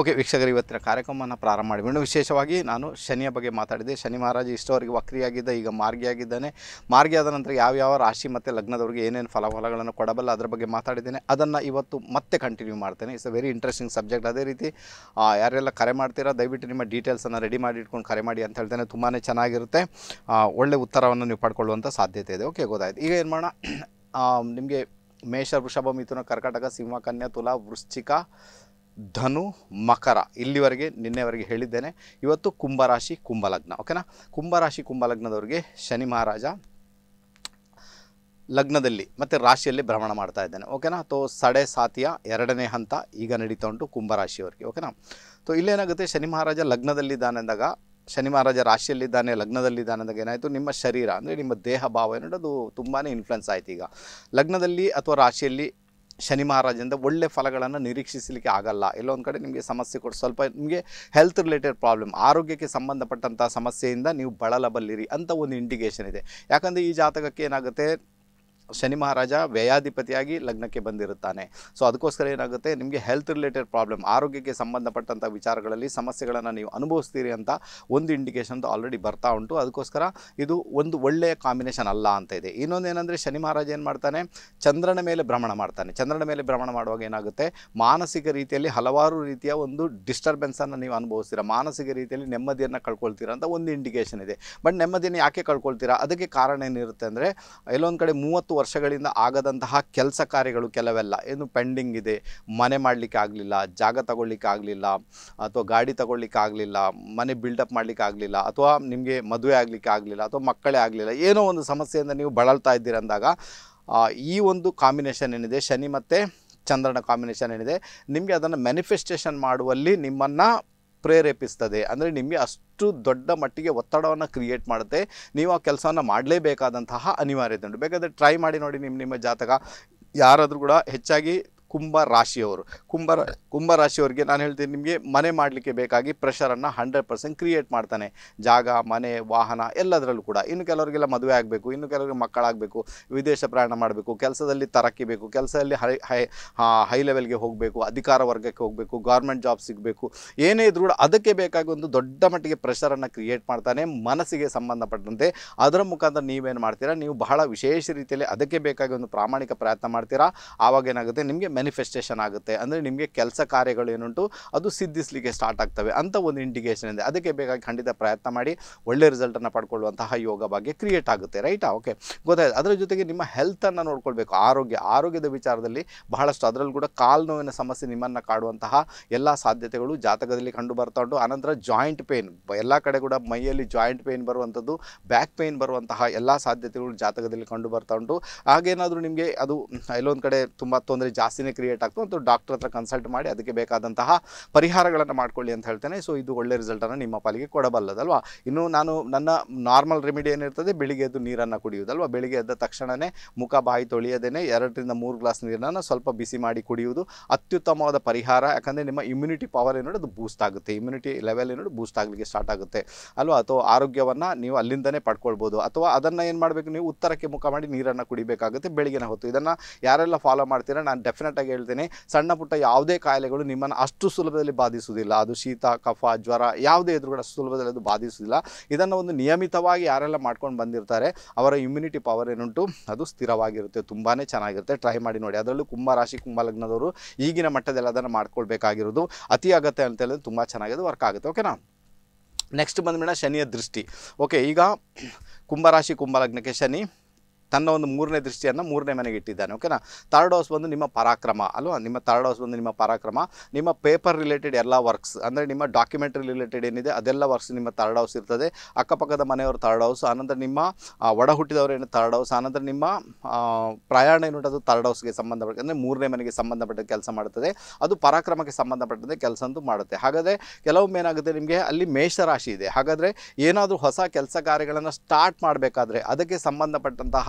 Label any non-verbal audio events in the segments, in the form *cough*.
okay ವೀಕ್ಷಕರು ಇವತ್ತಿನ ಕಾರ್ಯಕ್ರಮವನ್ನು ಪ್ರಾರಂಭ ಮಾಡಿಬಿಟ್ಟು ವಿಶೇಷವಾಗಿ ನಾನು ಶನಿಯ ಬಗ್ಗೆ ಮಾತಾಡಿದೆ ಶನಿ ಮಹಾರಾಜ ಇಷ್ಟವರೆಗೆ ವಕ್ರಿಯಾಗಿದ್ದ ಈಗ ಮಾರ್ಗಿಯಾಗಿದ್ದಾನೆ ಮಾರ್ಗಿಯಾದ ನಂತರ ಯಾವ್ಯಾವ ರಾಶಿ ಮತ್ತು ಲಗ್ನದವ್ರಿಗೆ ಏನೇನು ಫಲಫಲಗಳನ್ನು ಕೊಡಬಲ್ಲ ಅದರ ಬಗ್ಗೆ ಮಾತಾಡಿದ್ದೇನೆ ಅದನ್ನು ಇವತ್ತು ಮತ್ತೆ ಕಂಟಿನ್ಯೂ ಮಾಡ್ತೇನೆ it's a very interesting subject ಅದೇ ರೀತಿ ಯಾರೆಲ್ಲ ಕರೆ ಮಾಡ್ತೀರಾ ದಯವಿಟ್ಟು ನಿಮ್ಮ ಡೀಟೇಲ್ಸನ್ನು ರೆಡಿ ಮಾಡಿ ಇಟ್ಕೊಂಡು ಕರೆ ಮಾಡಿ ಅಂತ ಹೇಳ್ತೇನೆ ತುಂಬಾ ಚೆನ್ನಾಗಿರುತ್ತೆ ಒಳ್ಳೆ ಉತ್ತರವನ್ನು ನೀವು ಪಡ್ಕೊಳ್ಳುವಂಥ ಸಾಧ್ಯತೆ ಇದೆ ಓಕೆ ಗೊತ್ತಾಯ್ತು ಈಗ ಏನು ಮಾಡೋಣ ನಿಮಗೆ ಮೇಷ ವೃಷಭ ಮಿಥುನ ಕರ್ನಾಟಕ ಸಿಂಹ ಕನ್ಯಾ ತುಲಾ ವೃಶ್ಚಿಕ ಧನು ಮಕರ ಇಲ್ಲಿವರೆಗೆ ನಿನ್ನೆವರೆಗೆ ಹೇಳಿದ್ದೇನೆ ಇವತ್ತು ಕುಂಭರಾಶಿ ಕುಂಭಲಗ್ನ ಓಕೆನಾ ಕುಂಭರಾಶಿ ಕುಂಭಲಗ್ನದವರಿಗೆ ಶನಿ ಮಹಾರಾಜ ಲಗ್ನದಲ್ಲಿ ಮತ್ತು ರಾಶಿಯಲ್ಲಿ ಭ್ರಮಣ ಮಾಡ್ತಾ ಇದ್ದಾನೆ ಓಕೆನಾ ತೋ ಸಡೆ ಸಾತಿಯ ಎರಡನೇ ಹಂತ ಈಗ ನಡೀತಾ ಉಂಟು ಕುಂಭರಾಶಿಯವರಿಗೆ ಓಕೆನಾ ತೋ ಇಲ್ಲೇನಾಗುತ್ತೆ ಶನಿ ಮಹಾರಾಜ ಲಗ್ನದಲ್ಲಿದ್ದಾನೆ ಅಂದಾಗ ಶನಿ ಮಹಾರಾಜ ರಾಶಿಯಲ್ಲಿದ್ದಾನೆ ಲಗ್ನದಲ್ಲಿದ್ದಾನೆ ಅಂದಾಗ ಏನಾಯಿತು ನಿಮ್ಮ ಶರೀರ ಅಂದರೆ ನಿಮ್ಮ ದೇಹ ಭಾವ ಅದು ತುಂಬಾ ಇನ್ಫ್ಲುಯೆನ್ಸ್ ಆಯಿತು ಈಗ ಲಗ್ನದಲ್ಲಿ ಅಥವಾ ರಾಶಿಯಲ್ಲಿ ಶನಿ ಮಹಾರಾಜಿಂದ ಒಳ್ಳೆ ಫಲಗಳನ್ನು ನಿರೀಕ್ಷಿಸಲಿಕ್ಕೆ ಆಗಲ್ಲ ಒಂದು ಕಡೆ ನಿಮಗೆ ಸಮಸ್ಯೆ ಕೊಟ್ಟು ಸ್ವಲ್ಪ ನಿಮಗೆ ಹೆಲ್ತ್ ರಿಲೇಟೆಡ್ ಪ್ರಾಬ್ಲಮ್ ಆರೋಗ್ಯಕ್ಕೆ ಸಂಬಂಧಪಟ್ಟಂಥ ಸಮಸ್ಯೆಯಿಂದ ನೀವು ಬಳಲಬಲ್ಲಿರಿ ಅಂತ ಒಂದು ಇಂಡಿಕೇಷನ್ ಇದೆ ಯಾಕಂದರೆ ಈ ಜಾತಕಕ್ಕೆ ಏನಾಗುತ್ತೆ ಶನಿ ಮಹಾರಾಜ ವ್ಯಯಾಧಿಪತಿಯಾಗಿ ಲಗ್ನಕ್ಕೆ ಬಂದಿರುತ್ತಾನೆ ಸೊ ಅದಕ್ಕೋಸ್ಕರ ಏನಾಗುತ್ತೆ ನಿಮಗೆ ಹೆಲ್ತ್ ರಿಲೇಟೆಡ್ ಪ್ರಾಬ್ಲಮ್ ಆರೋಗ್ಯಕ್ಕೆ ಸಂಬಂಧಪಟ್ಟಂಥ ವಿಚಾರಗಳಲ್ಲಿ ಸಮಸ್ಯೆಗಳನ್ನು ನೀವು ಅನುಭವಿಸ್ತೀರಿ ಅಂತ ಒಂದು ಇಂಡಿಕೇಶನ್ ಆಲ್ರೆಡಿ ಬರ್ತಾ ಉಂಟು ಅದಕ್ಕೋಸ್ಕರ ಇದು ಒಂದು ಒಳ್ಳೆಯ ಕಾಂಬಿನೇಷನ್ ಅಲ್ಲ ಅಂತ ಇದೆ ಇನ್ನೊಂದೇನೆಂದರೆ ಶನಿ ಮಹಾರಾಜ ಏನು ಮಾಡ್ತಾನೆ ಚಂದ್ರನ ಮೇಲೆ ಭ್ರಮಣ ಮಾಡ್ತಾನೆ ಚಂದ್ರನ ಮೇಲೆ ಭ್ರಮಣ ಮಾಡುವಾಗ ಏನಾಗುತ್ತೆ ಮಾನಸಿಕ ರೀತಿಯಲ್ಲಿ ಹಲವಾರು ರೀತಿಯ ಒಂದು ಡಿಸ್ಟರ್ಬೆನ್ಸನ್ನು ನೀವು ಅನುಭವಿಸ್ತೀರ ಮಾನಸಿಕ ರೀತಿಯಲ್ಲಿ ನೆಮ್ಮದಿಯನ್ನು ಕಳ್ಕೊಳ್ತೀರಾ ಅಂತ ಒಂದು ಇಂಡಿಕೇಶನ್ ಇದೆ ಬಟ್ ನೆಮ್ಮದಿಯನ್ನು ಯಾಕೆ ಕಳ್ಕೊಳ್ತೀರಾ ಅದಕ್ಕೆ ಕಾರಣ ಏನಿರುತ್ತೆ ಅಂದರೆ ಎಲ್ಲೊಂದು ಕಡೆ ಮೂವತ್ತು ವರ್ಷಗಳಿಂದ ಆಗದಂತಹ ಕೆಲಸ ಕಾರ್ಯಗಳು ಕೆಲವೆಲ್ಲ ಏನು ಪೆಂಡಿಂಗ್ ಇದೆ ಮನೆ ಮಾಡಲಿಕ್ಕೆ ಆಗಲಿಲ್ಲ ಜಾಗ ತಗೊಳ್ಳಿಕ್ಕೆ ಆಗಲಿಲ್ಲ ಅಥವಾ ಗಾಡಿ ತಗೊಳ್ಳಿಕ್ಕೆ ಆಗಲಿಲ್ಲ ಮನೆ ಬಿಲ್ಡಪ್ ಮಾಡಲಿಕ್ಕೆ ಆಗಲಿಲ್ಲ ಅಥವಾ ನಿಮಗೆ ಮದುವೆ ಆಗಲಿಕ್ಕೆ ಆಗಲಿಲ್ಲ ಅಥವಾ ಮಕ್ಕಳೇ ಆಗಲಿಲ್ಲ ಏನೋ ಒಂದು ಸಮಸ್ಯೆಯಿಂದ ನೀವು ಬಳಲ್ತಾ ಇದ್ದೀರಿ ಅಂದಾಗ ಈ ಒಂದು ಕಾಂಬಿನೇಷನ್ ಏನಿದೆ ಶನಿ ಮತ್ತು ಚಂದ್ರನ ಕಾಂಬಿನೇಷನ್ ಏನಿದೆ ನಿಮಗೆ ಅದನ್ನು ಮ್ಯಾನಿಫೆಸ್ಟೇಷನ್ ಮಾಡುವಲ್ಲಿ ನಿಮ್ಮನ್ನು ಪ್ರೇರೇಪಿಸ್ತದೆ ಅಂದರೆ ನಿಮಗೆ ಅಷ್ಟು ದೊಡ್ಡ ಮಟ್ಟಿಗೆ ಒತ್ತಡವನ್ನು ಕ್ರಿಯೇಟ್ ಮಾಡುತ್ತೆ ನೀವು ಆ ಕೆಲಸವನ್ನು ಮಾಡಲೇಬೇಕಾದಂತಹ ಅನಿವಾರ್ಯತೆ ಉಂಟು ಬೇಕಾದರೆ ಟ್ರೈ ಮಾಡಿ ನೋಡಿ ನಿಮ್ಮ ನಿಮ್ಮ ಜಾತಕ ಯಾರಾದರೂ ಕೂಡ ಹೆಚ್ಚಾಗಿ ಕುಂಭ ರಾಶಿಯವರು ಕುಂಭ ಕುಂಭ ರಾಶಿಯವರಿಗೆ ನಾನು ಹೇಳ್ತೀನಿ ನಿಮಗೆ ಮನೆ ಮಾಡಲಿಕ್ಕೆ ಬೇಕಾಗಿ ಪ್ರೆಷರನ್ನು ಹಂಡ್ರೆಡ್ ಪರ್ಸೆಂಟ್ ಕ್ರಿಯೇಟ್ ಮಾಡ್ತಾನೆ ಜಾಗ ಮನೆ ವಾಹನ ಎಲ್ಲದರಲ್ಲೂ ಕೂಡ ಇನ್ನು ಕೆಲವರಿಗೆಲ್ಲ ಮದುವೆ ಆಗಬೇಕು ಇನ್ನು ಕೆಲವರಿಗೆ ಮಕ್ಕಳಾಗಬೇಕು ವಿದೇಶ ಪ್ರಯಾಣ ಮಾಡಬೇಕು ಕೆಲಸದಲ್ಲಿ ತರಕಿ ಬೇಕು ಕೆಲಸದಲ್ಲಿ ಹೈ ಹೈ ಹೈ ಲೆವೆಲ್ಗೆ ಹೋಗಬೇಕು ಅಧಿಕಾರ ವರ್ಗಕ್ಕೆ ಹೋಗಬೇಕು ಗೌರ್ಮೆಂಟ್ ಜಾಬ್ ಸಿಗಬೇಕು ಏನೇ ಇದ್ರೂ ಕೂಡ ಅದಕ್ಕೆ ಬೇಕಾಗಿ ಒಂದು ದೊಡ್ಡ ಮಟ್ಟಿಗೆ ಪ್ರೆಷರನ್ನು ಕ್ರಿಯೇಟ್ ಮಾಡ್ತಾನೆ ಮನಸ್ಸಿಗೆ ಸಂಬಂಧಪಟ್ಟಂತೆ ಅದರ ಮುಖಾಂತರ ನೀವೇನು ಮಾಡ್ತೀರಾ ನೀವು ಬಹಳ ವಿಶೇಷ ರೀತಿಯಲ್ಲಿ ಅದಕ್ಕೆ ಬೇಕಾಗಿ ಒಂದು ಪ್ರಾಮಾಣಿಕ ಪ್ರಯತ್ನ ಮಾಡ್ತೀರಾ ಆವಾಗ ಏನಾಗುತ್ತೆ ನಿಮಗೆ ಮ್ಯಾನಿಫೆಸ್ಟೇಷನ್ ಆಗುತ್ತೆ ಅಂದರೆ ನಿಮಗೆ ಕೆಲಸ ಕಾರ್ಯಗಳು ಏನುಂಟು ಅದು ಸಿದ್ಧಿಸಲಿಕ್ಕೆ ಸ್ಟಾರ್ಟ್ ಆಗ್ತವೆ ಅಂತ ಒಂದು ಇಂಡಿಕೇಷನ್ ಇದೆ ಅದಕ್ಕೆ ಬೇಕಾಗಿ ಖಂಡಿತ ಪ್ರಯತ್ನ ಮಾಡಿ ಒಳ್ಳೆ ರಿಸಲ್ಟನ್ನು ಪಡ್ಕೊಳ್ಳುವಂತಹ ಯೋಗ ಬಗ್ಗೆ ಕ್ರಿಯೇಟ್ ಆಗುತ್ತೆ ರೈಟಾ ಓಕೆ ಗೊತ್ತಾಯ್ತು ಅದರ ಜೊತೆಗೆ ನಿಮ್ಮ ಹೆಲ್ತನ್ನು ನೋಡ್ಕೊಳ್ಬೇಕು ಆರೋಗ್ಯ ಆರೋಗ್ಯದ ವಿಚಾರದಲ್ಲಿ ಬಹಳಷ್ಟು ಅದರಲ್ಲಿ ಕೂಡ ಕಾಲು ನೋವಿನ ಸಮಸ್ಯೆ ನಿಮ್ಮನ್ನು ಕಾಡುವಂತಹ ಎಲ್ಲ ಸಾಧ್ಯತೆಗಳು ಜಾತಕದಲ್ಲಿ ಕಂಡು ಬರ್ತಾ ಉಂಟು ಆನಂತರ ಜಾಯಿಂಟ್ ಪೇನ್ ಎಲ್ಲ ಕಡೆ ಕೂಡ ಮೈಯಲ್ಲಿ ಜಾಯಿಂಟ್ ಪೇನ್ ಬರುವಂಥದ್ದು ಬ್ಯಾಕ್ ಪೇನ್ ಬರುವಂತಹ ಎಲ್ಲ ಸಾಧ್ಯತೆಗಳು ಜಾತಕದಲ್ಲಿ ಕಂಡು ಬರ್ತಾ ಉಂಟು ಹಾಗೇನಾದರೂ ನಿಮಗೆ ಅದು ಎಲ್ಲೊಂದು ಕಡೆ ತುಂಬ ತೊಂದರೆ ಜಾಸ್ತಿನೇ ಕ್ರಿಯೇಟ್ ಆಗ್ತದೆ ಮತ್ತು ಡಾಕ್ಟರ್ ಹತ್ರ ಕನ್ಸಲ್ಟ್ ಮಾಡಿ ಅದಕ್ಕೆ ಬೇಕಾದಂತಹ ಪರಿಹಾರಗಳನ್ನು ಮಾಡ್ಕೊಳ್ಳಿ ಅಂತ ಹೇಳ್ತೇನೆ ಸೊ ಇದು ಒಳ್ಳೆ ರಿಸಲ್ಟನ್ನು ನಿಮ್ಮ ಪಾಲಿಗೆ ಕೊಡಬಲ್ಲದಲ್ವಾ ಇನ್ನು ನಾನು ನನ್ನ ನಾರ್ಮಲ್ ರೆಮಿಡಿ ಏನಿರ್ತದೆ ಬೆಳಿಗ್ಗೆ ಎದ್ದು ನೀರನ್ನು ಕುಡಿಯುವುದಲ್ವಾ ಬೆಳಿಗ್ಗೆ ಎದ್ದ ತಕ್ಷಣವೇ ಮುಖ ಬಾಯಿ ತೊಳೆಯದೇನೆ ಎರಡರಿಂದ ಮೂರು ಗ್ಲಾಸ್ ನೀರನ್ನು ಸ್ವಲ್ಪ ಬಿಸಿ ಮಾಡಿ ಕುಡಿಯುವುದು ಅತ್ಯುತ್ತಮವಾದ ಪರಿಹಾರ ಯಾಕಂದರೆ ನಿಮ್ಮ ಇಮ್ಯುನಿಟಿ ಪವರ್ ಏನೋ ಅದು ಬೂಸ್ಟ್ ಆಗುತ್ತೆ ಇಮ್ಯುನಿಟಿ ಲೆವೆಲ್ ಏನೋ ಬೂಸ್ಟ್ ಆಗಲಿಕ್ಕೆ ಸ್ಟಾರ್ಟ್ ಆಗುತ್ತೆ ಅಲ್ವಾ ಅಥವಾ ಆರೋಗ್ಯವನ್ನು ನೀವು ಅಲ್ಲಿಂದನೇ ಪಡ್ಕೊಳ್ಬೋದು ಅಥವಾ ಅದನ್ನು ಏನು ಮಾಡಬೇಕು ನೀವು ಉತ್ತರಕ್ಕೆ ಮುಖ ಮಾಡಿ ನೀರನ್ನು ಕುಡಿಬೇಕಾಗುತ್ತೆ ಬೆಳಿಗ್ಗೆನ ಹೊತ್ತು ಇದನ್ನು ಯಾರೆಲ್ಲ ಫಾಲೋ ಮಾಡ್ತೀರಾ ನಾನು ಡೆಫಿನೆಟ್ ಹೇಳ್ತೇನೆ ಸಣ್ಣ ಪುಟ್ಟ ಯಾವುದೇ ಕಾಯಿಲೆಗಳು ನಿಮ್ಮನ್ನು ಅಷ್ಟು ಸುಲಭದಲ್ಲಿ ಬಾಧಿಸುವುದಿಲ್ಲ ಅದು ಶೀತ ಕಫ ಜ್ವರ ಯಾವುದೇ ಇದ್ರೂ ಕೂಡ ಸುಲಭದಲ್ಲಿ ಅದು ಬಾಧಿಸುವುದಿಲ್ಲ ಇದನ್ನು ಒಂದು ನಿಯಮಿತವಾಗಿ ಯಾರೆಲ್ಲ ಮಾಡ್ಕೊಂಡು ಬಂದಿರ್ತಾರೆ ಅವರ ಇಮ್ಯುನಿಟಿ ಪವರ್ ಏನುಂಟು ಅದು ಸ್ಥಿರವಾಗಿರುತ್ತೆ ತುಂಬಾ ಚೆನ್ನಾಗಿರುತ್ತೆ ಟ್ರೈ ಮಾಡಿ ನೋಡಿ ಅದರಲ್ಲೂ ಕುಂಭರಾಶಿ ಕುಂಭಲಗ್ನದವರು ಈಗಿನ ಮಟ್ಟದಲ್ಲಿ ಅದನ್ನು ಮಾಡ್ಕೊಳ್ಬೇಕಾಗಿರೋದು ಅತಿ ಅಗತ್ಯ ಅಂತ ಹೇಳಿದ್ರೆ ತುಂಬ ಚೆನ್ನಾಗಿ ಅದು ವರ್ಕ್ ಆಗುತ್ತೆ ಓಕೆನಾ ನೆಕ್ಸ್ಟ್ ಬಂದ್ಮೇಲೆ ಶನಿಯ ದೃಷ್ಟಿ ಓಕೆ ಈಗ ಕುಂಭರಾಶಿ ಕುಂಭಲಗ್ನಕ್ಕೆ ಶನಿ ತನ್ನ ಒಂದು ಮೂರನೇ ದೃಷ್ಟಿಯನ್ನು ಮೂರನೇ ಮನೆಗೆ ಇಟ್ಟಿದ್ದಾನೆ ಓಕೆನಾ ತರ್ಡ್ ಹೌಸ್ ಬಂದು ನಿಮ್ಮ ಪರಾಕ್ರಮ ಅಲ್ವಾ ನಿಮ್ಮ ತರ್ಡ್ ಹೌಸ್ ಬಂದು ನಿಮ್ಮ ಪರಾಕ್ರಮ ನಿಮ್ಮ ಪೇಪರ್ ರಿಲೇಟೆಡ್ ಎಲ್ಲ ವರ್ಕ್ಸ್ ಅಂದರೆ ನಿಮ್ಮ ಡಾಕ್ಯುಮೆಂಟ್ ರಿಲೇಟೆಡ್ ಏನಿದೆ ಅದೆಲ್ಲ ವರ್ಕ್ಸ್ ನಿಮ್ಮ ತರ್ಡ್ ಹೌಸ್ ಇರ್ತದೆ ಅಕ್ಕಪಕ್ಕದ ಮನೆಯವರು ತರ್ಡ್ ಹೌಸ್ ಆನಂತರ ನಿಮ್ಮ ಒಡ ಹುಟ್ಟಿದವರು ಏನು ತರ್ಡ್ ಹೌಸ್ ಆನಂತರ ನಿಮ್ಮ ಪ್ರಯಾಣ ಏನು ಅದು ತರ್ಡ್ ಹೌಸ್ಗೆ ಸಂಬಂಧಪಟ್ಟ ಅಂದರೆ ಮೂರನೇ ಮನೆಗೆ ಸಂಬಂಧಪಟ್ಟ ಕೆಲಸ ಮಾಡುತ್ತದೆ ಅದು ಪರಾಕ್ರಮಕ್ಕೆ ಸಂಬಂಧಪಟ್ಟಂತೆ ಕೆಲಸ ಅಂತೂ ಮಾಡುತ್ತೆ ಹಾಗಾದರೆ ಕೆಲವೊಮ್ಮೆ ಏನಾಗುತ್ತೆ ನಿಮಗೆ ಅಲ್ಲಿ ಮೇಷರಾಶಿ ಇದೆ ಹಾಗಾದರೆ ಏನಾದರೂ ಹೊಸ ಕೆಲಸ ಕಾರ್ಯಗಳನ್ನು ಸ್ಟಾರ್ಟ್ ಮಾಡಬೇಕಾದ್ರೆ ಅದಕ್ಕೆ ಸಂಬಂಧಪಟ್ಟಂತಹ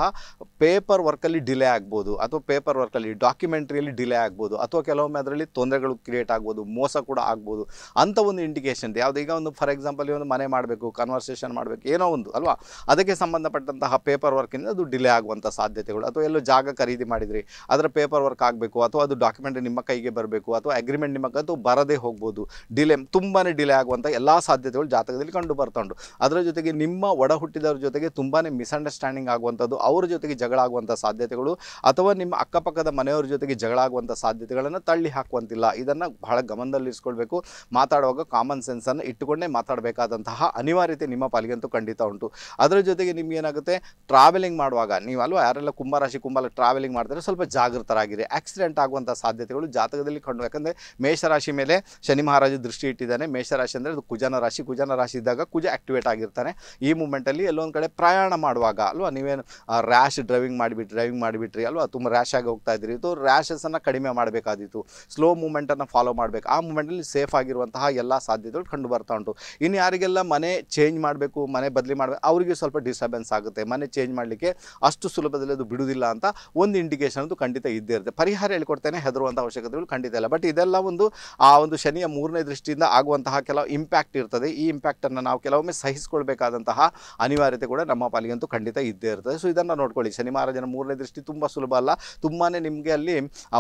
ಪೇಪರ್ ವರ್ಕಲ್ಲಿ ಡಿಲೇ ಆಗ್ಬೋದು ಅಥವಾ ಪೇಪರ್ ವರ್ಕಲ್ಲಿ ಡಾಕ್ಯುಮೆಂಟ್ರಿಯಲ್ಲಿ ಡಿಲೇ ಆಗ್ಬೋದು ಅಥವಾ ಕೆಲವೊಮ್ಮೆ ಅದರಲ್ಲಿ ತೊಂದರೆಗಳು ಕ್ರಿಯೇಟ್ ಆಗ್ಬೋದು ಮೋಸ ಕೂಡ ಆಗ್ಬೋದು ಅಂತ ಒಂದು ಇಂಡಿಕೇಷನ್ ಯಾವುದು ಈಗ ಒಂದು ಫಾರ್ ಎಕ್ಸಾಂಪಲ್ ಒಂದು ಮನೆ ಮಾಡಬೇಕು ಕನ್ವರ್ಸೇಷನ್ ಮಾಡಬೇಕು ಏನೋ ಒಂದು ಅಲ್ವಾ ಅದಕ್ಕೆ ಸಂಬಂಧಪಟ್ಟಂತಹ ಪೇಪರ್ ವರ್ಕಿಂದ ಅದು ಡಿಲೇ ಆಗುವಂಥ ಸಾಧ್ಯತೆಗಳು ಅಥವಾ ಎಲ್ಲೋ ಜಾಗ ಖರೀದಿ ಮಾಡಿದ್ರಿ ಅದರ ಪೇಪರ್ ವರ್ಕ್ ಆಗಬೇಕು ಅಥವಾ ಅದು ಡಾಕ್ಯುಮೆಂಟ್ ನಿಮ್ಮ ಕೈಗೆ ಬರಬೇಕು ಅಥವಾ ಅಗ್ರಿಮೆಂಟ್ ನಿಮ್ಮ ಅದು ಬರದೇ ಹೋಗ್ಬೋದು ಡಿಲೇ ತುಂಬಾ ಡಿಲೇ ಆಗುವಂಥ ಎಲ್ಲ ಸಾಧ್ಯತೆಗಳು ಜಾತಕದಲ್ಲಿ ಕಂಡು ಬರ್ತಾ ಉಂಟು ಅದರ ಜೊತೆಗೆ ನಿಮ್ಮ ಒಡ ಹುಟ್ಟಿದವ್ರ ಜೊತೆಗೆ ತುಂಬಾ ಮಿಸ್ಅಂಡರ್ಸ್ಟ್ಯಾಂಡಿಂಗ್ ಆಗುವಂಥದ್ದು ಅವರು ಅವರ ಜೊತೆಗೆ ಜಗಳ ಆಗುವಂಥ ಸಾಧ್ಯತೆಗಳು ಅಥವಾ ನಿಮ್ಮ ಅಕ್ಕಪಕ್ಕದ ಮನೆಯವರ ಜೊತೆಗೆ ಜಗಳ ಆಗುವಂಥ ಸಾಧ್ಯತೆಗಳನ್ನು ತಳ್ಳಿ ಹಾಕುವಂತಿಲ್ಲ ಇದನ್ನು ಬಹಳ ಗಮನದಲ್ಲಿರಿಸ್ಕೊಳ್ಬೇಕು ಮಾತಾಡುವಾಗ ಕಾಮನ್ ಸೆನ್ಸನ್ನು ಇಟ್ಟುಕೊಂಡೇ ಮಾತಾಡಬೇಕಾದಂತಹ ಅನಿವಾರ್ಯತೆ ನಿಮ್ಮ ಪಾಲಿಗಂತೂ ಖಂಡಿತ ಉಂಟು ಅದರ ಜೊತೆಗೆ ಏನಾಗುತ್ತೆ ಟ್ರಾವೆಲಿಂಗ್ ಮಾಡುವಾಗ ನೀವು ನೀವಲ್ವ ಯಾರೆಲ್ಲ ಕುಂಭರಾಶಿ ಕುಂಬಲ ಟ್ರಾವೆಲಿಂಗ್ ಮಾಡ್ತಾರೆ ಸ್ವಲ್ಪ ಜಾಗೃತರಾಗಿರಿ ಆಕ್ಸಿಡೆಂಟ್ ಆಗುವಂಥ ಸಾಧ್ಯತೆಗಳು ಜಾತಕದಲ್ಲಿ ಕಂಡು ಯಾಕಂದರೆ ಮೇಷರಾಶಿ ಮೇಲೆ ಶನಿ ಮಹಾರಾಜ ದೃಷ್ಟಿ ಇಟ್ಟಿದ್ದಾನೆ ಮೇಷರಾಶಿ ಅಂದರೆ ಅದು ಕುಜನ ರಾಶಿ ಕುಜನ ರಾಶಿ ಇದ್ದಾಗ ಕುಜ ಆಕ್ಟಿವೇಟ್ ಆಗಿರ್ತಾನೆ ಈ ಮೂಮೆಂಟಲ್ಲಿ ಎಲ್ಲೊಂದು ಕಡೆ ಪ್ರಯಾಣ ಮಾಡುವಾಗ ಅಲ್ವಾ ನೀವೇನು ರ್ಯಾಶ್ ಡ್ರೈವಿಂಗ್ ಮಾಡಿಬಿಟ್ಟು ಡ್ರೈವಿಂಗ್ ಮಾಡಿಬಿಟ್ರಿ ಅಲ್ವಾ ತುಂಬ ರ್ಯಾಶ್ ಆಗಿ ಹೋಗ್ತಾ ಇದ್ರಿ ಇದು ರ್ಯಾಶಸನ್ನು ಕಡಿಮೆ ಮಾಡಬೇಕಾದಿತ್ತು ಸ್ಲೋ ಮೂಮೆಂಟನ್ನು ಫಾಲೋ ಮಾಡಬೇಕು ಆ ಮೂಮೆಂಟಲ್ಲಿ ಸೇಫ್ ಆಗಿರುವಂತಹ ಎಲ್ಲ ಸಾಧ್ಯತೆಗಳು ಕಂಡು ಬರ್ತಾ ಉಂಟು ಇನ್ನು ಯಾರಿಗೆಲ್ಲ ಮನೆ ಚೇಂಜ್ ಮಾಡಬೇಕು ಮನೆ ಬದಲಿ ಮಾಡಬೇಕು ಅವರಿಗೆ ಸ್ವಲ್ಪ ಡಿಸ್ಟರ್ಬೆನ್ಸ್ ಆಗುತ್ತೆ ಮನೆ ಚೇಂಜ್ ಮಾಡಲಿಕ್ಕೆ ಅಷ್ಟು ಸುಲಭದಲ್ಲಿ ಅದು ಬಿಡುವುದಿಲ್ಲ ಅಂತ ಒಂದು ಇಂಡಿಕೇಶನ್ ಅದು ಖಂಡಿತ ಇದ್ದೇ ಇರುತ್ತೆ ಪರಿಹಾರ ಹೇಳ್ಕೊಡ್ತೇನೆ ಹೆದರುವಂಥ ಅವಶ್ಯಕತೆಗಳು ಖಂಡಿತ ಇಲ್ಲ ಬಟ್ ಇದೆಲ್ಲ ಒಂದು ಆ ಒಂದು ಶನಿಯ ಮೂರನೇ ದೃಷ್ಟಿಯಿಂದ ಆಗುವಂತಹ ಕೆಲವು ಇಂಪ್ಯಾಕ್ಟ್ ಇರ್ತದೆ ಈ ಇಂಪ್ಯಾಕ್ಟನ್ನು ನಾವು ಕೆಲವೊಮ್ಮೆ ಸಹಿಸಿಕೊಳ್ಬೇಕಾದಂತಹ ಅನಿವಾರ್ಯತೆ ಕೂಡ ನಮ್ಮ ಪಾಲಿಗೆ ಅಂತೂ ಖಂಡಿತ ಇದ್ದೇ ಇರ್ತದೆ ಸೊ ಇದನ್ನು ನೋಡ್ಕೊಳ್ಳಿ ಶನಿ ಮಹಾರಾಜನ ಮೂರನೇ ದೃಷ್ಟಿ ತುಂಬ ಸುಲಭ ಅಲ್ಲ ತುಂಬಾ ನಿಮಗೆ ಅಲ್ಲಿ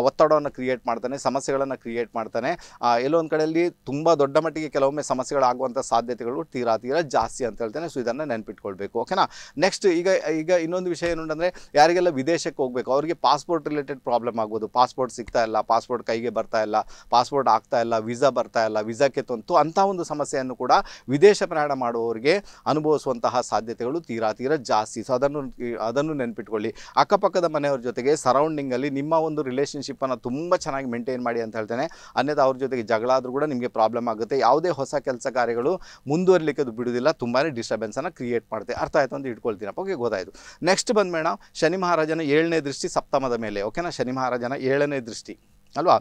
ಒತ್ತಡವನ್ನು ಕ್ರಿಯೇಟ್ ಮಾಡ್ತಾನೆ ಸಮಸ್ಯೆಗಳನ್ನು ಕ್ರಿಯೇಟ್ ಮಾಡ್ತಾನೆ ಎಲ್ಲೊಂದು ಕಡೆಯಲ್ಲಿ ತುಂಬ ದೊಡ್ಡ ಮಟ್ಟಿಗೆ ಕೆಲವೊಮ್ಮೆ ಸಮಸ್ಯೆಗಳಾಗುವಂಥ ಸಾಧ್ಯತೆಗಳು ತೀರಾ ತೀರಾ ಜಾಸ್ತಿ ಅಂತ ಹೇಳ್ತಾನೆ ಸೊ ಇದನ್ನು ನೆನ್ಪಿಟ್ಕೊಳ್ಬೇಕು ಓಕೆನಾ ನೆಕ್ಸ್ಟ್ ಈಗ ಈಗ ಇನ್ನೊಂದು ವಿಷಯ ಏನು ಅಂದರೆ ಯಾರಿಗೆಲ್ಲ ವಿದೇಶಕ್ಕೆ ಹೋಗಬೇಕು ಅವರಿಗೆ ಪಾಸ್ಪೋರ್ಟ್ ರಿಲೇಟೆಡ್ ಪ್ರಾಬ್ಲಮ್ ಆಗ್ಬೋದು ಪಾಸ್ಪೋರ್ಟ್ ಸಿಗ್ತಾ ಇಲ್ಲ ಪಾಸ್ಪೋರ್ಟ್ ಕೈಗೆ ಬರ್ತಾ ಇಲ್ಲ ಪಾಸ್ಪೋರ್ಟ್ ಆಗ್ತಾ ಇಲ್ಲ ವೀಸಾ ಬರ್ತಾ ಇಲ್ಲ ವೀಸಾಕ್ಕೆ ತಂತು ಅಂಥ ಒಂದು ಸಮಸ್ಯೆಯನ್ನು ಕೂಡ ವಿದೇಶ ಪ್ರಯಾಣ ಮಾಡುವವರಿಗೆ ಅನುಭವಿಸುವಂತಹ ಸಾಧ್ಯತೆಗಳು ತೀರಾ ತೀರಾ ಜಾಸ್ತಿ ಸೊ ಅದನ್ನು ಅದನ್ನು ಅದನ್ನು ನೆನ್ಪಿಟ್ಕೊಳ್ಳಿ ಅಕ್ಕಪಕ್ಕದ ಮನೆಯವ್ರ ಜೊತೆಗೆ ಸರೌಂಡಿಂಗಲ್ಲಿ ನಿಮ್ಮ ಒಂದು ರಿಲೇಷನ್ಶಿಪ್ಪನ್ನು ತುಂಬ ಚೆನ್ನಾಗಿ ಮೇಂಟೈನ್ ಮಾಡಿ ಅಂತ ಹೇಳ್ತೇನೆ ಅನ್ಯದ ಅವ್ರ ಜೊತೆಗೆ ಜಗಳ ಆದರೂ ಕೂಡ ನಿಮಗೆ ಪ್ರಾಬ್ಲಮ್ ಆಗುತ್ತೆ ಯಾವುದೇ ಹೊಸ ಕೆಲಸ ಕಾರ್ಯಗಳು ಮುಂದುವರಿಲಿಕ್ಕೆ ಅದು ಬಿಡೋದಿಲ್ಲ ತುಂಬಾ ಡಿಸ್ಟರ್ಬೆನ್ಸನ್ನು ಕ್ರಿಯೇಟ್ ಮಾಡುತ್ತೆ ಅರ್ಥ ಆಯ್ತು ಅಂತ ಇಟ್ಕೊಳ್ತೀನಪ್ಪ ಓಕೆ ಗೊತ್ತಾಯಿತು ನೆಕ್ಸ್ಟ್ ಬಂದ ಮೇಡಮ್ ಶನಿ ಮಹಾರಾಜನ ಏಳನೇ ದೃಷ್ಟಿ ಸಪ್ತಮದ ಮೇಲೆ ಓಕೆನಾ ಶನಿ ಮಹಾರಾಜನ ಏಳನೇ ದೃಷ್ಟಿ ಅಲ್ವಾ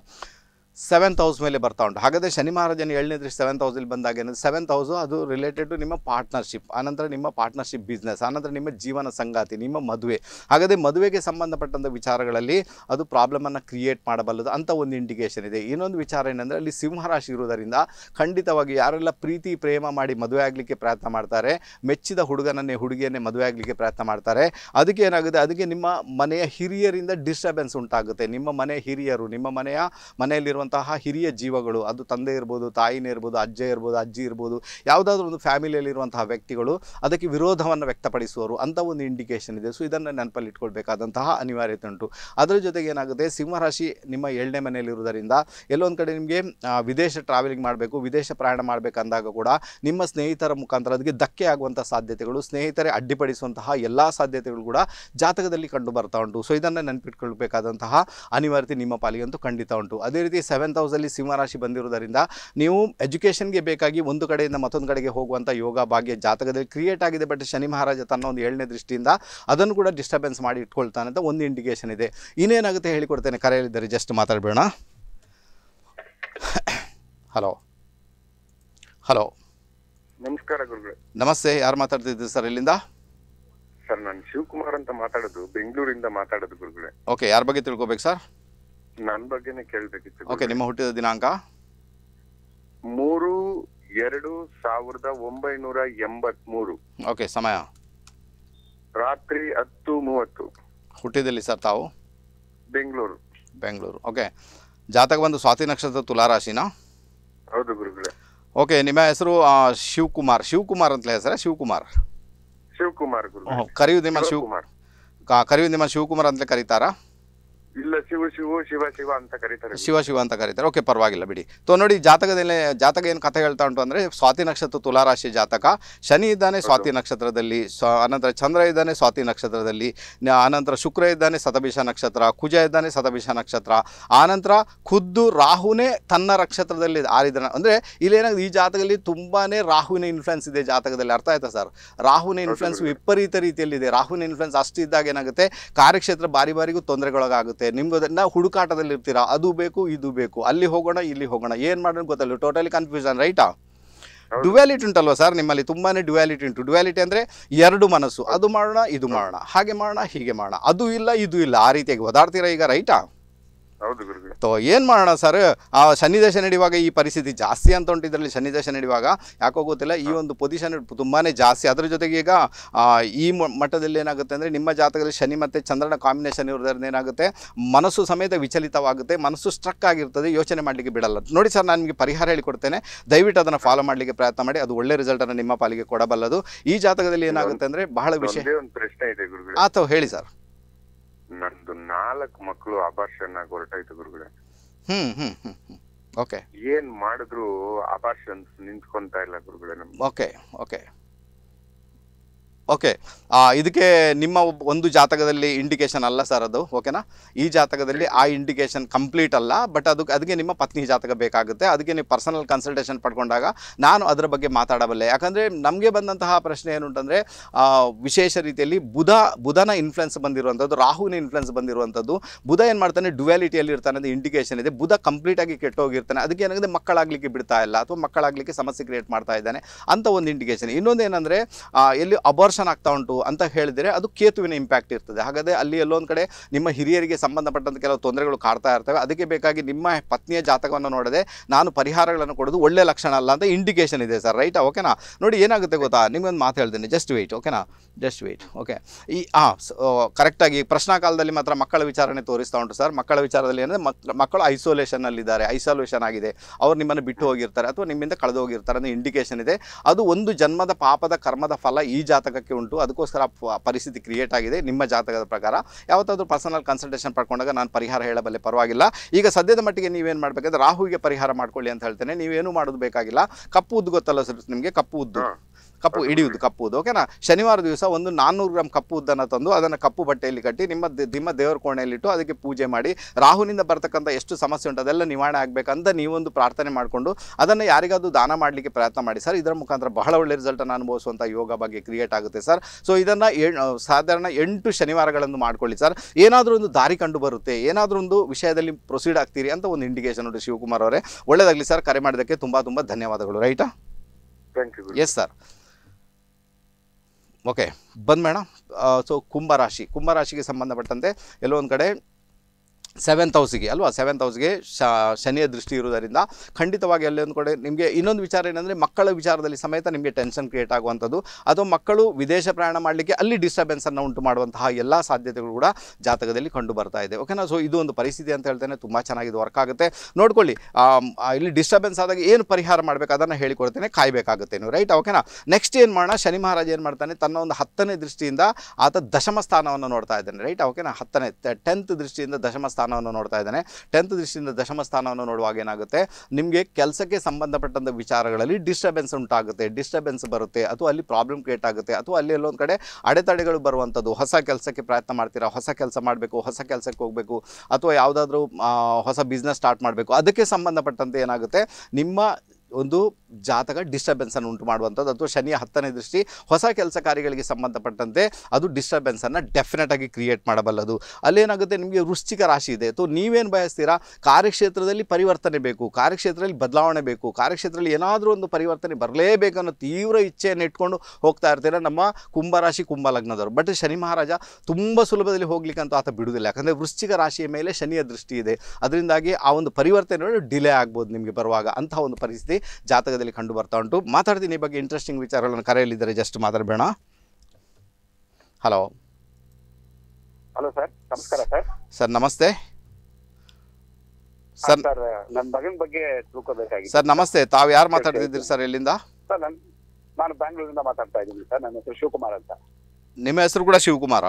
ಸೆವೆಂತ್ ಹೌಸ್ ಮೇಲೆ ಬರ್ತಾ ಉಂಟು ಹಾಗಾದರೆ ಶನಿ ಮಹಾರಾಜನ ಏಳನೇ ದೃಷ್ಟಿ ಸೆವೆಂತ್ ಹೌಸಲ್ಲಿ ಬಂದಾಗ ಏನಂದರೆ ಸೆವೆಂತ್ ಹೌಸು ಅದು ರಿಲೇಟೆಡ್ ಟು ನಿಮ್ಮ ಪಾರ್ಟ್ನರ್ಶಿಪ್ ಆನಂತರ ನಿಮ್ಮ ಪಾರ್ಟ್ನರ್ಶಿಪ್ ಬಿಸ್ನೆಸ್ ಆನಂತರ ನಿಮ್ಮ ಜೀವನ ಸಂಗಾತಿ ನಿಮ್ಮ ಮದುವೆ ಹಾಗಾದರೆ ಮದುವೆಗೆ ಸಂಬಂಧಪಟ್ಟಂಥ ವಿಚಾರಗಳಲ್ಲಿ ಅದು ಪ್ರಾಬ್ಲಮನ್ನು ಕ್ರಿಯೇಟ್ ಮಾಡಬಲ್ಲದು ಅಂತ ಒಂದು ಇಂಡಿಕೇಷನ್ ಇದೆ ಇನ್ನೊಂದು ವಿಚಾರ ಏನಂದರೆ ಅಲ್ಲಿ ಸಿಂಹರಾಶಿ ಇರುವುದರಿಂದ ಖಂಡಿತವಾಗಿ ಯಾರೆಲ್ಲ ಪ್ರೀತಿ ಪ್ರೇಮ ಮಾಡಿ ಮದುವೆ ಆಗಲಿಕ್ಕೆ ಪ್ರಯತ್ನ ಮಾಡ್ತಾರೆ ಮೆಚ್ಚಿದ ಹುಡುಗನನ್ನೇ ಹುಡುಗಿಯನ್ನೇ ಮದುವೆ ಆಗಲಿಕ್ಕೆ ಪ್ರಯತ್ನ ಮಾಡ್ತಾರೆ ಅದಕ್ಕೆ ಏನಾಗುತ್ತೆ ಅದಕ್ಕೆ ನಿಮ್ಮ ಮನೆಯ ಹಿರಿಯರಿಂದ ಡಿಸ್ಟರ್ಬೆನ್ಸ್ ಉಂಟಾಗುತ್ತೆ ನಿಮ್ಮ ಮನೆಯ ಹಿರಿಯರು ನಿಮ್ಮ ಮನೆಯ ಮನೆಯಲ್ಲಿರುವ ಇರುವಂತಹ ಹಿರಿಯ ಜೀವಗಳು ಅದು ತಂದೆ ಇರ್ಬೋದು ತಾಯಿನೇ ಇರ್ಬೋದು ಅಜ್ಜ ಇರ್ಬೋದು ಅಜ್ಜಿ ಇರ್ಬೋದು ಯಾವುದಾದ್ರೂ ಒಂದು ಇರುವಂತಹ ವ್ಯಕ್ತಿಗಳು ಅದಕ್ಕೆ ವಿರೋಧವನ್ನು ವ್ಯಕ್ತಪಡಿಸುವರು ಅಂತ ಒಂದು ಇಂಡಿಕೇಶನ್ ಇದೆ ಸೊ ಇದನ್ನು ನೆನಪಲ್ಲಿ ಇಟ್ಕೊಳ್ಬೇಕಾದಂತಹ ಅನಿವಾರ್ಯತೆ ಉಂಟು ಅದರ ಜೊತೆಗೆ ಏನಾಗುತ್ತೆ ಸಿಂಹರಾಶಿ ನಿಮ್ಮ ಏಳನೇ ಮನೆಯಲ್ಲಿರುವುದರಿಂದ ಎಲ್ಲೊಂದು ಕಡೆ ನಿಮಗೆ ವಿದೇಶ ಟ್ರಾವೆಲಿಂಗ್ ಮಾಡಬೇಕು ವಿದೇಶ ಪ್ರಯಾಣ ಮಾಡಬೇಕಂದಾಗ ಕೂಡ ನಿಮ್ಮ ಸ್ನೇಹಿತರ ಮುಖಾಂತರ ಅದಕ್ಕೆ ಧಕ್ಕೆ ಆಗುವಂಥ ಸಾಧ್ಯತೆಗಳು ಸ್ನೇಹಿತರೆ ಅಡ್ಡಿಪಡಿಸುವಂತಹ ಎಲ್ಲ ಸಾಧ್ಯತೆಗಳು ಕೂಡ ಜಾತಕದಲ್ಲಿ ಕಂಡು ಬರ್ತಾ ಉಂಟು ಸೊ ಇದನ್ನು ನೆನಪಿಟ್ಕೊಳ್ಬೇಕಾದಂತಹ ಅನಿವಾರ್ಯತೆ ನಿಮ್ಮ ಪಾಲಿಗೆ ಅಂತೂ ಖಂಡಿತ ಉಂಟು ಅದೇ ರೀತಿ ಸೆವೆಂತ್ ಹೌಸಲ್ಲಿ ಸಿಂಹರಾಶಿ ಬಂದಿರೋದರಿಂದ ನೀವು ಎಜುಕೇಷನ್ಗೆ ಬೇಕಾಗಿ ಒಂದು ಕಡೆಯಿಂದ ಮತ್ತೊಂದು ಕಡೆಗೆ ಹೋಗುವಂಥ ಯೋಗ ಭಾಗ್ಯ ಜಾತಕದಲ್ಲಿ ಕ್ರಿಯೇಟ್ ಆಗಿದೆ ಬಟ್ ಶನಿ ಮಹಾರಾಜ ತನ್ನ ಒಂದು ಏಳನೇ ದೃಷ್ಟಿಯಿಂದ ಅದನ್ನು ಕೂಡ ಡಿಸ್ಟರ್ಬೆನ್ಸ್ ಮಾಡಿ ಇಟ್ಕೊಳ್ತಾನೆ ಅಂತ ಒಂದು ಇಂಡಿಕೇಶನ್ ಇದೆ ಇನ್ನೇನಾಗುತ್ತೆ ಹೇಳಿಕೊಡ್ತೇನೆ ಹೇಳಿದ್ದಾರೆ ಜಸ್ಟ್ ಮಾತಾಡಬೇಡ ಹಲೋ ಹಲೋ ನಮಸ್ಕಾರ ಗುರುಗಳು ನಮಸ್ತೆ ಯಾರು ಮಾತಾಡ್ತಿದ್ದೀರಿ ಸರ್ ಇಲ್ಲಿಂದ ಸರ್ ನಾನು ಶಿವಕುಮಾರ್ ಅಂತ ಮಾತಾಡೋದು ಬೆಂಗಳೂರಿಂದ ಮಾತಾಡೋದು ಗುರುಗಳೇ ಓಕೆ ಯಾರ ಬಗ್ಗೆ ತಿಳ್ಕೊಬೇಕು ಸರ್ ನನ್ನ ಬಗ್ಗೆನೇ ಕೇಳಬೇಕಿತ್ತು ಓಕೆ ನಿಮ್ಮ ಹುಟ್ಟಿದ ದಿನಾಂಕ ಮೂರು ಎರಡು ಸಾವಿರದ ಒಂಬೈನೂರ ಎಂಬತ್ ಮೂರು ಓಕೆ ಸಮಯ ರಾತ್ರಿ ಹತ್ತು ಮೂವತ್ತು ಹುಟ್ಟಿದಲ್ಲಿ ಸರ್ ತಾವು ಬೆಂಗಳೂರು ಬೆಂಗಳೂರು ಓಕೆ ಜಾತಕ ಬಂದು ಸ್ವಾತಿ ನಕ್ಷತ್ರ ತುಲಾರಾಶಿನಾ ಹೌದು ಗುರುಗಳೇ ಓಕೆ ನಿಮ್ಮ ಹೆಸರು ಶಿವಕುಮಾರ್ ಶಿವಕುಮಾರ್ ಅಂತಲೇ ಹೆಸರ ಶಿವಕುಮಾರ್ ಶಿವಕುಮಾರ್ ಕರೆಯುವುದು ನಿಮ್ಮ ಶಿವಕುಮಾರ್ ಕರೆಯುವುದು ನಿಮ್ಮ ಶಿವಕುಮಾರ್ ಅಂತಲೇ ಕರೀತಾರಾ ಇಲ್ಲ ಶಿವ ಶಿವ ಶಿವ ಶಿವ ಅಂತ ಕರೀತಾರೆ ಶಿವ ಶಿವ ಅಂತ ಕರೀತಾರೆ ಓಕೆ ಪರವಾಗಿಲ್ಲ ಬಿಡಿ ತೋ ನೋಡಿ ಜಾತಕದಲ್ಲಿ ಜಾತಕ ಏನು ಕಥೆ ಹೇಳ್ತಾ ಉಂಟು ಅಂದ್ರೆ ಸ್ವಾತಿ ನಕ್ಷತ್ರ ತುಲಾರಾಶಿ ಜಾತಕ ಶನಿ ಇದ್ದಾನೆ ಸ್ವಾತಿ ನಕ್ಷತ್ರದಲ್ಲಿ ಅನಂತರ ಚಂದ್ರ ಇದ್ದಾನೆ ಸ್ವಾತಿ ನಕ್ಷತ್ರದಲ್ಲಿ ಆನಂತರ ಶುಕ್ರ ಇದ್ದಾನೆ ಸತಭಿಷ ನಕ್ಷತ್ರ ಕುಜ ಇದ್ದಾನೆ ಸತಭಿಷ ನಕ್ಷತ್ರ ಆನಂತರ ಖುದ್ದು ರಾಹುನೇ ತನ್ನ ನಕ್ಷತ್ರದಲ್ಲಿ ಆರಿದ ಅಂದರೆ ಇಲ್ಲೇನಾಗ ಈ ಜಾತಕದಲ್ಲಿ ತುಂಬಾನೇ ರಾಹುವಿನ ಇನ್ಫ್ಲುಯೆನ್ಸ್ ಇದೆ ಜಾತಕದಲ್ಲಿ ಅರ್ಥ ಆಯ್ತಾ ಸರ್ ರಾಹುನ ಇನ್ಫ್ಲುಯೆನ್ಸ್ ವಿಪರೀತ ರೀತಿಯಲ್ಲಿದೆ ರಾಹುವಿನ ಇನ್ಫ್ಲುಯೆನ್ಸ್ ಅಷ್ಟು ಇದ್ದಾಗ ಏನಾಗುತ್ತೆ ಕಾರ್ಯಕ್ಷೇತ್ರ ಬಾರಿ ಬಾರಿಗೂ ತೊಂದರೆಗೊಳಗಾಗುತ್ತೆ ಆಗುತ್ತೆ ನಿಮ್ಗೆ ನಾವು ಹುಡುಕಾಟದಲ್ಲಿ ಇರ್ತೀರಾ ಅದು ಬೇಕು ಇದು ಬೇಕು ಅಲ್ಲಿ ಹೋಗೋಣ ಇಲ್ಲಿ ಹೋಗೋಣ ಏನು ಮಾಡೋಣ ಗೊತ್ತಲ್ಲ ಟೋಟಲಿ ಕನ್ಫ್ಯೂಷನ್ ರೈಟಾ ಡುವ್ಯಾಲಿಟಿ ಉಂಟಲ್ವಾ ಸರ್ ನಿಮ್ಮಲ್ಲಿ ತುಂಬಾ ಡುವ್ಯಾಲಿಟಿ ಉಂಟು ಡ್ಯಾಲಿಟಿ ಅಂದ್ರೆ ಎರಡು ಮನಸ್ಸು ಅದು ಮಾಡೋಣ ಇದು ಮಾಡೋಣ ಹಾಗೆ ಮಾಡೋಣ ಹೀಗೆ ಮಾಡೋಣ ಅದು ಇಲ್ಲ ಇದು ಇಲ್ಲ ಆ ರೀತಿಯಾಗಿ ಓದಾಡ್ತೀರಾ ಈಗ ರೈಟಾ ತೋ ಏನು ಮಾಡೋಣ ಸರ್ ಆ ಸನ್ನಿವೇಶ ನಡೆಯುವಾಗ ಈ ಪರಿಸ್ಥಿತಿ ಜಾಸ್ತಿ ಅಂತ ಉಂಟು ಸನ್ನಿವೇಶ ನಡೆಯುವಾಗ ಯಾಕೋ ಗೊತ್ತಿಲ್ಲ ಈ ಒಂದು ಪೊಸಿಷನ್ ತುಂಬಾನೇ ಜಾಸ್ತಿ ಅದರ ಜೊತೆಗೆ ಈಗ ಈ ಮಟ್ಟದಲ್ಲಿ ಏನಾಗುತ್ತೆ ಅಂದ್ರೆ ನಿಮ್ಮ ಜಾತಕದಲ್ಲಿ ಶನಿ ಮತ್ತೆ ಚಂದ್ರನ ಕಾಂಬಿನೇಷನ್ ಇರೋದ್ರಿಂದ ಏನಾಗುತ್ತೆ ಮನಸ್ಸು ಸಮೇತ ವಿಚಲಿತವಾಗುತ್ತೆ ಮನಸ್ಸು ಸ್ಟ್ರಕ್ ಆಗಿರ್ತದೆ ಯೋಚನೆ ಮಾಡ್ಲಿಕ್ಕೆ ಬಿಡಲ್ಲ ನೋಡಿ ಸರ್ ನಾನು ನಿಮಗೆ ಪರಿಹಾರ ಹೇಳಿಕೊಡ್ತೇನೆ ದಯವಿಟ್ಟು ಅದನ್ನ ಫಾಲೋ ಮಾಡ್ಲಿಕ್ಕೆ ಪ್ರಯತ್ನ ಮಾಡಿ ಅದು ಒಳ್ಳೆ ರಿಸಲ್ಟ್ ರಿಸಲ್ಟನ್ನು ನಿಮ್ಮ ಪಾಲಿಗೆ ಕೊಡಬಲ್ಲದು ಈ ಜಾತಕದಲ್ಲಿ ಏನಾಗುತ್ತೆ ಅಂದ್ರೆ ಬಹಳ ವಿಷಯ ಆತ ಹೇಳಿ ಸರ್ ನಂದು ನಾಲ್ಕು ಮಕ್ಕಳು ಅಬಾರ್ಷನ್ ಆಗಿ ಹೊರಟಾಯ್ತು ಗುರುಗಳೇ ಓಕೆ ಏನ್ ಮಾಡಿದ್ರು ಅಭಾಷನ್ ನಿಂತ್ಕೊಂತ ಇಲ್ಲ ಗುರುಗಳೇ ನಮ್ಗೆ ಓಕೆ ಓಕೆ ಓಕೆ ಇದಕ್ಕೆ ನಿಮ್ಮ ಒಂದು ಜಾತಕದಲ್ಲಿ ಇಂಡಿಕೇಶನ್ ಅಲ್ಲ ಸರ್ ಅದು ಓಕೆನಾ ಈ ಜಾತಕದಲ್ಲಿ ಆ ಇಂಡಿಕೇಶನ್ ಕಂಪ್ಲೀಟ್ ಅಲ್ಲ ಬಟ್ ಅದಕ್ಕೆ ಅದಕ್ಕೆ ನಿಮ್ಮ ಪತ್ನಿ ಜಾತಕ ಬೇಕಾಗುತ್ತೆ ಅದಕ್ಕೆ ನೀವು ಪರ್ಸನಲ್ ಕನ್ಸಲ್ಟೇಷನ್ ಪಡ್ಕೊಂಡಾಗ ನಾನು ಅದರ ಬಗ್ಗೆ ಮಾತಾಡಬಲ್ಲೆ ಯಾಕಂದರೆ ನಮಗೆ ಬಂದಂತಹ ಪ್ರಶ್ನೆ ಏನು ಅಂತಂದರೆ ವಿಶೇಷ ರೀತಿಯಲ್ಲಿ ಬುಧ ಬುಧನ ಇನ್ಫ್ಲುಯೆನ್ಸ್ ಬಂದಿರುವಂಥದ್ದು ರಾಹುವಿನ ಇನ್ಫ್ಲುಯೆನ್ಸ್ ಬಂದಿರುವಂಥದ್ದು ಬುಧ ಏನು ಮಾಡ್ತಾನೆ ಡ್ಯುವ್ಯಾಲಿಟಿಯಲ್ಲಿ ಇರ್ತಾನೆ ಅದು ಇಂಡಿಕೇಶನ್ ಇದೆ ಬುಧ ಕಂಪ್ಲೀಟಾಗಿ ಕೆಟ್ಟೋಗಿರ್ತಾನೆ ಅದಕ್ಕೆ ಏನಾಗಿದೆ ಮಕ್ಕಳಾಗಲಿಕ್ಕೆ ಬಿಡ್ತಾ ಇಲ್ಲ ಅಥವಾ ಮಕ್ಕಳಾಗಲಿಕ್ಕೆ ಸಮಸ್ಯೆ ಕ್ರಿಯೇಟ್ ಮಾಡ್ತಾ ಇದ್ದಾನೆ ಅಂತ ಒಂದು ಇಂಡಿಕೇಶನ್ ಇನ್ನೊಂದು ಏನಂದರೆ ಎಲ್ಲಿ ಅಬರ್ ಆಗ್ತಾ ಉಂಟು ಅಂತ ಹೇಳಿದರೆ ಅದು ಕೇತುವಿನ ಇಂಪ್ಯಾಕ್ಟ್ ಇರ್ತದೆ ಹಾಗಾದರೆ ಅಲ್ಲಿ ಎಲ್ಲೊಂದು ಕಡೆ ನಿಮ್ಮ ಹಿರಿಯರಿಗೆ ಸಂಬಂಧಪಟ್ಟಂಥ ಕೆಲವು ತೊಂದರೆಗಳು ಕಾಡ್ತಾ ಇರ್ತವೆ ಅದಕ್ಕೆ ಬೇಕಾಗಿ ನಿಮ್ಮ ಪತ್ನಿಯ ಜಾತಕವನ್ನು ನೋಡದೆ ನಾನು ಪರಿಹಾರಗಳನ್ನು ಕೊಡೋದು ಒಳ್ಳೆ ಲಕ್ಷಣ ಅಲ್ಲ ಅಂತ ಇಂಡಿಕೇಶನ್ ಇದೆ ಸರ್ ರೈಟಾ ಓಕೆನಾ ನೋಡಿ ಏನಾಗುತ್ತೆ ಗೊತ್ತಾ ನಿಮಗೊಂದು ಮಾತು ಹೇಳ್ತೇನೆ ಜಸ್ಟ್ ವೆಯ್ಟ್ ಓಕೆನಾ ಜಸ್ಟ್ ವೆಯ್ಟ್ ಓಕೆ ಈ ಹಾಂ ಕರೆಕ್ಟಾಗಿ ಪ್ರಶ್ನಾ ಕಾಲದಲ್ಲಿ ಮಾತ್ರ ಮಕ್ಕಳ ವಿಚಾರಣೆ ತೋರಿಸ್ತಾ ಉಂಟು ಸರ್ ಮಕ್ಕಳ ವಿಚಾರದಲ್ಲಿ ಏನಂದರೆ ಮಕ್ಕಳು ಐಸೋಲೇಷನಲ್ಲಿದ್ದಾರೆ ಐಸೋಲೇಷನ್ ಆಗಿದೆ ಅವ್ರು ನಿಮ್ಮನ್ನು ಬಿಟ್ಟು ಹೋಗಿರ್ತಾರೆ ಅಥವಾ ನಿಮ್ಮಿಂದ ಕಳೆದು ಹೋಗಿರ್ತಾರೆ ಅನ್ನೋ ಇಂಡಿಕೇಶನ್ ಇದೆ ಅದು ಒಂದು ಜನ್ಮದ ಪಾಪದ ಕರ್ಮದ ಫಲ ಈ ಜಾತಕ ಜಾತಕಕ್ಕೆ ಉಂಟು ಅದಕ್ಕೋಸ್ಕರ ಪರಿಸ್ಥಿತಿ ಕ್ರಿಯೇಟ್ ಆಗಿದೆ ನಿಮ್ಮ ಜಾತಕದ ಪ್ರಕಾರ ಯಾವತ್ತಾದರೂ ಪರ್ಸನಲ್ ಕನ್ಸಲ್ಟೇಷನ್ ಪಡ್ಕೊಂಡಾಗ ನಾನು ಪರಿಹಾರ ಹೇಳಬಲ್ಲೆ ಪರವಾಗಿಲ್ಲ ಈಗ ಸದ್ಯದ ಮಟ್ಟಿಗೆ ನೀವೇನು ಮಾಡಬೇಕಂದ್ರೆ ರಾಹುವಿಗೆ ಪರಿಹಾರ ಮಾಡ್ಕೊಳ್ಳಿ ಅಂತ ಹೇಳ್ತೇನೆ ನೀವೇನು ಮಾಡೋದು ಬೇಕಾಗಿಲ್ಲ ಕಪ್ಪು ಉದ್ದು ಗೊತ್ತಲ್ಲ ಸರ್ ನಿಮಗೆ ಕಪ್ಪು ಉದ್ದು ಕಪ್ಪು ಹಿಡಿಯುವುದು ಕಪ್ಪು ಉದ್ದು ಓಕೆನಾ ಶನಿವಾರ ದಿವಸ ಒಂದು ನಾನ್ನೂರು ಗ್ರಾಮ್ ಕಪ್ಪು ಉದ್ದನ್ನು ತಂದು ಅದನ್ನು ಕಪ್ಪು ಬಟ್ಟೆಯಲ್ಲಿ ಕಟ್ಟಿ ನಿಮ್ಮ ನಿಮ್ಮ ದೇವರ ಕೋಣೆಯಲ್ಲಿಟ್ಟು ಅದಕ್ಕೆ ಪೂಜೆ ಮಾಡಿ ರಾಹುನಿಂದ ಬರ್ತಕ್ಕಂಥ ಎಷ್ಟು ಸಮಸ್ಯೆ ಉಂಟು ಅದೆಲ್ಲ ನಿವಾರಣೆ ಆಗಬೇಕಂತ ನೀವೊಂದು ಪ್ರಾರ್ಥನೆ ಮಾಡಿಕೊಂಡು ಅದನ್ನು ಯಾರಿಗಾದರೂ ದಾನ ಮಾಡಲಿಕ್ಕೆ ಪ್ರಯತ್ನ ಮಾಡಿ ಸರ್ ಇದರ ಮುಖಾಂತರ ಬಹಳ ಒಳ್ಳೆ ರಿಸಲ್ಟನ್ನು ಅನುಭವಿಸುವಂಥ ಯೋಗ ಬಗ್ಗೆ ಕ್ರಿಯೇಟ್ ಆಗುತ್ತೆ ಸರ್ ಸೊ ಇದನ್ನು ಸಾಧಾರಣ ಎಂಟು ಶನಿವಾರಗಳನ್ನು ಮಾಡ್ಕೊಳ್ಳಿ ಸರ್ ಏನಾದರೂ ಒಂದು ದಾರಿ ಕಂಡು ಬರುತ್ತೆ ಏನಾದರೂ ಒಂದು ವಿಷಯದಲ್ಲಿ ಪ್ರೊಸೀಡ್ ಆಗ್ತೀರಿ ಅಂತ ಒಂದು ಇಂಡಿಕೇಶನ್ ಉಂಟು ಶಿವಕುಮಾರ್ ಅವರೇ ಒಳ್ಳೆಯದಾಗಲಿ ಸರ್ ಕರೆ ಮಾಡೋದಕ್ಕೆ ತುಂಬ ತುಂಬ ಧನ್ಯವಾದಗಳು ರೈಟಾ thank you yes sir okay madam so ಕುಂಭರಾಶಿ ಕುಂಭರಾಶಿಗೆ ಸಂಬಂಧಪಟ್ಟಂತೆ ಎಲ್ಲೋ ಒಂದು ಕಡೆ ಸೆವೆಂತ್ ಹೌಸ್ಗೆ ಅಲ್ವಾ ಸೆವೆಂತ್ ಹೌಸ್ಗೆ ಶನಿಯ ದೃಷ್ಟಿ ಇರುವುದರಿಂದ ಖಂಡಿತವಾಗಿ ಅಲ್ಲಿ ಒಂದು ಕಡೆ ನಿಮಗೆ ಇನ್ನೊಂದು ವಿಚಾರ ಏನಂದರೆ ಮಕ್ಕಳ ವಿಚಾರದಲ್ಲಿ ಸಮೇತ ನಿಮಗೆ ಟೆನ್ಷನ್ ಕ್ರಿಯೇಟ್ ಆಗುವಂಥದ್ದು ಅಥವಾ ಮಕ್ಕಳು ವಿದೇಶ ಪ್ರಯಾಣ ಮಾಡಲಿಕ್ಕೆ ಅಲ್ಲಿ ಡಿಸ್ಟರ್ಬೆನ್ಸನ್ನು ಉಂಟು ಮಾಡುವಂತಹ ಎಲ್ಲ ಸಾಧ್ಯತೆಗಳು ಕೂಡ ಜಾತಕದಲ್ಲಿ ಕಂಡು ಬರ್ತಾ ಇದೆ ಓಕೆನಾ ಸೊ ಇದು ಒಂದು ಪರಿಸ್ಥಿತಿ ಅಂತ ಹೇಳ್ತೇನೆ ತುಂಬ ಚೆನ್ನಾಗಿ ವರ್ಕ್ ಆಗುತ್ತೆ ನೋಡ್ಕೊಳ್ಳಿ ಇಲ್ಲಿ ಡಿಸ್ಟರ್ಬೆನ್ಸ್ ಆದಾಗ ಏನು ಪರಿಹಾರ ಮಾಡಬೇಕು ಅದನ್ನು ಹೇಳಿಕೊಡ್ತೇನೆ ಕಾಯಬೇಕಾಗುತ್ತೆ ನೀವು ರೈಟ್ ಓಕೆನಾ ನೆಕ್ಸ್ಟ್ ಏನು ಮಾಡೋಣ ಶನಿ ಮಹಾರಾಜ ಏನು ಮಾಡ್ತಾನೆ ತನ್ನ ಒಂದು ಹತ್ತನೇ ದೃಷ್ಟಿಯಿಂದ ಆತ ದಶಮ ಸ್ಥಾನವನ್ನು ನೋಡ್ತಾ ಇದ್ದಾನೆ ರೈಟ್ ಓಕೆನಾ ಹತ್ತನೇ ಟೆಂತ್ ದೃಷ್ಟಿಯಿಂದ ದಶಮ ಸ್ಥಾನ ಸ್ಥಾನವನ್ನು ನೋಡ್ತಾ ಇದ್ದಾನೆ ಟೆಂತ್ ದೃಷ್ಟಿಯಿಂದ ದಶಮ ಸ್ಥಾನವನ್ನು ನೋಡುವಾಗ ಏನಾಗುತ್ತೆ ನಿಮಗೆ ಕೆಲಸಕ್ಕೆ ಸಂಬಂಧಪಟ್ಟಂಥ ವಿಚಾರಗಳಲ್ಲಿ ಡಿಸ್ಟರ್ಬೆನ್ಸ್ ಉಂಟಾಗುತ್ತೆ ಡಿಸ್ಟರ್ಬೆನ್ಸ್ ಬರುತ್ತೆ ಅಥವಾ ಅಲ್ಲಿ ಪ್ರಾಬ್ಲಮ್ ಕ್ರಿಯೇಟ್ ಆಗುತ್ತೆ ಅಥವಾ ಅಲ್ಲಿ ಎಲ್ಲೊಂದು ಕಡೆ ಅಡೆತಡೆಗಳು ಬರುವಂಥದ್ದು ಹೊಸ ಕೆಲಸಕ್ಕೆ ಪ್ರಯತ್ನ ಮಾಡ್ತೀರಾ ಹೊಸ ಕೆಲಸ ಮಾಡಬೇಕು ಹೊಸ ಕೆಲಸಕ್ಕೆ ಹೋಗಬೇಕು ಅಥವಾ ಯಾವುದಾದ್ರೂ ಹೊಸ ಬಿಸ್ನೆಸ್ ಸ್ಟಾರ್ಟ್ ಮಾಡಬೇಕು ಅದಕ್ಕೆ ಸಂಬಂಧಪಟ್ಟಂತೆ ಏನಾಗುತ್ತೆ ನಿಮ್ಮ ಒಂದು ಜಾತಕ ಡಿಸ್ಟರ್ಬೆನ್ಸನ್ನು ಉಂಟು ಮಾಡುವಂಥದ್ದು ಅಥವಾ ಶನಿಯ ಹತ್ತನೇ ದೃಷ್ಟಿ ಹೊಸ ಕೆಲಸ ಕಾರ್ಯಗಳಿಗೆ ಸಂಬಂಧಪಟ್ಟಂತೆ ಅದು ಡಿಸ್ಟರ್ಬೆನ್ಸನ್ನು ಡೆಫಿನೆಟಾಗಿ ಕ್ರಿಯೇಟ್ ಮಾಡಬಲ್ಲದು ಅಲ್ಲೇನಾಗುತ್ತೆ ನಿಮಗೆ ವೃಶ್ಚಿಕ ರಾಶಿ ಇದೆ ಅಥವಾ ನೀವೇನು ಬಯಸ್ತೀರಾ ಕಾರ್ಯಕ್ಷೇತ್ರದಲ್ಲಿ ಪರಿವರ್ತನೆ ಬೇಕು ಕಾರ್ಯಕ್ಷೇತ್ರದಲ್ಲಿ ಬದಲಾವಣೆ ಬೇಕು ಕಾರ್ಯಕ್ಷೇತ್ರದಲ್ಲಿ ಏನಾದರೂ ಒಂದು ಪರಿವರ್ತನೆ ಬರಲೇಬೇಕು ಅನ್ನೋ ತೀವ್ರ ಇಚ್ಛೆಯನ್ನು ಇಟ್ಕೊಂಡು ಹೋಗ್ತಾ ಇರ್ತೀರ ನಮ್ಮ ಕುಂಭರಾಶಿ ಕುಂಭ ಲಗ್ನದವರು ಬಟ್ ಶನಿ ಮಹಾರಾಜ ತುಂಬ ಸುಲಭದಲ್ಲಿ ಹೋಗ್ಲಿಕ್ಕಂತೂ ಆತ ಬಿಡುವುದಿಲ್ಲ ಯಾಕಂದರೆ ವೃಶ್ಚಿಕ ರಾಶಿಯ ಮೇಲೆ ಶನಿಯ ದೃಷ್ಟಿ ಇದೆ ಅದರಿಂದಾಗಿ ಆ ಒಂದು ಪರಿವರ್ತನೆ ಡಿಲೇ ಆಗ್ಬೋದು ನಿಮಗೆ ಬರುವಾಗ ಅಂತಹ ಒಂದು ಪರಿಸ್ಥಿತಿ ಜಾತಕದಲ್ಲಿ ಕಂಡು ಬರ್ತಾ ಉಂಟು ಮಾತಾಡ್ತೀನಿ ಈ ಬಗ್ಗೆ ಇಂಟ್ರೆಸ್ಟಿಂಗ್ ವಿಚಾರಗಳನ್ನು ಕರೆಯಲಿದ್ದಾರೆ ಜಸ್ಟ್ ಮಾತಾಡಬೇಡ ಹಲೋ ಹಲೋ ಸರ್ ನಮಸ್ಕಾರ ಸರ್ ಸರ್ ನಮಸ್ತೆ ಸರ್ ನನ್ನ ಮಗನ ಬಗ್ಗೆ ತಿಳ್ಕೊಬೇಕಾಗಿ ಸರ್ ನಮಸ್ತೆ ತಾವು ಯಾರು ಮಾತಾಡ್ತಿದ್ದೀರಿ ಸರ್ ಎಲ್ಲಿಂದ ಸರ್ ನಾನು ನಾನು ಬ್ಯಾಂಗ್ಳೂರಿಂದ ಮಾತಾಡ್ತಾ ಇದ್ದೀನಿ ಸರ್ ನನ್ನ ಹೆಸರು ಶಿವಕುಮಾರ್ ಅಂತ ನಿಮ್ಮ ಹೆಸರು ಕೂಡ ಶಿವಕುಮಾರ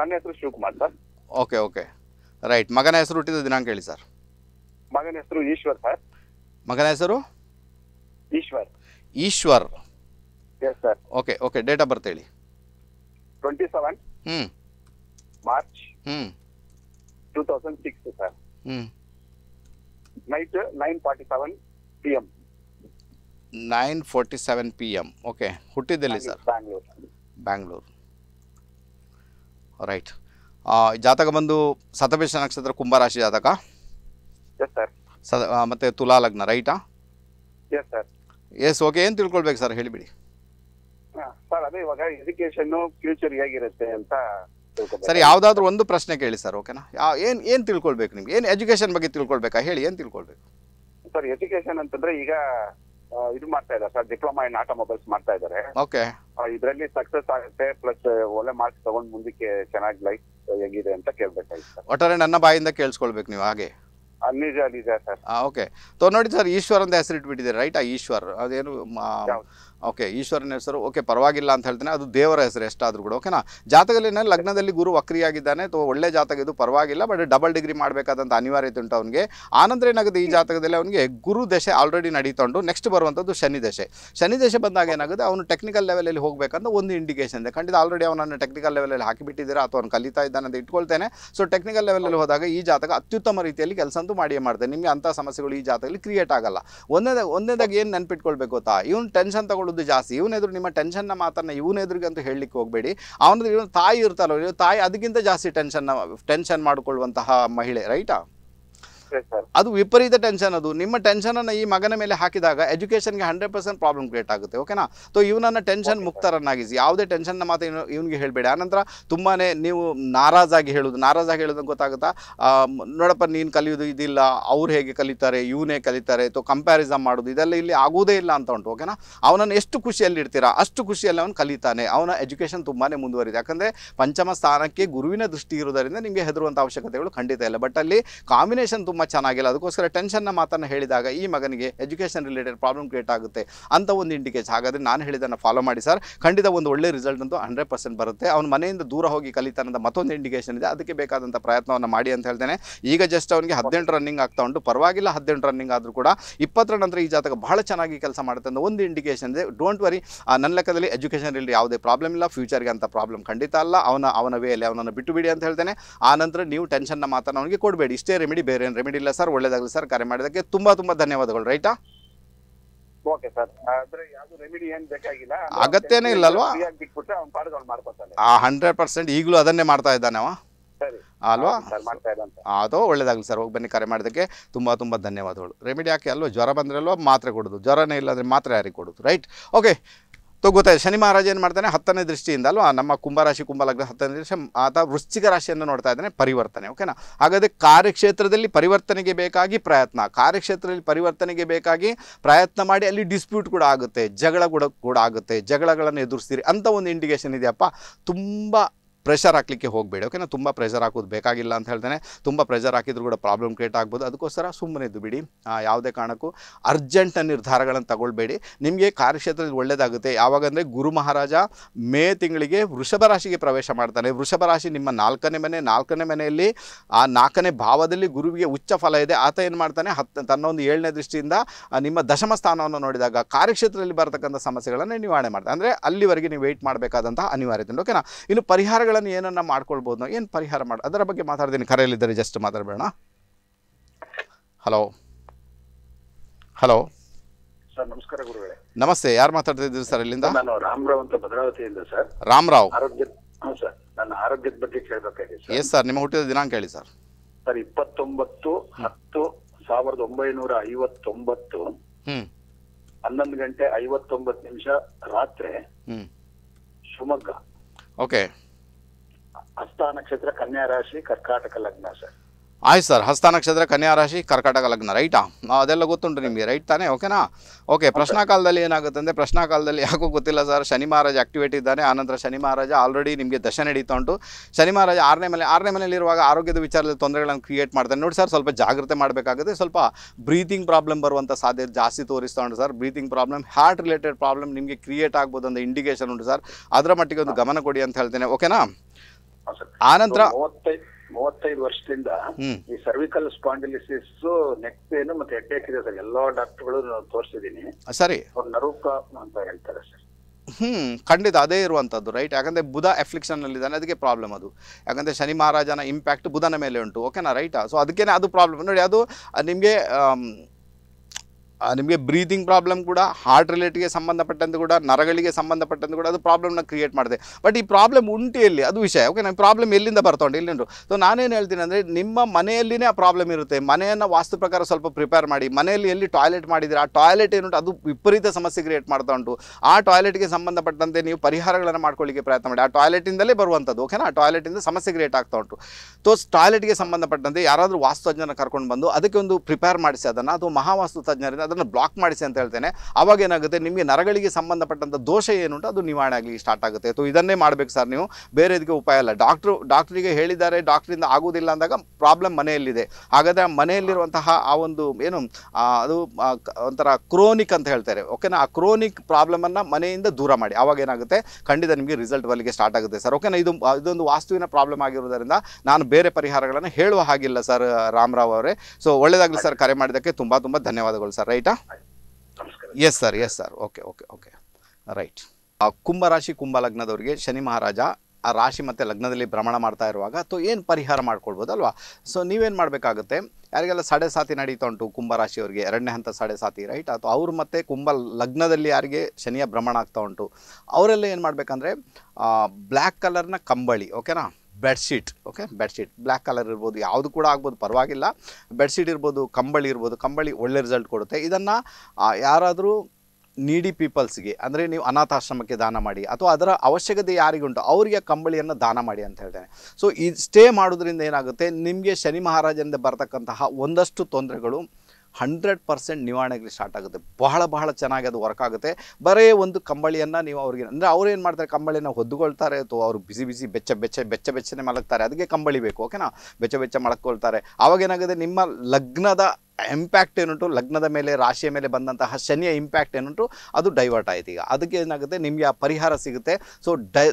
ನನ್ನ ಹೆಸರು Shivakumar sir okay okay right ಮಗನ ಹೆಸರು ಹುಟ್ಟಿದ ದಿನಾಂಕ ಹೇಳಿ ಸರ್ ಮಗನ ಹೆಸರು ಈಶ್ವರ್ ಸರ್ ಮಗನ ಹೆಸರು Eshwar Eshwar yes sir okay okay date of birth ಹೇಳಿ ಟ್ವೆಂಟಿ ಸೆವೆನ್ ಹ್ಞೂ ಮಾರ್ಚ್ ಹ್ಞೂ ಟೂ ತೌಸಂಡ್ ಸಿಕ್ಸ್ ಸರ್ ಹ್ಞೂ night nine forty seven P M nine forty seven P M okay ಹುಟ್ಟಿದ್ದೆಲ್ಲಿ ಸರ್ ಬ್ಯಾಂಗ್ಳೂರು ಬ್ಯಾಂಗ್ಳೂರು ರೈಟ್ ಜಾತಕ ಬಂದು ಸತಭಿಷ ನಕ್ಷತ್ರ ಕುಂಭ ರಾಶಿ ಜಾತಕ ಎಸ್ ಸರ್ ಸದ ಮತ್ತೆ ತುಲಾ ಲಗ್ನ ರೈಟಾ ಎಸ್ ಸರ್ ಎಸ್ ಓಕೆ ಏನ್ ತಿಳ್ಕೊಳ್ಬೇಕು ಸರ್ ಹೇಳಿಬಿಡಿ ಸರ್ ಅದೇ ಇವಾಗ ಎಜುಕೇಶನ್ ಫ್ಯೂಚರ್ ಹೇಗಿರುತ್ತೆ ಅಂತ ಸರ್ ಯಾವ್ದಾದ್ರು ಒಂದು ಪ್ರಶ್ನೆ ಕೇಳಿ ಸರ್ ಓಕೆನಾ ಏನ್ ಏನು ತಿಳ್ಕೊಳ್ಬೇಕು ನಿಮ್ಗೆ ಏನ್ ಎಜುಕೇಶನ್ ಬಗ್ಗೆ ತಿಳ್ಕೊಳ್ಬೇಕಾ ಹೇಳಿ ಏನ್ ತಿಳ್ಕೊಳ್ಬೇಕು ಸರ್ ಎಜುಕೇಶನ್ ಅಂತಂದ್ರೆ ಈಗ ಇದು ಮಾಡ್ತಾ ಇದ್ದಾರೆ ಸರ್ ಡಿಪ್ಲೊಮಾ ಇನ್ ಆಟೋಮೊಬೈಲ್ಸ್ ಮಾಡ್ತಾ ಇದ್ದಾರೆ ಓಕೆ ಇದರಲ್ಲಿ ಸಕ್ಸಸ್ ಆಗುತ್ತೆ ಪ್ಲಸ್ ಒಳ್ಳೆ ಮಾರ್ಕ್ಸ್ ತಗೊಂಡು ಮುಂದಕ್ಕೆ ಚೆನ್ನಾಗಿ ಲೈಫ್ ಹೆಂಗಿದೆ ಅಂತ ಕೇಳ್ಬೇಕಾಗಿತ್ತು ಒಟ್ಟಾರೆ ನನ್ನ ಬಾಯಿಂದ ಕೇಳಿಸ್ಕೊಳ್ಬೇಕು ನೀವು ಹಾಗೆ ಅನ್ಯೂಜಲ್ ಸರ್ ಓಕೆ ತೋ ನೋಡಿ ಸರ್ ಈಶ್ವರ್ ಅಂತ ಹೆಸರು ರೈಟ್ ಆ ಈಶ್ವರ್ ಅದೇನು ಓಕೆ ಈಶ್ವರನ ಹೆಸರು ಓಕೆ ಪರವಾಗಿಲ್ಲ ಅಂತ ಹೇಳ್ತಾನೆ ಅದು ದೇವರ ಹೆಸರು ಎಷ್ಟಾದರೂ ಕೂಡ ಓಕೆನಾ ನಾನು ಲಗ್ನದಲ್ಲಿ ಗುರು ವಕ್ರಿಯಾಗಿದ್ದಾನೆ ಅಥವಾ ಒಳ್ಳೆ ಜಾತಕ ಇದು ಪರವಾಗಿಲ್ಲ ಬಟ್ ಡಬಲ್ ಡಿಗ್ರಿ ಮಾಡಬೇಕಾದಂಥ ಅನಿವಾರ್ಯತೆ ಉಂಟು ಅವನಿಗೆ ಆನಂದ್ರೆ ಏನಾಗುತ್ತೆ ಈ ಜಾತಕದಲ್ಲಿ ಅವನಿಗೆ ಗುರು ದಶೆ ಆಲ್ರೆಡಿ ನಡೀತೊಂಡು ನೆಕ್ಸ್ಟ್ ಬರುವಂಥದ್ದು ಶನಿ ದಶೆ ಶನಿ ದಶೆ ಬಂದಾಗ ಏನಾಗುತ್ತೆ ಅವನು ಟೆಕ್ನಿಕಲ್ ಲೆವೆಲಲ್ಲಿ ಹೋಗಬೇಕಂತ ಒಂದು ಇಂಡಿಕೇಶನ್ ಇದೆ ಖಂಡಿತ ಆಲ್ರೆಡಿ ಅವನನ್ನು ಟೆಕ್ನಿಕಲ್ ಲೆವೆಲಲ್ಲಿ ಹಾಕಿಬಿಟ್ಟಿದ್ದೀರಾ ಅಥವಾ ಅವನು ಕಲಿತಾ ಇದ್ದಾನೆ ಅಂತ ಇಟ್ಕೊಳ್ತೇನೆ ಸೊ ಟೆಕ್ನಿಕಲ್ ಲೆವೆಲಲ್ಲಿ ಹೋದಾಗ ಈ ಜಾತಕ ಅತ್ಯುತ್ತಮ ರೀತಿಯಲ್ಲಿ ಕೆಲಸ ಅಂತೂ ಮಾಡಿಯೇ ಮಾಡ್ತೇನೆ ನಿಮಗೆ ಅಂಥ ಸಮಸ್ಯೆಗಳು ಈ ಜಾತಕಲ್ಲಿ ಕ್ರಿಯೇಟ್ ಆಗಲ್ಲ ಒಂದೇ ಒಂದೇದಾಗ ಏನು ನೆನಪಿಟ್ಕೊಳ್ಬೇಕು ಗೊತ್ತಾ ಇವನು ಟೆನ್ಷನ್ ತಗೊಂಡು ಜಾಸ್ತಿ ಜಾಸ್ತಿ ಇವನೆದುರು ನಿಮ್ಮ ಟೆನ್ಷನ್ನ ಮಾತನ್ನು ಅಂತ ಹೇಳಲಿಕ್ಕೆ ಹೋಗಬೇಡಿ ಅವನದು ಇವನು ತಾಯಿ ಇರ್ತಾರೋ ತಾಯಿ ಅದಕ್ಕಿಂತ ಜಾಸ್ತಿ ಟೆನ್ಷನ್ನ ಟೆನ್ಷನ್ ಮಾಡಿಕೊಳ್ಳುವಂತಹ ಮಹಿಳೆ ರೈಟಾ ಅದು ವಿಪರೀತ ಟೆನ್ಷನ್ ಅದು ನಿಮ್ಮ ಟೆನ್ಷನ್ ಅನ್ನ ಈ ಮಗನ ಮೇಲೆ ಹಾಕಿದಾಗ ಎಜುಕೇಶನ್ಗೆ ಹಂಡ್ರೆಡ್ ಪರ್ಸೆಂಟ್ ಪ್ರಾಬ್ಲಮ್ ಕ್ರಿಯೇಟ್ ಆಗುತ್ತೆ ಓಕೆನಾ ಸೊ ಇವನನ್ನ ಟೆನ್ಷನ್ ಮುಕ್ತರನ್ನಾಗಿಸಿ ಯಾವುದೇ ಟೆನ್ಷನ್ನ ಮಾತು ಇವನಿಗೆ ಹೇಳಬೇಡಿ ಆನಂತರ ತುಂಬಾನೇ ನೀವು ನಾರಾಜಾಗಿ ಹೇಳುದು ನಾರಾಜಾಗಿ ಹೇಳೋದು ಗೊತ್ತಾಗುತ್ತಾ ನೋಡಪ್ಪ ನೀನು ಕಲಿಯೋದು ಇದಿಲ್ಲ ಅವ್ರು ಹೇಗೆ ಕಲಿತಾರೆ ಇವನೇ ಕಲಿತಾರೆ ಅಥವಾ ಕಂಪ್ಯಾರಿಸನ್ ಮಾಡೋದು ಇದೆಲ್ಲ ಇಲ್ಲಿ ಆಗುದೇ ಇಲ್ಲ ಅಂತ ಉಂಟು ಓಕೆನಾ ಅವನನ್ನು ಎಷ್ಟು ಖುಷಿಯಲ್ಲಿ ಇಡ್ತೀರಾ ಅಷ್ಟು ಖುಷಿಯಲ್ಲಿ ಅವನು ಕಲಿತಾನೆ ಅವನ ಎಜುಕೇಶನ್ ತುಂಬಾ ಮುಂದುವರಿದೆ ಯಾಕಂದ್ರೆ ಪಂಚಮ ಸ್ಥಾನಕ್ಕೆ ಗುರುವಿನ ದೃಷ್ಟಿ ಇರುವುದರಿಂದ ನಿಮಗೆ ಹೆದರುವಂತ ಅವಶ್ಯಕತೆಗಳು ಖಂಡಿತ ಇಲ್ಲ ಬಟ್ ಅಲ್ಲಿ ಕಾಂಬಿನೇಷನ್ ತುಂಬ ತುಂಬ ಚೆನ್ನಾಗಿಲ್ಲ ಅದಕ್ಕೋಸ್ಕರ ಟೆನ್ಷನ್ನ ಮಾತನ್ನು ಹೇಳಿದಾಗ ಈ ಮಗನಿಗೆ ಎಜುಕೇಷನ್ ರಿಲೇಟೆಡ್ ಪ್ರಾಬ್ಲಮ್ ಕ್ರಿಯೇಟ್ ಆಗುತ್ತೆ ಅಂತ ಒಂದು ಇಂಡಿಕೇಶನ್ ಹಾಗಾದರೆ ನಾನು ಹೇಳಿದನ್ನ ಫಾಲೋ ಮಾಡಿ ಸರ್ ಖಂಡಿತ ಒಂದು ಒಳ್ಳೆ ರಿಸಲ್ಟ್ ಅಂತೂ ಹಂಡ್ರೆಡ್ ಪರ್ಸೆಂಟ್ ಬರುತ್ತೆ ಅವನು ಮನೆಯಿಂದ ದೂರ ಹೋಗಿ ಕಲಿತಾನಂತ ಮತ್ತೊಂದು ಇಂಡಿಕೇಷನ್ ಇದೆ ಅದಕ್ಕೆ ಬೇಕಾದಂಥ ಪ್ರಯತ್ನವನ್ನು ಮಾಡಿ ಅಂತ ಹೇಳ್ತೇನೆ ಈಗ ಜಸ್ಟ್ ಅವನಿಗೆ ಹದಿನೆಂಟು ರನ್ನಿಂಗ್ ಆಗ್ತಾ ಉಂಟು ಪರವಾಗಿಲ್ಲ ಹದಿನೆಂಟು ರನ್ನಿಂಗ್ ಆದರೂ ಕೂಡ ಇಪ್ಪತ್ತರ ನಂತರ ಈ ಜಾತಕ ಬಹಳ ಚೆನ್ನಾಗಿ ಕೆಲಸ ಮಾಡುತ್ತೆ ಅಂತ ಒಂದು ಇಂಡಿಕೇಷನ್ ಇದೆ ಡೋಂಟ್ ವರಿ ನನ್ನ ಲೆಕ್ಕದಲ್ಲಿ ಎಜುಕೇಶನ್ ಇಲ್ಲಿ ಯಾವುದೇ ಪ್ರಾಬ್ಲಮ್ ಇಲ್ಲ ಫ್ಯೂಚರ್ಗೆ ಅಂತ ಪ್ರಾಬ್ಲಮ್ ಖಂಡಿತ ಅಲ್ಲ ಅವನ ಅವನ ವೇಲೆ ಅವನನ್ನು ಬಿಟ್ಟು ಬಿಡಿ ಅಂತ ಹೇಳ್ತೇನೆ ಆ ನಂತರ ನೀವು ಟೆನ್ಷನ್ನ ಮಾತನ್ನು ಅವನಿಗೆ ಕೊಡಬೇಡಿ ಇಷ್ಟೇ ರೆಮಿಡಿ ಬೇರೆ ರೆಮಿಡಿ ಇಲ್ಲ ಸರ್ ಒಳ್ಳೇದಾಗಲಿ ಸರ್ ಕರೆ ಮಾಡಿದಕ್ಕೆ ತುಂಬಾ ತುಂಬಾ ಧನ್ಯವಾದಗಳು ರೈಟಾ ಅಗತ್ಯನೇ ಇಲ್ಲ ಅಲ್ವಾ ಆ ಹಂಡ್ರೆಡ್ ಪರ್ಸೆಂಟ್ ಈಗಲೂ ಅದನ್ನೇ ಮಾಡ್ತಾ ಇದ್ದಾನೆ ಅಲ್ವಾ ಅದು ಒಳ್ಳೇದಾಗಲಿ ಸರ್ ಹೋಗಿ ಬನ್ನಿ ಕರೆ ಮಾಡಿದಕ್ಕೆ ತುಂಬಾ ತುಂಬಾ ಧನ್ಯವಾದಗಳು ರೆಮಿಡಿ ಹಾಕಿ ಅಲ್ವಾ ಜ್ವರ ಬಂದ್ರೆ ಅಲ್ವಾ ಮಾತ್ರೆ ಕೊಡೋದು ಜ್ವರನೇ ಅಂದ್ರೆ ಮಾತ್ರೆ ಯಾರಿಗೆ ಕೊಡೋದು ರೈಟ್ ಓಕೆ ತೊ ಶನಿ ಮಹಾರಾಜ ಏನು ಮಾಡ್ತಾನೆ ಹತ್ತನೇ ದೃಷ್ಟಿಯಿಂದ ಅಲ್ವಾ ನಮ್ಮ ಕುಂಭರಾಶಿ ಕುಂಭಲಗ್ನ ಹತ್ತನೇ ದೃಷ್ಟಿ ಆತ ವೃಶ್ಚಿಕ ರಾಶಿಯನ್ನು ನೋಡ್ತಾ ಇದ್ದಾನೆ ಪರಿವರ್ತನೆ ಓಕೆನಾ ಹಾಗಾದರೆ ಕಾರ್ಯಕ್ಷೇತ್ರದಲ್ಲಿ ಪರಿವರ್ತನೆಗೆ ಬೇಕಾಗಿ ಪ್ರಯತ್ನ ಕಾರ್ಯಕ್ಷೇತ್ರದಲ್ಲಿ ಪರಿವರ್ತನೆಗೆ ಬೇಕಾಗಿ ಪ್ರಯತ್ನ ಮಾಡಿ ಅಲ್ಲಿ ಡಿಸ್ಪ್ಯೂಟ್ ಕೂಡ ಆಗುತ್ತೆ ಜಗಳ ಕೂಡ ಕೂಡ ಆಗುತ್ತೆ ಜಗಳಗಳನ್ನು ಎದುರಿಸ್ತೀರಿ ಅಂತ ಒಂದು ಇಂಡಿಕೇಶನ್ ಇದೆಯಪ್ಪ ತುಂಬ ಪ್ರೆಷರ್ ಹಾಕಲಿಕ್ಕೆ ಹೋಗಬೇಡಿ ಓಕೆನಾ ತುಂಬ ಪ್ರೆಷರ್ ಹಾಕೋದು ಬೇಕಾಗಿಲ್ಲ ಅಂತ ಹೇಳ್ತಾನೆ ತುಂಬ ಪ್ರೆಷರ್ ಹಾಕಿದ್ರು ಕೂಡ ಪ್ರಾಬ್ಲಮ್ ಕ್ರಿಯೇಟ್ ಆಗ್ಬೋದು ಅದಕ್ಕೋಸ್ಕರ ಸುಮ್ಮನೆ ಇದ್ದು ಬಿಡಿ ಯಾವುದೇ ಕಾರಣಕ್ಕೂ ಅರ್ಜೆಂಟ್ ನಿರ್ಧಾರಗಳನ್ನು ತಗೊಳ್ಬೇಡಿ ನಿಮಗೆ ಕಾರ್ಯಕ್ಷೇತ್ರದಲ್ಲಿ ಒಳ್ಳೆಯದಾಗುತ್ತೆ ಯಾವಾಗಂದರೆ ಗುರು ಮಹಾರಾಜ ಮೇ ತಿಂಗಳಿಗೆ ವೃಷಭ ರಾಶಿಗೆ ಪ್ರವೇಶ ಮಾಡ್ತಾನೆ ವೃಷಭ ರಾಶಿ ನಿಮ್ಮ ನಾಲ್ಕನೇ ಮನೆ ನಾಲ್ಕನೇ ಮನೆಯಲ್ಲಿ ಆ ನಾಲ್ಕನೇ ಭಾವದಲ್ಲಿ ಗುರುವಿಗೆ ಉಚ್ಚ ಫಲ ಇದೆ ಆತ ಏನು ಮಾಡ್ತಾನೆ ಹತ್ತು ಒಂದು ಏಳನೇ ದೃಷ್ಟಿಯಿಂದ ನಿಮ್ಮ ದಶಮ ಸ್ಥಾನವನ್ನು ನೋಡಿದಾಗ ಕಾರ್ಯಕ್ಷೇತ್ರದಲ್ಲಿ ಬರತಕ್ಕಂಥ ಸಮಸ್ಯೆಗಳನ್ನು ನಿವಾರಣೆ ಮಾಡ್ತಾನೆ ಅಂದರೆ ಅಲ್ಲಿವರೆಗೆ ನೀವು ವೆಯ್ಟ್ ಮಾಡಬೇಕಾದಂತಹ ಅನಿವಾರ್ಯತೆ ಓಕೆನಾ ಇನ್ನು ಪರಿಹಾರ ಪರಿಹಾರಗಳನ್ನು ಏನನ್ನ ಮಾಡ್ಕೊಳ್ಬೋದು ಏನು ಪರಿಹಾರ ಮಾಡಿ ಅದರ ಬಗ್ಗೆ ಮಾತಾಡ್ತೀನಿ ಕರೆಯಲ್ಲಿದ್ದರೆ ಜಸ್ಟ್ ಮಾತಾಡಬೇಡ ಹಲೋ ಹಲೋ ಸರ್ ನಮಸ್ಕಾರ ಗುರುಗಳೇ ನಮಸ್ತೆ ಯಾರು ಮಾತಾಡ್ತಿದ್ದೀರಿ ಸರ್ ಇಲ್ಲಿಂದ ನಾನು ರಾಮರಾವ್ ಅಂತ ಭದ್ರಾವತಿಯಿಂದ ಸರ್ ರಾಮರಾವ್ ಆರೋಗ್ಯ ಹಾ ಸರ್ ನನ್ನ ಆರೋಗ್ಯದ ಬಗ್ಗೆ ಕೇಳಬೇಕಾಗಿತ್ತು ಸರ್ ಎಸ್ ಸರ್ ನಿಮ್ಮ ಹುಟ್ಟಿದ ದಿನಾಂಕ ಹೇಳಿ ಸರ್ ಸರ್ ಇಪ್ಪತ್ತೊಂಬತ್ತು ಹತ್ತು ಸಾವಿರದ ಒಂಬೈನೂರ ಐವತ್ತೊಂಬತ್ತು ಹನ್ನೊಂದು ಗಂಟೆ ಐವತ್ತೊಂಬತ್ತು ನಿಮಿಷ ರಾತ್ರಿ ಶಿವಮೊಗ್ಗ ಓಕೆ ಹಸ್ತ ನಕ್ಷತ್ರ ಕನ್ಯಾ ರಾಶಿ ಕರ್ಕಾಟಕ ಲಗ್ನ ಸರ್ ಆಯ್ತು ಸರ್ ಹಸ್ತ ನಕ್ಷತ್ರ ಕನ್ಯಾ ರಾಶಿ ಕರ್ಕಾಟಕ ಲಗ್ನ ರೈಟಾ ಅದೆಲ್ಲ ಗೊತ್ತುಂಟು ನಿಮಗೆ ರೈಟ್ ತಾನೇ ಓಕೆನಾ ಓಕೆ ಪ್ರಶ್ನಾಕಾಲದಲ್ಲಿ ಏನಾಗುತ್ತೆ ಅಂದರೆ ಕಾಲದಲ್ಲಿ ಯಾಕೂ ಗೊತ್ತಿಲ್ಲ ಸರ್ ಶನಿ ಮಹಾರಾಜ ಆಕ್ಟಿವೇಟ್ ಇದ್ದಾನೆ ಆನಂತರ ಶನಿ ಮಹಾರಾಜ ಆಲ್ರೆಡಿ ನಿಮಗೆ ದಶ ನಡೀತಾ ಉಂಟು ಶನಿ ಮಹಾರಾಜ ಆರನೇ ಮೇಲೆ ಆರನೇ ಮನೆಯಲ್ಲಿರುವಾಗ ಆರೋಗ್ಯದ ವಿಚಾರದಲ್ಲಿ ತೊಂದರೆಗಳನ್ನು ಕ್ರಿಯೇಟ್ ಮಾಡ್ತಾನೆ ನೋಡಿ ಸರ್ ಸ್ವಲ್ಪ ಜಾಗ್ರತೆ ಮಾಡಬೇಕಾಗುತ್ತೆ ಸ್ವಲ್ಪ ಬ್ರೀತಿಂಗ್ ಪ್ರಾಬ್ಲಮ್ ಬರುವಂಥ ಸಾಧ್ಯತೆ ಜಾಸ್ತಿ ತೋರಿಸ್ತಾ ಉಂಟು sir breathing problem heart related problem ನಿಮಗೆ ಕ್ರಿಯೇಟ್ ಆಗ್ಬೋದು ಅಂತ ಇಂಡಿಕೇಶನ್ ಉಂಟು ಸರ್ ಅದರ ಮಟ್ಟಿಗೆ ಒಂದು ಗಮನ ಕೊಡಿ ಅಂತ ಹೇಳ್ತೇನೆ ಓಕೆನಾ ಆನಂತರ ಮೂವತ್ತೈದು ಮೂವತ್ತೈದು ವರ್ಷದಿಂದ ಈ ಸರ್ವಿಕಲ್ ಸ್ಪಾಂಡಿಲಿಸಿಸ್ ನೆಕ್ ಪೇನ್ ಮತ್ತೆ ಹೆಡ್ಡೇಕ್ ಇದೆ ಸರ್ ಎಲ್ಲಾ ಡಾಕ್ಟರ್ಗಳು ತೋರಿಸಿದೀನಿ ಸರಿ ನರೂಪ ಅಂತ ಹೇಳ್ತಾರೆ ಸರ್ ಹ್ಮ್ ಖಂಡಿತ ಅದೇ ಇರುವಂತದ್ದು ರೈಟ್ ಯಾಕಂದ್ರೆ ಬುಧ ಎಫ್ಲಿಕ್ಷನ್ ಅಲ್ಲಿ ಇದ್ದಾನೆ ಅದಕ್ಕೆ ಪ್ರಾಬ್ಲಮ್ ಅದು ಯಾಕಂದ್ರೆ ಶನಿ ಮಹಾರಾಜನ ಇಂಪ್ಯಾಕ್ಟ್ ಬುಧನ ಮೇಲೆ ಉಂಟು ಓಕೆನಾ ರೈಟಾ ಸೊ ಅದಕ್ಕೇನೆ ಅದು ಪ್ರಾಬ್ಲಮ್ ನೋಡಿ ಅದು ನಿಮಗೆ ನಿಮಗೆ ಬ್ರೀತಿಂಗ್ ಪ್ರಾಬ್ಲಮ್ ಕೂಡ ಹಾರ್ಟ್ ರಿಲೇಟಿಗೆ ಸಂಬಂಧಪಟ್ಟಂತೆ ಕೂಡ ನರಗಳಿಗೆ ಸಂಬಂಧಪಟ್ಟಂತೆ ಕೂಡ ಅದು ಪ್ರಾಬ್ಲಮ್ನ ಕ್ರಿಯೇಟ್ ಮಾಡಿದೆ ಬಟ್ ಈ ಪ್ರಾಬ್ಲಮ್ ಉಂಟು ಅದು ವಿಷಯ ಓಕೆ ನಾನು ಪ್ರಾಬ್ಲಮ್ ಎಲ್ಲಿಂದ ಬರ್ತೊಂಡು ಇಲ್ಲಿಂದು ಸೊ ನಾನೇನು ಹೇಳ್ತೀನಿ ಅಂದರೆ ನಿಮ್ಮ ಮನೆಯಲ್ಲಿನೇ ಆ ಪ್ರಾಬ್ಲಮ್ ಇರುತ್ತೆ ಮನೆಯನ್ನು ವಾಸ್ತು ಪ್ರಕಾರ ಸ್ವಲ್ಪ ಪ್ರಿಪೇರ್ ಮಾಡಿ ಮನೆಯಲ್ಲಿ ಎಲ್ಲಿ ಟಾಯ್ಲೆಟ್ ಮಾಡಿದರೆ ಆ ಟಾಯ್ಲೆಟ್ ಏನುಂಟು ಅದು ವಿಪರೀತ ಸಮಸ್ಯೆ ಕ್ರಿಯೇಟ್ ಮಾಡ್ತಾ ಉಂಟು ಆ ಟಾಯ್ಲೆಟ್ಗೆ ಸಂಬಂಧಪಟ್ಟಂತೆ ನೀವು ಪರಿಹಾರಗಳನ್ನು ಮಾಡ್ಕೊಳ್ಳಿಕ್ಕೆ ಪ್ರಯತ್ನ ಮಾಡಿ ಆ ಟಾಯ್ಲೆಟಿಂದಲೇ ಬರುವಂಥದ್ದು ಓಕೆನಾ ಆ ಟಾಯ್ಲೆಟಿಂದ ಸಮಸ್ಯೆ ಕ್ರಿಯೇಟ್ ಆಗ್ತಾ ಉಂಟು ಸೊ ಟಾಯ್ಲೆಟ್ಗೆ ಸಂಬಂಧಪಟ್ಟಂತೆ ಯಾರಾದರೂ ವಾಸ್ತು ವಾಸ್ತುತಜ್ಞನ ಕರ್ಕೊಂಡು ಬಂದು ಅದಕ್ಕೆ ಒಂದು ಪ್ರಿಪೇರ್ ಮಾಡಿಸಿ ಅದನ್ನು ಅಥವಾ ಮಹಾವಾಸ್ತು ತಜ್ಞರಿಂದ ಅದನ್ನು ಬ್ಲಾಕ್ ಮಾಡಿಸಿ ಅಂತ ಹೇಳ್ತೇನೆ ಅವಾಗ ಏನಾಗುತ್ತೆ ನಿಮಗೆ ನರಗಳಿಗೆ ಸಂಬಂಧಪಟ್ಟಂಥ ದೋಷ ಏನುಂಟು ಅದು ನಿವಾರಣೆ ಆಗಲಿ ಸ್ಟಾರ್ಟ್ ಆಗುತ್ತೆ ಸೊ ಇದನ್ನೇ ಮಾಡಬೇಕು ಸರ್ ನೀವು ಬೇರೆ ಇದಕ್ಕೆ ಉಪಾಯ ಅಲ್ಲ ಡಾಕ್ಟ್ರು ಡಾಕ್ಟ್ರಿಗೆ ಹೇಳಿದ್ದಾರೆ ಡಾಕ್ಟ್ರಿಂದ ಆಗೋದಿಲ್ಲ ಅಂದಾಗ ಪ್ರಾಬ್ಲಮ್ ಮನೆಯಲ್ಲಿದೆ ಹಾಗಾದರೆ ಮನೆಯಲ್ಲಿರುವಂತಹ ಆ ಒಂದು ಏನು ಅದು ಒಂಥರ ಕ್ರೋನಿಕ್ ಅಂತ ಹೇಳ್ತಾರೆ ಓಕೆನಾ ಆ ಕ್ರೋನಿಕ್ ಪ್ರಾಬ್ಲಮನ್ನು ಮನೆಯಿಂದ ದೂರ ಮಾಡಿ ಆವಾಗ ಏನಾಗುತ್ತೆ ಖಂಡಿತ ನಿಮಗೆ ರಿಸಲ್ಟ್ ಬರಲಿಕ್ಕೆ ಸ್ಟಾರ್ಟ್ ಆಗುತ್ತೆ ಸರ್ ಓಕೆನಾ ಇದು ಇದೊಂದು ವಾಸ್ತುವಿನ ಪ್ರಾಬ್ಲಮ್ ಆಗಿರುವುದರಿಂದ ನಾನು ಬೇರೆ ಪರಿಹಾರಗಳನ್ನು ಹೇಳುವ ಹಾಗಿಲ್ಲ ಸರ್ ರಾಮರಾವ್ ಅವರೇ ಸೊ ಒಳ್ಳೆಯದಾಗಲಿ ಸರ್ ಕರೆ ಮಾಡಿದ್ದಕ್ಕೆ ತುಂಬ ತುಂಬ ಧನ್ಯವಾದಗಳು ಸರ್ ರೈಟ್ ರೈಟಾ yes sir yes sir okay okay okay right ರಾಶಿ ಕುಂಭ ಲಗ್ನದವರಿಗೆ ಶನಿ ಮಹಾರಾಜ ಆ ರಾಶಿ ಮತ್ತು ಲಗ್ನದಲ್ಲಿ ಭ್ರಮಣ ಮಾಡ್ತಾ ಇರುವಾಗ ಅಥವಾ ಏನು ಪರಿಹಾರ ಮಾಡ್ಕೊಳ್ಬೋದಲ್ವಾ ಸೊ ನೀವೇನು ಮಾಡಬೇಕಾಗುತ್ತೆ ಯಾರಿಗೆಲ್ಲ ಸಡೆ ಸಾತಿ ನಡೀತಾ ಉಂಟು ಅವರಿಗೆ ಎರಡನೇ ಹಂತ ಸಡೆ ಸಾತಿ ರೈಟ್ ಅಥವಾ ಅವರು ಮತ್ತೆ ಕುಂಭ ಲಗ್ನದಲ್ಲಿ ಯಾರಿಗೆ ಶನಿಯ ಭ್ರಮಣ ಆಗ್ತಾ ಉಂಟು ಅವರೆಲ್ಲ ಏನು ಮಾಡಬೇಕಂದ್ರೆ ಬ್ಲ್ಯಾಕ್ ಕಲರ್ನ ಕಂಬಳಿ ಓಕೆನಾ bedsheet okay bedsheet black colour ಇರ್ಬೋದು ಯಾವುದು ಕೂಡ ಆಗ್ಬೋದು ಪರವಾಗಿಲ್ಲ ಬೆಡ್ಶೀಟ್ ಇರ್ಬೋದು ಕಂಬಳಿ ಇರ್ಬೋದು ಕಂಬಳಿ ಒಳ್ಳೆ ರಿಸಲ್ಟ್ ಕೊಡುತ್ತೆ ಇದನ್ನು ಯಾರಾದರೂ ನೀಡಿ ಪೀಪಲ್ಸ್ಗೆ ಅಂದರೆ ನೀವು ಅನಾಥಾಶ್ರಮಕ್ಕೆ ದಾನ ಮಾಡಿ ಅಥವಾ ಅದರ ಅವಶ್ಯಕತೆ ಯಾರಿಗುಂಟು ಅವರಿಗೆ ಕಂಬಳಿಯನ್ನು ದಾನ ಮಾಡಿ ಅಂತ ಹೇಳ್ತೇನೆ ಸೊ ಈ ಸ್ಟೇ ಮಾಡೋದ್ರಿಂದ ಏನಾಗುತ್ತೆ ನಿಮಗೆ ಶನಿ ಮಹಾರಾಜನಿಂದ ಬರತಕ್ಕಂತಹ ಒಂದಷ್ಟು ತೊಂದರೆಗಳು ಹಂಡ್ರೆಡ್ ಪರ್ಸೆಂಟ್ ನಿವಾರಣೆಗೆ ಸ್ಟಾರ್ಟ್ ಆಗುತ್ತೆ ಬಹಳ ಬಹಳ ಚೆನ್ನಾಗಿ ಅದು ವರ್ಕ್ ಆಗುತ್ತೆ ಬರೇ ಒಂದು ಕಂಬಳಿಯನ್ನು ನೀವು ಅವ್ರಿಗೆ ಅಂದರೆ ಅವ್ರು ಏನು ಮಾಡ್ತಾರೆ ಕಂಬಳಿನ ಹೊದ್ಕೊಳ್ತಾರೆ ಅಥವಾ ಅವರು ಬಿಸಿ ಬಿಸಿ ಬೆಚ್ಚ ಬೆಚ್ಚ ಬೆಚ್ಚ ಬೆಚ್ಚನೆ ಮಲಗ್ತಾರೆ ಅದಕ್ಕೆ ಕಂಬಳಿ ಬೇಕು ಓಕೆನಾ ಬೆಚ್ಚ ಬೆಚ್ಚ ಮಲಕ್ಕೊಳ್ತಾರೆ ಅವಾಗೇನಾಗುತ್ತೆ ಏನಾಗುತ್ತೆ ನಿಮ್ಮ ಲಗ್ನದ ಇಂಪ್ಯಾಕ್ಟ್ ಏನುಂಟು ಲಗ್ನದ ಮೇಲೆ ರಾಶಿಯ ಮೇಲೆ ಬಂದಂತಹ ಶನಿಯ ಇಂಪ್ಯಾಕ್ಟ್ ಏನುಂಟು ಅದು ಡೈವರ್ಟ್ ಆಯಿತು ಈಗ ಅದಕ್ಕೆ ಏನಾಗುತ್ತೆ ನಿಮಗೆ ಆ ಪರಿಹಾರ ಸಿಗುತ್ತೆ ಸೊ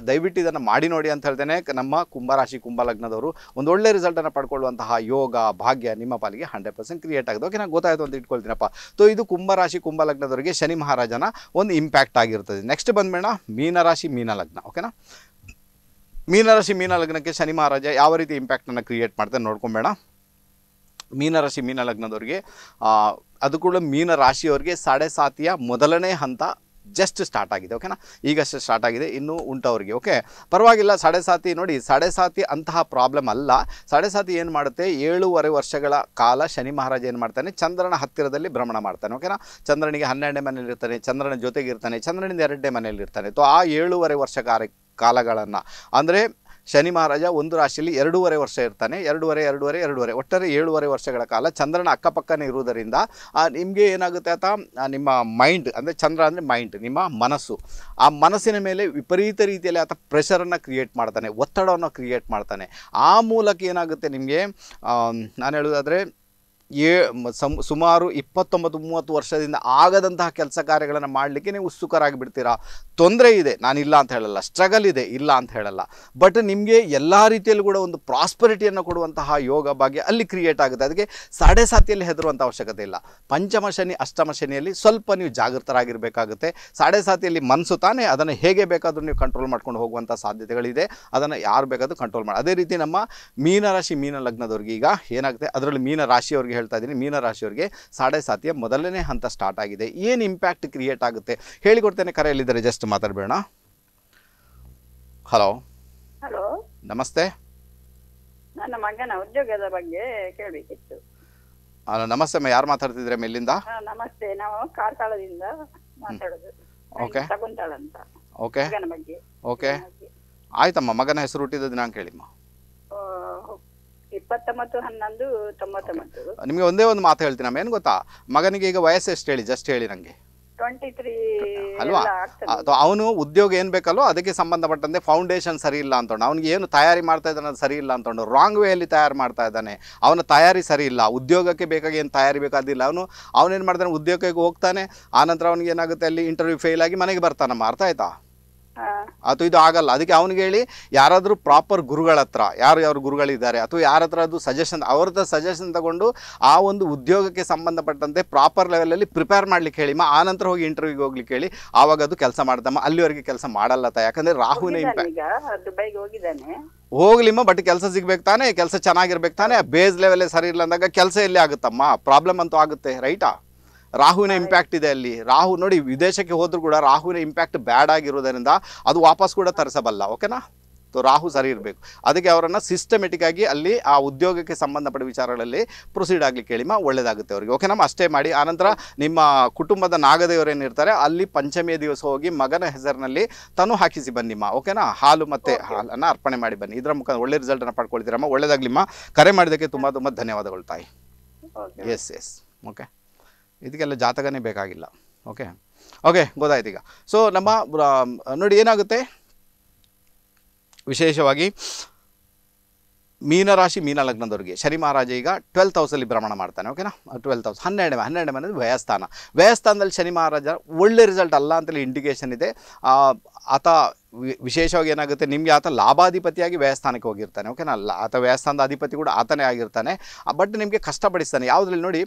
ದಯವಿಟ್ಟು ಇದನ್ನು ಮಾಡಿ ನೋಡಿ ಅಂತ ಹೇಳ್ತೇನೆ ನಮ್ಮ ಕುಂಭರಾಶಿ ಕುಂಭ ಲಗ್ನದವರು ಒಂದು ಒಳ್ಳೆ ರಿಸಲ್ಟನ್ನು ಪಡ್ಕೊಳ್ಳುವಂತಹ ಯೋಗ ಭಾಗ್ಯ ನಿಮ್ಮ ಪಾಲಿಗೆ ಹಂಡ್ರೆಡ್ ಪರ್ಸೆಂಟ್ ಕ್ರಿಯೇಟ್ ಆಗಿದೆ ಓಕೆ ನಾನು ಗೊತ್ತಾಯಿತು ಅಂತ ಇಟ್ಕೊಳ್ತೀನಪ್ಪ ಸೊ ಇದು ಕುಂಭರಾಶಿ ಕುಂಭ ಲಗ್ನದವರಿಗೆ ಶನಿ ಮಹಾರಾಜನ ಒಂದು ಇಂಪ್ಯಾಕ್ಟ್ ಆಗಿರ್ತದೆ ನೆಕ್ಸ್ಟ್ ಬಂದ್ಬೇಡ ಮೀನರಾಶಿ ಮೀನ ಲಗ್ನ ಓಕೆನಾ ಮೀನರಾಶಿ ಮೀನ ಲಗ್ನಕ್ಕೆ ಶನಿ ಮಹಾರಾಜ ಯಾವ ರೀತಿ ಇಂಪ್ಯಾಕ್ಟನ್ನು ಕ್ರಿಯೇಟ್ ಮಾಡ್ತಾರೆ ನೋಡ್ಕೊಂಬೇಡ ಮೀನರಾಶಿ ಮೀನ ಲಗ್ನದವ್ರಿಗೆ ಅದು ಕೂಡ ಮೀನ ರಾಶಿಯವರಿಗೆ ಸಾಡೆ ಸಾತಿಯ ಮೊದಲನೇ ಹಂತ ಜಸ್ಟ್ ಸ್ಟಾರ್ಟ್ ಆಗಿದೆ ಓಕೆನಾ ಈಗಷ್ಟೇ ಸ್ಟಾರ್ಟ್ ಆಗಿದೆ ಇನ್ನೂ ಉಂಟವ್ರಿಗೆ ಓಕೆ ಪರವಾಗಿಲ್ಲ ಸಾಡೆ ಸಾತಿ ನೋಡಿ ಸಾಡೆ ಸಾತಿ ಅಂತಹ ಪ್ರಾಬ್ಲಮ್ ಅಲ್ಲ ಸಾಡೆ ಸಾತಿ ಏನು ಮಾಡುತ್ತೆ ಏಳುವರೆ ವರ್ಷಗಳ ಕಾಲ ಶನಿ ಮಹಾರಾಜ ಏನು ಮಾಡ್ತಾನೆ ಚಂದ್ರನ ಹತ್ತಿರದಲ್ಲಿ ಭ್ರಮಣ ಮಾಡ್ತಾನೆ ಓಕೆನಾ ಚಂದ್ರನಿಗೆ ಹನ್ನೆರಡನೇ ಮನೇಲಿರ್ತಾನೆ ಚಂದ್ರನ ಜೊತೆಗಿರ್ತಾನೆ ಚಂದ್ರನಿಂದ ಎರಡನೇ ಮನೆಯಲ್ಲಿರ್ತಾನೆ ತೋ ಆ ಏಳೂವರೆ ವರ್ಷ ಕಾಲಗಳನ್ನು ಅಂದರೆ ಶನಿ ಮಹಾರಾಜ ಒಂದು ರಾಶಿಯಲ್ಲಿ ಎರಡೂವರೆ ವರ್ಷ ಇರ್ತಾನೆ ಎರಡೂವರೆ ಎರಡೂವರೆ ಎರಡೂವರೆ ಒಟ್ಟಾರೆ ಏಳುವರೆ ವರ್ಷಗಳ ಕಾಲ ಚಂದ್ರನ ಅಕ್ಕಪಕ್ಕನೇ ಇರುವುದರಿಂದ ನಿಮಗೆ ಏನಾಗುತ್ತೆ ಆತ ನಿಮ್ಮ ಮೈಂಡ್ ಅಂದರೆ ಚಂದ್ರ ಅಂದರೆ ಮೈಂಡ್ ನಿಮ್ಮ ಮನಸ್ಸು ಆ ಮನಸ್ಸಿನ ಮೇಲೆ ವಿಪರೀತ ರೀತಿಯಲ್ಲಿ ಆತ ಪ್ರೆಷರನ್ನು ಕ್ರಿಯೇಟ್ ಮಾಡ್ತಾನೆ ಒತ್ತಡವನ್ನು ಕ್ರಿಯೇಟ್ ಮಾಡ್ತಾನೆ ಆ ಮೂಲಕ ಏನಾಗುತ್ತೆ ನಿಮಗೆ ನಾನು ಹೇಳೋದಾದರೆ ಏ ಸಮ್ ಸುಮಾರು ಇಪ್ಪತ್ತೊಂಬತ್ತು ಮೂವತ್ತು ವರ್ಷದಿಂದ ಆಗದಂತಹ ಕೆಲಸ ಕಾರ್ಯಗಳನ್ನು ಮಾಡಲಿಕ್ಕೆ ನೀವು ಉತ್ಸುಕರಾಗಿ ಬಿಡ್ತೀರಾ ತೊಂದರೆ ಇದೆ ನಾನಿಲ್ಲ ಅಂತ ಹೇಳಲ್ಲ ಸ್ಟ್ರಗಲ್ ಇದೆ ಇಲ್ಲ ಅಂತ ಹೇಳಲ್ಲ ಬಟ್ ನಿಮಗೆ ಎಲ್ಲ ರೀತಿಯಲ್ಲೂ ಕೂಡ ಒಂದು ಪ್ರಾಸ್ಪರಿಟಿಯನ್ನು ಕೊಡುವಂತಹ ಯೋಗ ಭಾಗ್ಯ ಅಲ್ಲಿ ಕ್ರಿಯೇಟ್ ಆಗುತ್ತೆ ಅದಕ್ಕೆ ಸಾಡೆ ಸಾತಿಯಲ್ಲಿ ಹೆದರುವಂಥ ಅವಶ್ಯಕತೆ ಇಲ್ಲ ಪಂಚಮ ಶನಿ ಅಷ್ಟಮ ಶನಿಯಲ್ಲಿ ಸ್ವಲ್ಪ ನೀವು ಜಾಗೃತರಾಗಿರಬೇಕಾಗುತ್ತೆ ಸಾಡೆ ಸಾತಿಯಲ್ಲಿ ಮನಸ್ಸು ತಾನೇ ಅದನ್ನು ಹೇಗೆ ಬೇಕಾದರೂ ನೀವು ಕಂಟ್ರೋಲ್ ಮಾಡ್ಕೊಂಡು ಹೋಗುವಂಥ ಸಾಧ್ಯತೆಗಳಿದೆ ಅದನ್ನು ಯಾರು ಬೇಕಾದರೂ ಕಂಟ್ರೋಲ್ ಮಾಡಿ ಅದೇ ರೀತಿ ನಮ್ಮ ಮೀನರಾಶಿ ಮೀನ ಲಗ್ನದವ್ರಿಗೆ ಈಗ ಏನಾಗುತ್ತೆ ಅದರಲ್ಲಿ ಮೀನ ರಾಶಿಯವ್ರಿಗೆ ಹೇಳ್ತಾ ಇದ್ದೀನಿ ಮೀನರಾಶಿಯವರಿಗೆ ಸಾಡೆ ಸಾತಿಯ ಮೊದಲನೇ ಹಂತ ಸ್ಟಾರ್ಟ್ ಆಗಿದೆ ಏನು ಇಂಪ್ಯಾಕ್ಟ್ ಕ್ರಿಯೇಟ್ ಆಗುತ್ತೆ ಹೇಳಿಕೊಡ್ತೇನೆ ಎಲ್ಲಿದ್ದಾರೆ ಜಸ್ಟ್ ಮಾತಾಡಬೇಡ ಹಲೋ ಹಲೋ ನಮಸ್ತೆ ನನ್ನ ಮಗನ ಉದ್ಯೋಗದ ಬಗ್ಗೆ ಕೇಳಬೇಕಿತ್ತು ನಮಸ್ತೆ ಅಮ್ಮ ಯಾರು ಮಾತಾಡ್ತಿದ್ರೆ ಮೇಲಿಂದ ನಮಸ್ತೆ ನಾವು ಕಾರ್ಕಳದಿಂದ ಮಾತಾಡೋದು ಆಯ್ತಮ್ಮ ಮಗನ ಹೆಸರು ಹುಟ್ಟಿದ ದಿನಾಂಕ ಹೇಳಿಮ್ಮ ನಿಮ್ಗೆ ಒಂದೇ ಒಂದು ಮಾತು ಹೇಳ್ತೀನಿ ನಮ್ಮ ಏನು ಗೊತ್ತಾ ಮಗನಿಗೆ ಈಗ ವಯಸ್ಸು ಎಷ್ಟು ಹೇಳಿ ಜಸ್ಟ್ ಹೇಳಿ ನಂಗೆ ಅಲ್ವಾ ಅವನು ಉದ್ಯೋಗ ಏನ್ ಬೇಕಲ್ಲೋ ಅದಕ್ಕೆ ಸಂಬಂಧಪಟ್ಟಂತೆ ಫೌಂಡೇಶನ್ ಸರಿ ಇಲ್ಲ ಅಂತೊಂಡು ಅವ್ನಿಗೆ ಏನು ತಯಾರಿ ಮಾಡ್ತಾ ಇದ್ದಾನೆ ಅದು ಸರಿ ಇಲ್ಲ ಅಂತೊಂಡು ರಾಂಗ್ ವೇ ಅಲ್ಲಿ ತಯಾರು ಮಾಡ್ತಾ ಇದ್ದಾನೆ ಅವನ ತಯಾರಿ ಸರಿ ಇಲ್ಲ ಉದ್ಯೋಗಕ್ಕೆ ಬೇಕಾಗಿ ಏನು ತಯಾರಿ ಬೇಕಾದಿಲ್ಲ ಅವನು ಅವನೇನು ಮಾಡ್ತಾನೆ ಉದ್ಯೋಗಕ್ಕೆ ಹೋಗ್ತಾನೆ ಆನಂತರ ಅವನಿಗೆ ಏನಾಗುತ್ತೆ ಅಲ್ಲಿ ಇಂಟರ್ವ್ಯೂ ಫೇಲ್ ಆಗಿ ಮನೆಗೆ ಬರ್ತಾನಮ್ಮ ಅರ್ಥ ಆಯ್ತಾ ಅದು ಇದು ಆಗಲ್ಲ ಅದಕ್ಕೆ ಅವ್ನಿಗೆ ಹೇಳಿ ಯಾರಾದರೂ ಪ್ರಾಪರ್ ಗುರುಗಳ ಹತ್ರ ಯಾರು ಯಾರು ಗುರುಗಳಿದ್ದಾರೆ ಅಥವಾ ಯಾರ ಹತ್ರ ಅದು ಸಜೆಷನ್ ಅವ್ರದ್ದು ಸಜೆಷನ್ ತಗೊಂಡು ಆ ಒಂದು ಉದ್ಯೋಗಕ್ಕೆ ಸಂಬಂಧಪಟ್ಟಂತೆ ಪ್ರಾಪರ್ ಲೆವೆಲಲ್ಲಿ ಪ್ರಿಪೇರ್ ಮಾಡ್ಲಿಕ್ಕೆ ಹೇಳಿ ಮಾ ಆ ನಂತರ ಹೋಗಿ ಇಂಟರ್ವ್ಯೂಗೆ ಹೋಗ್ಲಿಕ್ಕೆ ಹೇಳಿ ಆವಾಗ ಅದು ಕೆಲಸ ಮಾಡ್ದಮ್ಮ ಅಲ್ಲಿವರೆಗೆ ಕೆಲಸ ಮಾಡಲ್ಲ ತ ಯಾಕಂದ್ರೆ ರಾಹುನೇ ಹೋಗ್ಲಿಮ್ಮ ಬಟ್ ಕೆಲಸ ಸಿಗ್ಬೇಕು ತಾನೆ ಕೆಲಸ ಚೆನ್ನಾಗಿರ್ಬೇಕು ತಾನೇ ಬೇಸ್ ಲೆವೆಲ್ ಸರಿ ಇಲ್ಲ ಅಂದಾಗ ಕೆಲಸ ಎಲ್ಲಿ ಆಗುತ್ತಮ್ಮ ಪ್ರಾಬ್ಲಮ್ ಅಂತೂ ಆಗುತ್ತೆ ರೈಟಾ ರಾಹುವಿನ ಇಂಪ್ಯಾಕ್ಟ್ ಇದೆ ಅಲ್ಲಿ ರಾಹು ನೋಡಿ ವಿದೇಶಕ್ಕೆ ಹೋದ್ರೂ ಕೂಡ ರಾಹುವಿನ ಇಂಪ್ಯಾಕ್ಟ್ ಬ್ಯಾಡ್ ಆಗಿರೋದರಿಂದ ಅದು ವಾಪಸ್ ಕೂಡ ತರಿಸಬಲ್ಲ ಓಕೆನಾ ರಾಹು ಸರಿ ಇರಬೇಕು ಅದಕ್ಕೆ ಅವರನ್ನು ಸಿಸ್ಟಮೆಟಿಕ್ ಆಗಿ ಅಲ್ಲಿ ಆ ಉದ್ಯೋಗಕ್ಕೆ ಸಂಬಂಧಪಟ್ಟ ವಿಚಾರಗಳಲ್ಲಿ ಪ್ರೊಸೀಡ್ ಆಗಲಿಕ್ಕೆ ಕೇಳಿಮ್ಮ ಮಾ ಒಳ್ಳೆಯದಾಗುತ್ತೆ ಅವರಿಗೆ ಓಕೆ ನಮ್ಮ ಅಷ್ಟೇ ಮಾಡಿ ಆನಂತರ ನಿಮ್ಮ ಕುಟುಂಬದ ನಾಗದೇವರೇನಿರ್ತಾರೆ ಅಲ್ಲಿ ಪಂಚಮಿಯ ದಿವಸ ಹೋಗಿ ಮಗನ ಹೆಸರಿನಲ್ಲಿ ತನು ಹಾಕಿಸಿ ಬನ್ನಿಮ್ಮ ಓಕೆನಾ ಹಾಲು ಮತ್ತು ಹಾಲನ್ನು ಅರ್ಪಣೆ ಮಾಡಿ ಬನ್ನಿ ಇದರ ಮುಖ ಒಳ್ಳೆ ರಿಸಲ್ಟನ್ನು ಪಡ್ಕೊಳ್ತೀರಮ್ಮ ಒಳ್ಳೆಯದಾಗಲಿಮ್ಮ ಕರೆ ಮಾಡಿದ್ದಕ್ಕೆ ತುಂಬ ತುಂಬ ಧನ್ಯವಾದಗಳು ತಾಯಿ ಎಸ್ ಎಸ್ ಓಕೆ ಇದಕ್ಕೆಲ್ಲ ಜಾತಕನೇ ಬೇಕಾಗಿಲ್ಲ ಓಕೆ ಓಕೆ ಗೊತ್ತಾಯ್ತು ಈಗ ಸೊ ನಮ್ಮ ನೋಡಿ ಏನಾಗುತ್ತೆ ವಿಶೇಷವಾಗಿ ಮೀನರಾಶಿ ಮೀನ ಲಗ್ನದವ್ರಿಗೆ ಶನಿ ಮಹಾರಾಜ ಈಗ ಟ್ವೆಲ್ತ್ ಹೌಸಲ್ಲಿ ಭ್ರಮಣ ಮಾಡ್ತಾನೆ ಓಕೆನಾ ಟ್ವೆಲ್ತ್ ಹೌಸ್ ಹನ್ನೆರಡು ಹನ್ನೆರಡು ಮನೆ ವ್ಯಯಸ್ಥಾನ ವ್ಯಯಸ್ಥಾನದಲ್ಲಿ ಶನಿ ಮಹಾರಾಜ ಒಳ್ಳೆ ರಿಸಲ್ಟ್ ಅಲ್ಲ ಅಂತೇಳಿ ಇಂಡಿಕೇಷನ್ ಇದೆ ಆತ ವಿಶೇಷವಾಗಿ ಏನಾಗುತ್ತೆ ನಿಮಗೆ ಆತ ಲಾಭಾಧಿಪತಿಯಾಗಿ ವ್ಯಯಸ್ಥಾನಕ್ಕೆ ಹೋಗಿರ್ತಾನೆ ಓಕೆನಾ ಆತ ವ್ಯಯಸ್ಥಾನದ ಅಧಿಪತಿ ಕೂಡ ಆತನೇ ಆಗಿರ್ತಾನೆ ಬಟ್ ನಿಮಗೆ ಕಷ್ಟಪಡಿಸ್ತಾನೆ ಯಾವುದ್ರಲ್ಲಿ ನೋಡಿ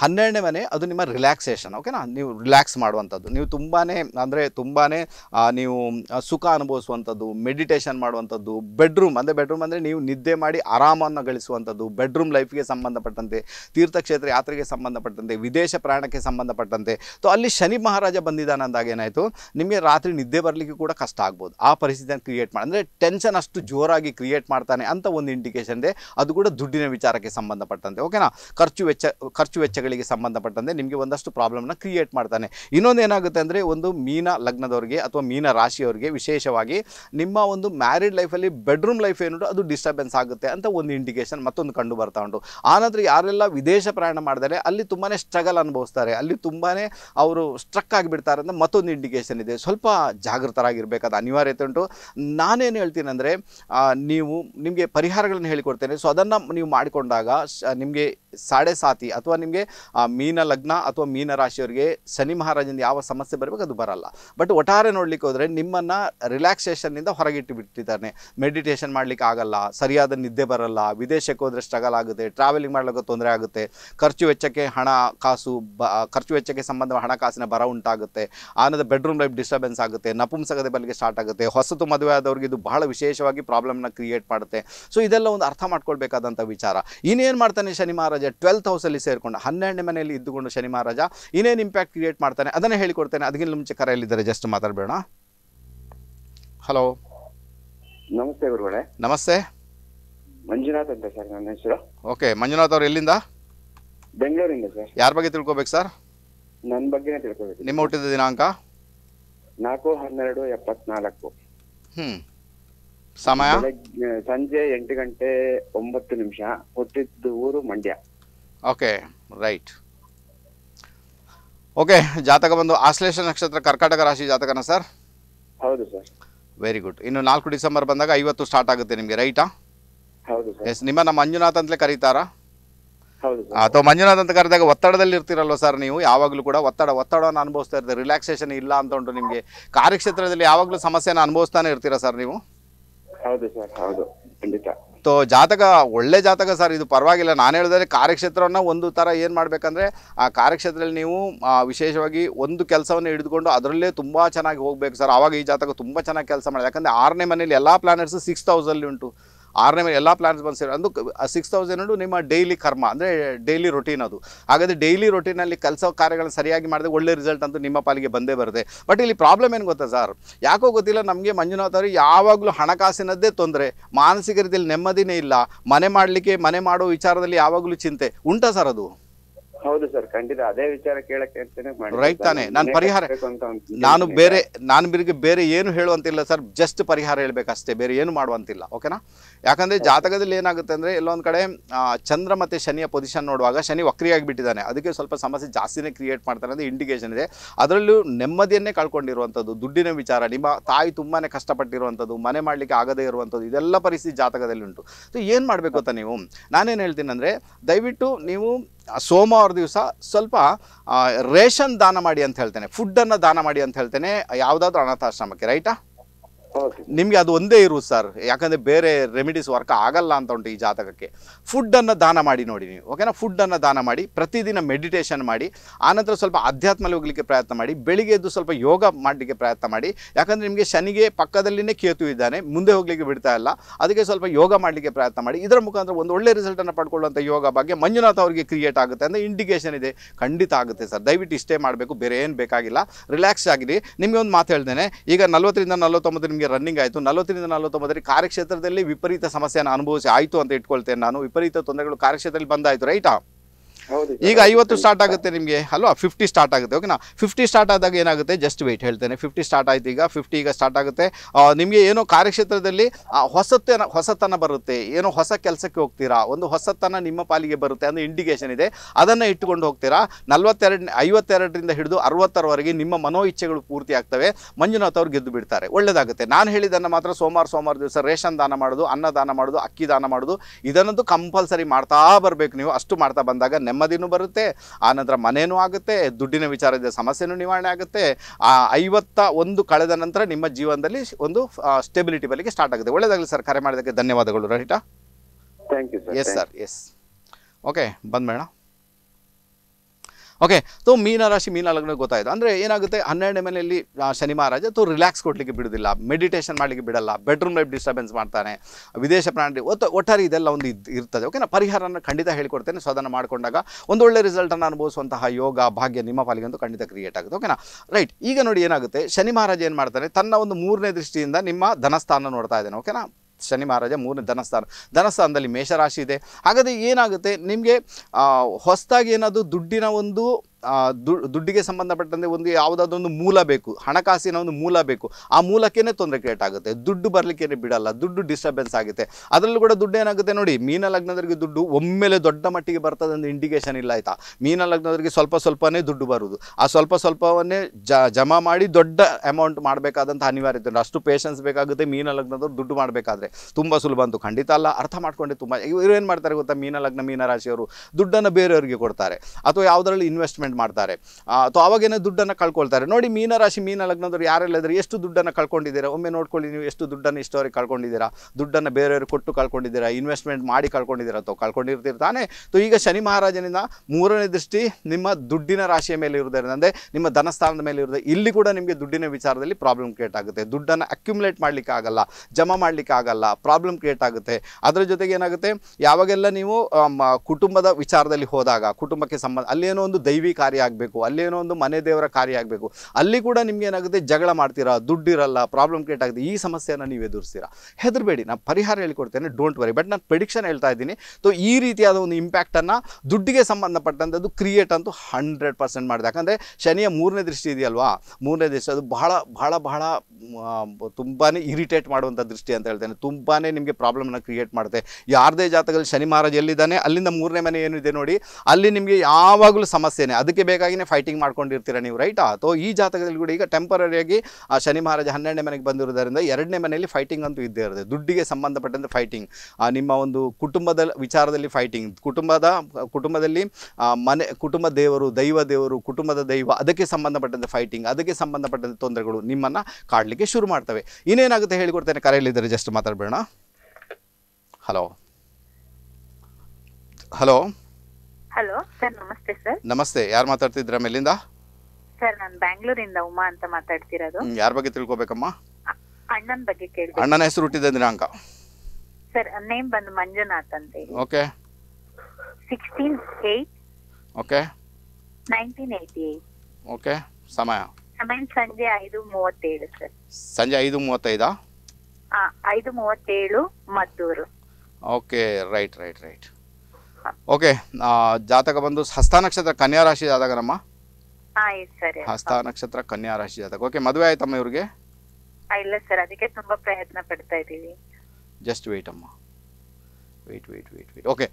ಹನ್ನೆರಡನೇ ಮನೆ ಅದು ನಿಮ್ಮ ರಿಲ್ಯಾಕ್ಸೇಷನ್ ಓಕೆನಾ ನೀವು ರಿಲ್ಯಾಕ್ಸ್ ಮಾಡುವಂಥದ್ದು ನೀವು ತುಂಬಾ ಅಂದರೆ ತುಂಬಾ ನೀವು ಸುಖ ಅನುಭವಿಸುವಂಥದ್ದು ಮೆಡಿಟೇಷನ್ ಮಾಡುವಂಥದ್ದು ಬೆಡ್ರೂಮ್ ಅಂದರೆ ಬೆಡ್ರೂಮ್ ಅಂದರೆ ನೀವು ನಿದ್ದೆ ಮಾಡಿ ಆರಾಮನ್ನು ಗಳಿಸುವಂಥದ್ದು ಬೆಡ್ರೂಮ್ ಲೈಫ್ಗೆ ಸಂಬಂಧಪಟ್ಟಂತೆ ತೀರ್ಥಕ್ಷೇತ್ರ ಯಾತ್ರೆಗೆ ಸಂಬಂಧಪಟ್ಟಂತೆ ವಿದೇಶ ಪ್ರಯಾಣಕ್ಕೆ ಸಂಬಂಧಪಟ್ಟಂತೆ ಸೊ ಅಲ್ಲಿ ಶನಿ ಮಹಾರಾಜ ಬಂದಿದ್ದಾನೆ ಅಂದಾಗ ಏನಾಯಿತು ನಿಮಗೆ ರಾತ್ರಿ ನಿದ್ದೆ ಬರಲಿಕ್ಕೆ ಕೂಡ ಕಷ್ಟ ಆಗ್ಬೋದು ಆ ಪರಿಸ್ಥಿತಿಯನ್ನು ಕ್ರಿಯೇಟ್ ಮಾಡಿ ಅಂದರೆ ಟೆನ್ಷನ್ ಅಷ್ಟು ಜೋರಾಗಿ ಕ್ರಿಯೇಟ್ ಮಾಡ್ತಾನೆ ಅಂತ ಒಂದು ಇಂಡಿಕೇಶನ್ ಇದೆ ಅದು ಕೂಡ ದುಡ್ಡಿನ ವಿಚಾರಕ್ಕೆ ಸಂಬಂಧಪಟ್ಟಂತೆ ಓಕೆನಾ ಖರ್ಚು ವೆಚ್ಚ ಖರ್ಚು ವೆಚ್ಚ ಗಳಿಗೆ ಸಂಬಂಧಪಟ್ಟಂತೆ ನಿಮಗೆ ಒಂದಷ್ಟು ಪ್ರಾಬ್ಲಮ್ನ ಕ್ರಿಯೇಟ್ ಮಾಡ್ತಾನೆ ಇನ್ನೊಂದು ಏನಾಗುತ್ತೆ ಅಂದರೆ ಒಂದು ಮೀನ ಲಗ್ನದವರಿಗೆ ಅಥವಾ ಮೀನ ರಾಶಿಯವರಿಗೆ ವಿಶೇಷವಾಗಿ ನಿಮ್ಮ ಒಂದು ಮ್ಯಾರಿಡ್ ಲೈಫಲ್ಲಿ ಬೆಡ್ರೂಮ್ ಲೈಫ್ ಏನಿಟ್ಟು ಅದು ಡಿಸ್ಟರ್ಬೆನ್ಸ್ ಆಗುತ್ತೆ ಅಂತ ಒಂದು ಇಂಡಿಕೇಶನ್ ಮತ್ತೊಂದು ಕಂಡು ಬರ್ತಾ ಉಂಟು ಆನಂತರ ಯಾರೆಲ್ಲ ವಿದೇಶ ಪ್ರಯಾಣ ಮಾಡಿದರೆ ಅಲ್ಲಿ ತುಂಬಾ ಸ್ಟ್ರಗಲ್ ಅನುಭವಿಸ್ತಾರೆ ಅಲ್ಲಿ ತುಂಬಾ ಅವರು ಸ್ಟ್ರಕ್ ಆಗಿಬಿಡ್ತಾರೆ ಅಂತ ಮತ್ತೊಂದು ಇಂಡಿಕೇಶನ್ ಇದೆ ಸ್ವಲ್ಪ ಜಾಗೃತರಾಗಿರ್ಬೇಕಾದ ಅನಿವಾರ್ಯತೆ ಉಂಟು ನಾನೇನು ಹೇಳ್ತೀನಿ ಅಂದರೆ ನೀವು ನಿಮಗೆ ಪರಿಹಾರಗಳನ್ನು ಹೇಳಿಕೊಡ್ತೇನೆ ಸೊ ಅದನ್ನು ನೀವು ಮಾಡಿಕೊಂಡಾಗ ನಿಮಗೆ ಸಾಡೆ ಸಾತಿ ಅಥವಾ ನಿಮಗೆ ಆ ಮೀನ ಲಗ್ನ ಅಥವಾ ಮೀನ ರಾಶಿಯವರಿಗೆ ಶನಿ ಮಹಾರಾಜನ ಯಾವ ಸಮಸ್ಯೆ ಬರಬೇಕು ಅದು ಬರಲ್ಲ ಬಟ್ ಒಟ್ಟಾರೆ ನೋಡಲಿಕ್ಕೆ ಹೋದರೆ ನಿಮ್ಮನ್ನು ರಿಲ್ಯಾಕ್ಸೇಷನ್ನಿಂದ ಹೊರಗಿಟ್ಟು ಬಿಟ್ಟಿದ್ದಾನೆ ಮೆಡಿಟೇಷನ್ ಮಾಡಲಿಕ್ಕೆ ಆಗಲ್ಲ ಸರಿಯಾದ ನಿದ್ದೆ ಬರಲ್ಲ ವಿದೇಶಕ್ಕೆ ಹೋದರೆ ಸ್ಟ್ರಗಲ್ ಆಗುತ್ತೆ ಟ್ರಾವೆಲಿಂಗ್ ಮಾಡಲಿಕ್ಕೆ ತೊಂದರೆ ಆಗುತ್ತೆ ಖರ್ಚು ವೆಚ್ಚಕ್ಕೆ ಹಣ ಕಾಸು ಬ ಖರ್ಚು ವೆಚ್ಚಕ್ಕೆ ಸಂಬಂಧ ಹಣಕಾಸಿನ ಬರ ಉಂಟಾಗುತ್ತೆ ಆನಂದ ಬೆಡ್ರೂಮ್ ಲೈಫ್ ಡಿಸ್ಟರ್ಬೆನ್ಸ್ ಆಗುತ್ತೆ ನಪುಂಸಕತೆ ಬಲ್ಲಿಗೆ ಸ್ಟಾರ್ಟ್ ಆಗುತ್ತೆ ಹೊಸತು ಮದುವೆ ಆದವ್ರಿಗೆ ಇದು ಬಹಳ ವಿಶೇಷವಾಗಿ ಪ್ರಾಬ್ಲಮ್ನ ಕ್ರಿಯೇಟ್ ಮಾಡುತ್ತೆ ಸೊ ಇದೆಲ್ಲ ಒಂದು ಅರ್ಥ ಮಾಡ್ಕೊಳ್ಬೇಕಾದಂಥ ವಿಚಾರ ಇನ್ನೇನು ಮಾಡ್ತಾನೆ ಶನಿ ಮಹಾರಾಜ ಟ್ವೆಲ್ತ್ ಹೌಸಲ್ಲಿ ಸೇರಿಕೊಂಡು ಹನ್ನೆರಡನೇ ಮನೆಯಲ್ಲಿ ಇದ್ದುಕೊಂಡು ಶನಿ ಮಹಾರಾಜ ಇನ್ನೇನು ಇಂಪ್ಯಾಕ್ಟ್ ಕ್ರಿಯೇಟ್ ಮಾಡ್ತಾನೆ ಅದನ್ನೇ ಹೇಳಿಕೊಡ್ತೇನೆ ಅದಕ್ಕಿಂತ ಮುಂಚೆ ಕರೆಯಲ್ಲಿದ್ದಾರೆ ಜಸ್ಟ್ ಮಾತಾಡಬೇಡ ಹಲೋ ನಮಸ್ತೆ ಗುರುಗಳೇ ನಮಸ್ತೆ ಮಂಜುನಾಥ್ ಅಂತ ಸರ್ ನನ್ನ ಹೆಸರು ಓಕೆ ಮಂಜುನಾಥ್ ಅವ್ರು ಎಲ್ಲಿಂದ ಬೆಂಗಳೂರಿಂದ ಸರ್ ಯಾರ ಬಗ್ಗೆ ತಿಳ್ಕೋಬೇಕು ಸರ್ ನನ್ನ ಬಗ್ಗೆನೇ ತಿಳ್ಕೋಬೇಕು ನಿಮ್ಮ ಹುಟ್ಟಿದ ದಿನಾಂಕ ನಾಲ್ಕು ಹನ್ನೆರಡು ಎಪ್ಪತ್ನಾಲ್ಕು ಹ್ಮ್ ಸಮಯ ಸಂಜೆ ಎಂಟು ಗಂಟೆ ಒಂಬತ್ತು ನಿಮಿಷ ಹುಟ್ಟಿದ್ದು ಊರು ಮಂಡ್ಯ ಓಕೆ ರೈಟ್ ಓಕೆ ಜಾತಕ ಬಂದು ಆಶ್ಲೇಷ ನಕ್ಷತ್ರ ಕರ್ಕಾಟಕ ರಾಶಿ ಜಾತಕನ ಸರ್ ಹೌದು ಸರ್ ವೆರಿ ಗುಡ್ ಇನ್ನು ನಾಲ್ಕು ಡಿಸೆಂಬರ್ ಬಂದಾಗ ಐವತ್ತು ಸ್ಟಾರ್ಟ್ ಆಗುತ್ತೆ ನಿಮಗೆ ರೈಟಾ ಎಸ್ ನಿಮ್ಮ ನಮ್ಮ ಮಂಜುನಾಥ್ ಅಂತಲೇ ಕರೀತಾರಾ ಅಥವಾ ಮಂಜುನಾಥ್ ಅಂತ ಕರೆದಾಗ ಒತ್ತಡದಲ್ಲಿ ಇರ್ತೀರಲ್ವ ಸರ್ ನೀವು ಯಾವಾಗಲೂ ಕೂಡ ಒತ್ತಡ ಒತ್ತಡವನ್ನು ಅನುಭವಿಸ್ತಾ ಇರ್ತೀರಿ ರಿಲ್ಯಾಕ್ಸೇಷನ್ ಇಲ್ಲ ಅಂತ ಉಂಟು ನಿಮಗೆ ಕಾರ್ಯಕ್ಷೇತ್ರದಲ್ಲಿ ಯಾವಾಗಲೂ ಸಮಸ್ಯೆನ ಅನುಭವಿಸ್ತಾನೆ ಇರ್ತೀರಾ ಸರ್ ನೀವು ಹೌದು ಸರ್ ಹೌದು ಖಂಡಿತ ಇವತ್ತು ಜಾತಕ ಒಳ್ಳೆ ಜಾತಕ ಸರ್ ಇದು ಪರವಾಗಿಲ್ಲ ನಾನು ಹೇಳಿದ್ರೆ ಕಾರ್ಯಕ್ಷೇತ್ರವನ್ನು ಒಂದು ಥರ ಏನು ಮಾಡಬೇಕಂದ್ರೆ ಆ ಕಾರ್ಯಕ್ಷೇತ್ರದಲ್ಲಿ ನೀವು ವಿಶೇಷವಾಗಿ ಒಂದು ಕೆಲಸವನ್ನು ಹಿಡಿದುಕೊಂಡು ಅದರಲ್ಲೇ ತುಂಬ ಚೆನ್ನಾಗಿ ಹೋಗಬೇಕು ಸರ್ ಆವಾಗ ಈ ಜಾತಕ ತುಂಬ ಚೆನ್ನಾಗಿ ಕೆಲಸ ಮಾಡಿದೆ ಯಾಕಂದರೆ ಆರನೇ ಮನೇಲಿ ಎಲ್ಲ ಪ್ಲಾನೆಟ್ಸು ಸಿಕ್ಸ್ ಹೌಸಲ್ಲಿ ಉಂಟು ಆರನೇ ಮೇಲೆ ಎಲ್ಲ ಪ್ಲ್ಯಾನ್ಸ್ ಬಂದು ಸೇರಿ ಅಂದು ಸಿಕ್ಸ್ ತೌಸಂಡ್ ನಿಮ್ಮ ಡೈಲಿ ಕರ್ಮ ಅಂದರೆ ಡೈಲಿ ರೊಟೀನ್ ಅದು ಹಾಗಾದರೆ ಡೈಲಿ ರೊಟೀನಲ್ಲಿ ಕೆಲಸ ಕಾರ್ಯಗಳನ್ನ ಸರಿಯಾಗಿ ಮಾಡಿದ್ರೆ ಒಳ್ಳೆ ರಿಸಲ್ಟ್ ಅಂತೂ ನಿಮ್ಮ ಪಾಲಿಗೆ ಬಂದೇ ಬರುತ್ತೆ ಬಟ್ ಇಲ್ಲಿ ಪ್ರಾಬ್ಲಮ್ ಏನು ಗೊತ್ತಾ ಸರ್ ಯಾಕೋ ಗೊತ್ತಿಲ್ಲ ನಮಗೆ ಮಂಜುನಾಥ್ ಅವರು ಯಾವಾಗಲೂ ಹಣಕಾಸಿನದ್ದೇ ತೊಂದರೆ ಮಾನಸಿಕ ರೀತಿಯಲ್ಲಿ ನೆಮ್ಮದಿನೇ ಇಲ್ಲ ಮನೆ ಮಾಡಲಿಕ್ಕೆ ಮನೆ ಮಾಡೋ ವಿಚಾರದಲ್ಲಿ ಯಾವಾಗಲೂ ಚಿಂತೆ ಉಂಟಾ ಸರ್ ಅದು ಹೌದು ಸರ್ ಖಂಡಿತ ಅದೇ ವಿಚಾರ ಕೇಳಕ್ಕೆ ರೈಟ್ ನಾನು ಪರಿಹಾರ ನಾನು ಬೇರೆ ನಾನು ಬೇರೆ ಏನು ಹೇಳುವಂತಿಲ್ಲ ಸರ್ ಜಸ್ಟ್ ಪರಿಹಾರ ಅಷ್ಟೇ ಬೇರೆ ಏನು ಮಾಡುವಂತಿಲ್ಲ ಓಕೆನಾ ಯಾಕಂದ್ರೆ ಜಾತಕದಲ್ಲಿ ಏನಾಗುತ್ತೆ ಅಂದ್ರೆ ಎಲ್ಲೊಂದ್ ಕಡೆ ಚಂದ್ರ ಮತ್ತೆ ಶನಿಯ ಪೊಸಿಷನ್ ನೋಡುವಾಗ ಶನಿ ವಕ್ರಿಯಾಗಿ ಬಿಟ್ಟಿದ್ದಾನೆ ಅದಕ್ಕೆ ಸ್ವಲ್ಪ ಸಮಸ್ಯೆ ಜಾಸ್ತಿನೇ ಕ್ರಿಯೇಟ್ ಮಾಡ್ತಾರೆ ಅಂದ್ರೆ ಇಂಡಿಕೇಶನ್ ಇದೆ ಅದರಲ್ಲೂ ನೆಮ್ಮದಿಯನ್ನೇ ಕಳ್ಕೊಂಡಿರುವಂಥದ್ದು ದುಡ್ಡಿನ ವಿಚಾರ ನಿಮ್ಮ ತಾಯಿ ತುಂಬಾನೇ ಕಷ್ಟಪಟ್ಟಿರುವಂಥದ್ದು ಮನೆ ಮಾಡ್ಲಿಕ್ಕೆ ಆಗದೇ ಇರುವಂಥದ್ದು ಇದೆಲ್ಲ ಪರಿಸ್ಥಿತಿ ಜಾತಕದಲ್ಲಿ ಉಂಟು ಸೊ ಏನು ಮಾಡಬೇಕು ಅಂತ ನೀವು ನಾನೇನ್ ಹೇಳ್ತೀನಿ ಅಂದ್ರೆ ದಯವಿಟ್ಟು ನೀವು ಸೋಮವಾರ ದಿವಸ ಸ್ವಲ್ಪ ರೇಷನ್ ದಾನ ಮಾಡಿ ಅಂತ ಹೇಳ್ತೇನೆ ಫುಡ್ಡನ್ನು ದಾನ ಮಾಡಿ ಅಂತ ಹೇಳ್ತೇನೆ ಯಾವುದಾದ್ರೂ ಅನಾಥಾಶ್ರಮಕ್ಕೆ ರೈಟಾ ನಿಮಗೆ ಅದು ಒಂದೇ ಇರುವುದು ಸರ್ ಯಾಕಂದ್ರೆ ಬೇರೆ ರೆಮಿಡೀಸ್ ವರ್ಕ್ ಆಗಲ್ಲ ಅಂತ ಉಂಟು ಈ ಜಾತಕಕ್ಕೆ ಫುಡ್ಡನ್ನು ದಾನ ಮಾಡಿ ನೋಡಿ ನೀವು ಓಕೆನಾ ಫುಡ್ಡನ್ನು ದಾನ ಮಾಡಿ ಪ್ರತಿದಿನ ಮೆಡಿಟೇಷನ್ ಮಾಡಿ ಆನಂತರ ಸ್ವಲ್ಪ ಅಧ್ಯಾತ್ಮಲ್ಲಿ ಹೋಗಲಿಕ್ಕೆ ಪ್ರಯತ್ನ ಮಾಡಿ ಬೆಳಿಗ್ಗೆ ಎದ್ದು ಸ್ವಲ್ಪ ಯೋಗ ಮಾಡಲಿಕ್ಕೆ ಪ್ರಯತ್ನ ಮಾಡಿ ಯಾಕಂದರೆ ನಿಮಗೆ ಶನಿಗೆ ಪಕ್ಕದಲ್ಲಿನೇ ಕೇತು ಇದ್ದಾನೆ ಮುಂದೆ ಹೋಗ್ಲಿಕ್ಕೆ ಬಿಡ್ತಾ ಇಲ್ಲ ಅದಕ್ಕೆ ಸ್ವಲ್ಪ ಯೋಗ ಮಾಡಲಿಕ್ಕೆ ಪ್ರಯತ್ನ ಮಾಡಿ ಇದರ ಮುಖಾಂತರ ಒಂದು ಒಳ್ಳೆ ರಿಸಲ್ಟನ್ನು ಪಡ್ಕೊಳ್ಳುವಂಥ ಯೋಗ ಬಗ್ಗೆ ಮಂಜುನಾಥ್ ಅವರಿಗೆ ಕ್ರಿಯೇಟ್ ಆಗುತ್ತೆ ಅಂದರೆ ಇಂಡಿಕೇಷನ್ ಇದೆ ಖಂಡಿತ ಆಗುತ್ತೆ ಸರ್ ದಯವಿಟ್ಟು ಇಷ್ಟೇ ಮಾಡಬೇಕು ಬೇರೆ ಏನು ಬೇಕಾಗಿಲ್ಲ ರಿಲ್ಯಾಕ್ಸ್ ಆಗಿರಿ ನಿಮಗೆ ಒಂದು ಮಾತು ಹೇಳ್ದೇನೆ ಈಗ ನಲವತ್ತರಿಂದ ನಲ್ವತ್ತೊಂಬತ್ತು ನಿಮಗೆ ರನ್ನಿಂಗ್ ಆಯಿತು ನಲವತ್ತರಿಂದ ನಲವತ್ತೊಂಬತ್ತರಲ್ಲಿ ಕಾರ್ಯಕ್ಷೇತ್ರದಲ್ಲಿ ವಿಪರೀತ ಸಮಸ್ಯೆಯನ್ನು ಅನುಭವಿಸಿ ಆಯಿತು ಅಂತ ಇಟ್ಕೊಳ್ತೇನೆ ನಾನು ವಿಪರೀತ ತೊಂದರೆಗಳು ಕಾರ್ಯಕ್ಷೇತ್ರದಲ್ಲಿ ಬಂದಾಯಿತು ರೈಟಾ ಈಗ ಐವತ್ತು ಸ್ಟಾರ್ಟ್ ಆಗುತ್ತೆ ನಿಮಗೆ ಅಲ್ವಾ ಫಿಫ್ಟಿ ಸ್ಟಾರ್ಟ್ ಆಗುತ್ತೆ ಓಕೆನಾ ಫಿಫ್ಟಿ ಸ್ಟಾರ್ಟ್ ಆದಾಗ ಏನಾಗುತ್ತೆ ಜಸ್ಟ್ ವೇಟ್ ಹೇಳ್ತೇನೆ ಫಿಫ್ಟಿ ಸ್ಟಾರ್ಟ್ ಆಯ್ತು ಈಗ ಫಿಫ್ಟಿ ಈಗ ಸ್ಟಾರ್ಟ್ ಆಗುತ್ತೆ ನಿಮಗೆ ಏನೋ ಕಾರ್ಯಕ್ಷೇತ್ರದಲ್ಲಿ ಹೊಸತನ ಹೊಸತನ ಬರುತ್ತೆ ಏನೋ ಹೊಸ ಕೆಲಸಕ್ಕೆ ಹೋಗ್ತೀರಾ ಒಂದು ಹೊಸತನ ನಿಮ್ಮ ಪಾಲಿಗೆ ಬರುತ್ತೆ ಅಂದರೆ ಇಂಡಿಕೇಶನ್ ಇದೆ ಅದನ್ನು ಇಟ್ಟುಕೊಂಡು ಹೋಗ್ತೀರಾ ನಲ್ವತ್ತೆರಡು ಐವತ್ತೆರಡರಿಂದ ಹಿಡಿದು ಅರವತ್ತರವರೆಗೆ ನಿಮ್ಮ ಮನೋ ಇಚ್ಛೆಗಳು ಪೂರ್ತಿ ಆಗ್ತವೆ ಮಂಜುನಾಥ್ ಅವ್ರು ಗೆದ್ದು ಬಿಡ್ತಾರೆ ಒಳ್ಳೆಯದಾಗುತ್ತೆ ನಾನು ಹೇಳಿದ್ದನ್ನು ಮಾತ್ರ ಸೋಮವಾರ ಸೋಮವಾರ ದಿವಸ ರೇಷನ್ ದಾನ ಮಾಡೋದು ಅನ್ನ ದಾನ ಮಾಡೋದು ಅಕ್ಕಿ ದಾನ ಮಾಡೋದು ಇದನ್ನಂತೂ ಕಂಪಲ್ಸರಿ ಮಾಡ್ತಾ ಬರಬೇಕು ನೀವು ಅಷ್ಟು ಮಾಡ್ತಾ ಬಂದಾಗ ನೆಮ್ಮ ನೆಮ್ಮದಿನೂ ಬರುತ್ತೆ ಆನಂತರ ಮನೇನೂ ಆಗುತ್ತೆ ದುಡ್ಡಿನ ವಿಚಾರದ ಸಮಸ್ಯೆನೂ ನಿವಾರಣೆ ಆಗುತ್ತೆ ಆ ಐವತ್ತ ಒಂದು ಕಳೆದ ನಂತರ ನಿಮ್ಮ ಜೀವನದಲ್ಲಿ ಒಂದು ಸ್ಟೆಬಿಲಿಟಿ ಬಲಿಗೆ ಸ್ಟಾರ್ಟ್ ಆಗುತ್ತೆ ಒಳ್ಳೆಯದಾಗಲಿ ಸರ್ ಕರೆ ಮಾಡಿದಕ್ಕೆ ಧನ್ಯವಾದಗಳು ರೈಟಾ thank you yes sir yes okay ಬಂದ್ಬೇಡ ಓಕೆ ಸೊ ಮೀನ ರಾಶಿ ಮೀನ ಲಗ್ನ ಗೊತ್ತಾಯಿತು ಅಂದರೆ ಏನಾಗುತ್ತೆ ಹನ್ನೆರಡನೇ ಮನೆಯಲ್ಲಿ ಶನಿ ಮಹಾರಾಜ ತು ರಿಲ್ಯಾಕ್ಸ್ ಕೊಡಲಿಕ್ಕೆ ಬಿಡೋದಿಲ್ಲ ಮೆಡಿಟೇಷನ್ ಮಾಡಲಿಕ್ಕೆ ಬಿಡಲ್ಲ ಬೆಡ್ರೂಮ್ ಲೈಫ್ ಡಿಸ್ಟರ್ಬೆನ್ಸ್ ಮಾಡ್ತಾನೆ ವಿದೇಶ ಪ್ರಾಣಿ ಒಟ್ಟು ಒಟ್ಟಾರೆ ಇದೆಲ್ಲ ಒಂದು ಇರ್ತದೆ ಓಕೆನಾ ಪರಿಹಾರನ ಖಂಡಿತ ಹೇಳಿಕೊಡ್ತೇನೆ ಸೊ ಅದನ್ನು ಮಾಡಿಕೊಂಡಾಗ ಒಂದೊಳ್ಳೆ ರಿಸಲ್ಟನ್ನು ಅನುಭವಿಸುವಂತಹ ಯೋಗ ಭಾಗ್ಯ ನಿಮ್ಮ ಪಾಲಿಗಂತೂ ಖಂಡಿತ ಕ್ರಿಯೇಟ್ ಆಗುತ್ತೆ ಓಕೆನಾ ರೈಟ್ ಈಗ ನೋಡಿ ಏನಾಗುತ್ತೆ ಶನಿ ಮಹಾರಾಜ ಏನು ಮಾಡ್ತಾನೆ ತನ್ನ ಒಂದು ಮೂರನೇ ದೃಷ್ಟಿಯಿಂದ ನಿಮ್ಮ ಧನಸ್ಥಾನ ನೋಡ್ತಾ ಇದ್ದಾನೆ ಓಕೆನಾ ಶನಿ ಮಹಾರಾಜ ಮೂರನೇ ಧನಸ್ಥಾನ ಧನಸ್ಥಾನದಲ್ಲಿ ಮೇಷರಾಶಿ ಇದೆ ಹಾಗಾದರೆ ಏನಾಗುತ್ತೆ ನಿಮಗೆ ಹೊಸದಾಗಿ ಏನಾದರೂ ದುಡ್ಡಿನ ಒಂದು ದುಡ್ಡಿಗೆ ಸಂಬಂಧಪಟ್ಟಂತೆ ಒಂದು ಯಾವುದಾದೊಂದು ಮೂಲ ಬೇಕು ಹಣಕಾಸಿನ ಒಂದು ಮೂಲ ಬೇಕು ಆ ಮೂಲಕ್ಕೇ ತೊಂದರೆ ಕ್ರಿಯೇಟ್ ಆಗುತ್ತೆ ದುಡ್ಡು ಬರಲಿಕ್ಕೇನೆ ಬಿಡಲ್ಲ ದುಡ್ಡು ಡಿಸ್ಟರ್ಬೆನ್ಸ್ ಆಗುತ್ತೆ ಅದರಲ್ಲೂ ಕೂಡ ದುಡ್ಡು ಏನಾಗುತ್ತೆ ನೋಡಿ ಮೀನ ಲಗ್ನದವರಿಗೆ ದುಡ್ಡು ಒಮ್ಮೆಲೆ ದೊಡ್ಡ ಮಟ್ಟಿಗೆ ಬರ್ತದೆ ಅಂತ ಇಂಡಿಕೇಶನ್ ಇಲ್ಲ ಆಯಿತಾ ಮೀನ ಲಗ್ನದವರಿಗೆ ಸ್ವಲ್ಪ ಸ್ವಲ್ಪನೇ ದುಡ್ಡು ಬರುವುದು ಆ ಸ್ವಲ್ಪ ಸ್ವಲ್ಪವನ್ನೇ ಜಮಾ ಮಾಡಿ ದೊಡ್ಡ ಅಮೌಂಟ್ ಮಾಡಬೇಕಾದಂಥ ಅನಿವಾರ್ಯತೆ ಅಷ್ಟು ಪೇಷನ್ಸ್ ಬೇಕಾಗುತ್ತೆ ಮೀನ ಲಗ್ನದವ್ರು ದುಡ್ಡು ಮಾಡಬೇಕಾದ್ರೆ ತುಂಬ ಸುಲಭ ಅಂತೂ ಖಂಡಿತ ಅಲ್ಲ ಅರ್ಥ ಮಾಡ್ಕೊಂಡು ತುಂಬ ಇವರು ಏನು ಮಾಡ್ತಾರೆ ಗೊತ್ತಾ ಮೀನ ಲಗ್ನ ಮೀನ ದುಡ್ಡನ್ನು ಬೇರೆಯವರಿಗೆ ಕೊಡ್ತಾರೆ ಅಥವಾ ಯಾವುದರಲ್ಲಿ ಇನ್ವೆಸ್ಟ್ಮೆಂಟ್ ಮಾಡ್ತಾರೆ ಅಥವಾ ಅವಾಗೇನೋ ದುಡ್ಡನ್ನು ಕಳ್ಕೊಳ್ತಾರೆ ನೋಡಿ ಮೀನರಾಶಿ ಮೀನ ಲಗ್ನದವ್ರು ಯಾರೆಲ್ಲ ಇದ್ದಾರೆ ಎಷ್ಟು ದುಡ್ಡನ್ನು ಕಳ್ಕೊಂಡಿದ್ದೀರಾ ಒಮ್ಮೆ ನೋಡ್ಕೊಳ್ಳಿ ನೀವು ಎಷ್ಟು ದುಡ್ಡನ್ನು ಇಷ್ಟೋರಿಗೆ ಕಳ್ಕೊಂಡಿದ್ದೀರಾ ದುಡ್ಡನ್ನು ಬೇರೆಯವರು ಕೊಟ್ಟು ಕಳ್ಕೊಂಡಿದ್ದೀರಾ ಇನ್ವೆಸ್ಟ್ಮೆಂಟ್ ಮಾಡಿ ಕಳ್ಕೊಂಡಿದ್ದೀರಾ ಅಥವಾ ಕಳ್ಕೊಂಡಿರ್ತೀರ ತಾನೇ ತೊ ಈಗ ಶನಿ ಮಹಾರಾಜನಿಂದ ಮೂರನೇ ದೃಷ್ಟಿ ನಿಮ್ಮ ದುಡ್ಡಿನ ರಾಶಿಯ ಮೇಲೆ ಇರುವುದರಿಂದ ಅಂದರೆ ನಿಮ್ಮ ಧನಸ್ಥಾನದ ಮೇಲೆ ಇರುತ್ತೆ ಇಲ್ಲಿ ಕೂಡ ನಿಮಗೆ ದುಡ್ಡಿನ ವಿಚಾರದಲ್ಲಿ ಪ್ರಾಬ್ಲಮ್ ಕ್ರಿಯೇಟ್ ಆಗುತ್ತೆ ದುಡ್ಡನ್ನು ಅಕ್ಯುಮುಲೇಟ್ ಮಾಡಲಿಕ್ಕೆ ಆಗಲ್ಲ ಜಮಾ ಮಾಡಲಿಕ್ಕೆ ಆಗಲ್ಲ ಪ್ರಾಬ್ಲಮ್ ಕ್ರಿಯೇಟ್ ಆಗುತ್ತೆ ಅದರ ಜೊತೆಗೆ ಏನಾಗುತ್ತೆ ಯಾವಾಗೆಲ್ಲ ನೀವು ಕುಟುಂಬದ ವಿಚಾರದಲ್ಲಿ ಹೋದಾಗ ಕುಟುಂಬಕ್ಕೆ ಸಂಬಂಧ ಅಲ್ಲೇನೋ ಒಂದು ದೈವಿಕ ಕಾರ್ಯ ಆಗಬೇಕು ಅಲ್ಲೇನೋ ಒಂದು ಮನೆ ದೇವರ ಕಾರ್ಯ ಆಗಬೇಕು ಅಲ್ಲಿ ಕೂಡ ನಿಮ್ಗೆ ಏನಾಗುತ್ತೆ ಜಗಳ ಮಾಡ್ತೀರಾ ದುಡ್ಡಿರಲ್ಲ ಪ್ರಾಬ್ಲಮ್ ಕ್ರಿಯೇಟ್ ಆಗುತ್ತೆ ಈ ಸಮಸ್ಯೆಯನ್ನು ನೀವು ಎದುರಿಸ್ತೀರಾ ಹೆದರಬೇಡಿ ನಾನು ಪರಿಹಾರ ಹೇಳ್ಕೊಡ್ತೇನೆ ಡೋಂಟ್ ವರಿ ಬಟ್ ನಾನು ಪ್ರಿಡಿಕ್ಷನ್ ಹೇಳ್ತಾ ಇದ್ದೀನಿ ಸೊ ಈ ರೀತಿಯಾದ ಒಂದು ಇಂಪ್ಯಾಕ್ಟನ್ನು ದುಡ್ಡಿಗೆ ಸಂಬಂಧಪಟ್ಟಂಥದ್ದು ಕ್ರಿಯೇಟ್ ಅಂತೂ ಹಂಡ್ರೆಡ್ ಪರ್ಸೆಂಟ್ ಮಾಡಿದೆ ಯಾಕಂದರೆ ಶನಿಯ ಮೂರನೇ ದೃಷ್ಟಿ ಇದೆಯಲ್ವಾ ಮೂರನೇ ದೃಷ್ಟಿ ಅದು ಬಹಳ ಬಹಳ ಬಹಳ ತುಂಬಾ ಇರಿಟೇಟ್ ಮಾಡುವಂಥ ದೃಷ್ಟಿ ಅಂತ ಹೇಳ್ತೇನೆ ತುಂಬಾ ನಿಮಗೆ ಪ್ರಾಬ್ಲಮ್ನ ಕ್ರಿಯೇಟ್ ಮಾಡುತ್ತೆ ಯಾರದೇ ಜಾತಕದಲ್ಲಿ ಶನಿ ಮಹಾರಾಜ್ ಎಲ್ಲಿದ್ದಾನೆ ಅಲ್ಲಿಂದ ಮೂರನೇ ಮನೆ ಏನಿದೆ ನೋಡಿ ಅಲ್ಲಿ ನಿಮಗೆ ಯಾವಾಗಲೂ ಸಮಸ್ಯೆನೇ ಅದಕ್ಕೆ ಬೇಕಾಗಿನೇ ಫೈಟಿಂಗ್ ಮಾಡ್ಕೊಂಡಿರ್ತೀರ ನೀವು ರೈಟ್ ಅಥವಾ ಈ ಜಾತಕದಲ್ಲಿ ಕೂಡ ಈಗ ಟೆಂಪರರಿಯಾಗಿ ಶನಿ ಮಹಾರಾಜ ಹನ್ನೆರಡನೇ ಮನೆಗೆ ಬಂದಿರೋದರಿಂದ ಎರಡನೇ ಮನೆಯಲ್ಲಿ ಫೈಟಿಂಗ್ ಅಂತೂ ಇದ್ದೇ ಇರುತ್ತೆ ದುಡ್ಡಿಗೆ ಸಂಬಂಧಪಟ್ಟಂತೆ ಫೈಟಿಂಗ್ ನಿಮ್ಮ ಒಂದು ಕುಟುಂಬದ ವಿಚಾರದಲ್ಲಿ ಫೈಟಿಂಗ್ ಕುಟುಂಬದ ಕುಟುಂಬದಲ್ಲಿ ಮನೆ ಕುಟುಂಬ ದೇವರು ದೈವ ದೇವರು ಕುಟುಂಬದ ದೈವ ಅದಕ್ಕೆ ಸಂಬಂಧಪಟ್ಟಂತೆ ಫೈಟಿಂಗ್ ಅದಕ್ಕೆ ಸಂಬಂಧಪಟ್ಟಂತೆ ತೊಂದರೆಗಳು ನಿಮ್ಮನ್ನು ಕಾಡಲಿಕ್ಕೆ ಶುರು ಮಾಡ್ತವೆ ಇನ್ನೇನಾಗುತ್ತೆ ಹೇಳಿಕೊಡ್ತೇನೆ ಕರೆಯಲ್ಲಿದ್ದರೆ ಜಸ್ಟ್ ಮಾತಾಡಬೇಡ ಹಲೋ ಹಲೋ ಹಲೋ ಸರ್ ನಮಸ್ತೆ ಸರ್ ನಮಸ್ತೆ ಯಾರು ಮಾತಾಡ್ತಿದ್ರ ಮೇಲಿಂದ ಸರ್ ನಾನು ಬ್ಯಾಂಗ್ಳೂರಿಂದ ಉಮಾ ಅಂತ ಮಾತಾಡ್ತಿರೋದು ಯಾರ ಬಗ್ಗೆ ತಿಳ್ಕೊಬೇಕಮ್ಮ ಅಣ್ಣನ ಬಗ್ಗೆ ಕೇಳಿ ಅಣ್ಣನ ಹೆಸರು ಹುಟ್ಟಿದ ದಿನಾಂಕ ಸರ್ ನೇಮ್ ಬಂದು ಮಂಜುನಾಥ್ ಅಂತ ಹೇಳಿ okay sixteen eight okay nineteen eighty eight okay ಸಮಯ ಸಮಯ ಸಂಜೆ ಐದು ಮೂವತ್ತೇಳು ಸರ್ ಸಂಜೆ ಐದು ಮೂವತ್ತೈದಾ ಐದು ಮೂವತ್ತೇಳು Maddur okay right right right okay ಜಾತಕ ಬಂದು ಹಸ್ತ ನಕ್ಷತ್ರ ಕನ್ಯಾ ರಾಶಿ ಜಾತಕ ನಮ್ಮ ಹಸ್ತ ನಕ್ಷತ್ರ ಕನ್ಯಾ ರಾಶಿ ಜಾತಕ ಓಕೆ ಮದುವೆ ಆಯ್ತಮ್ಮ ಇವ್ರಿಗೆ ಇಲ್ಲ ಸರ್ ಅದಕ್ಕೆ ತುಂಬಾ ಪ್ರಯತ್ನ ಪಡ್ತಾ ಜಸ್ಟ್ ವೇಟ್ ಅಮ್ಮ wait wait wait wait okay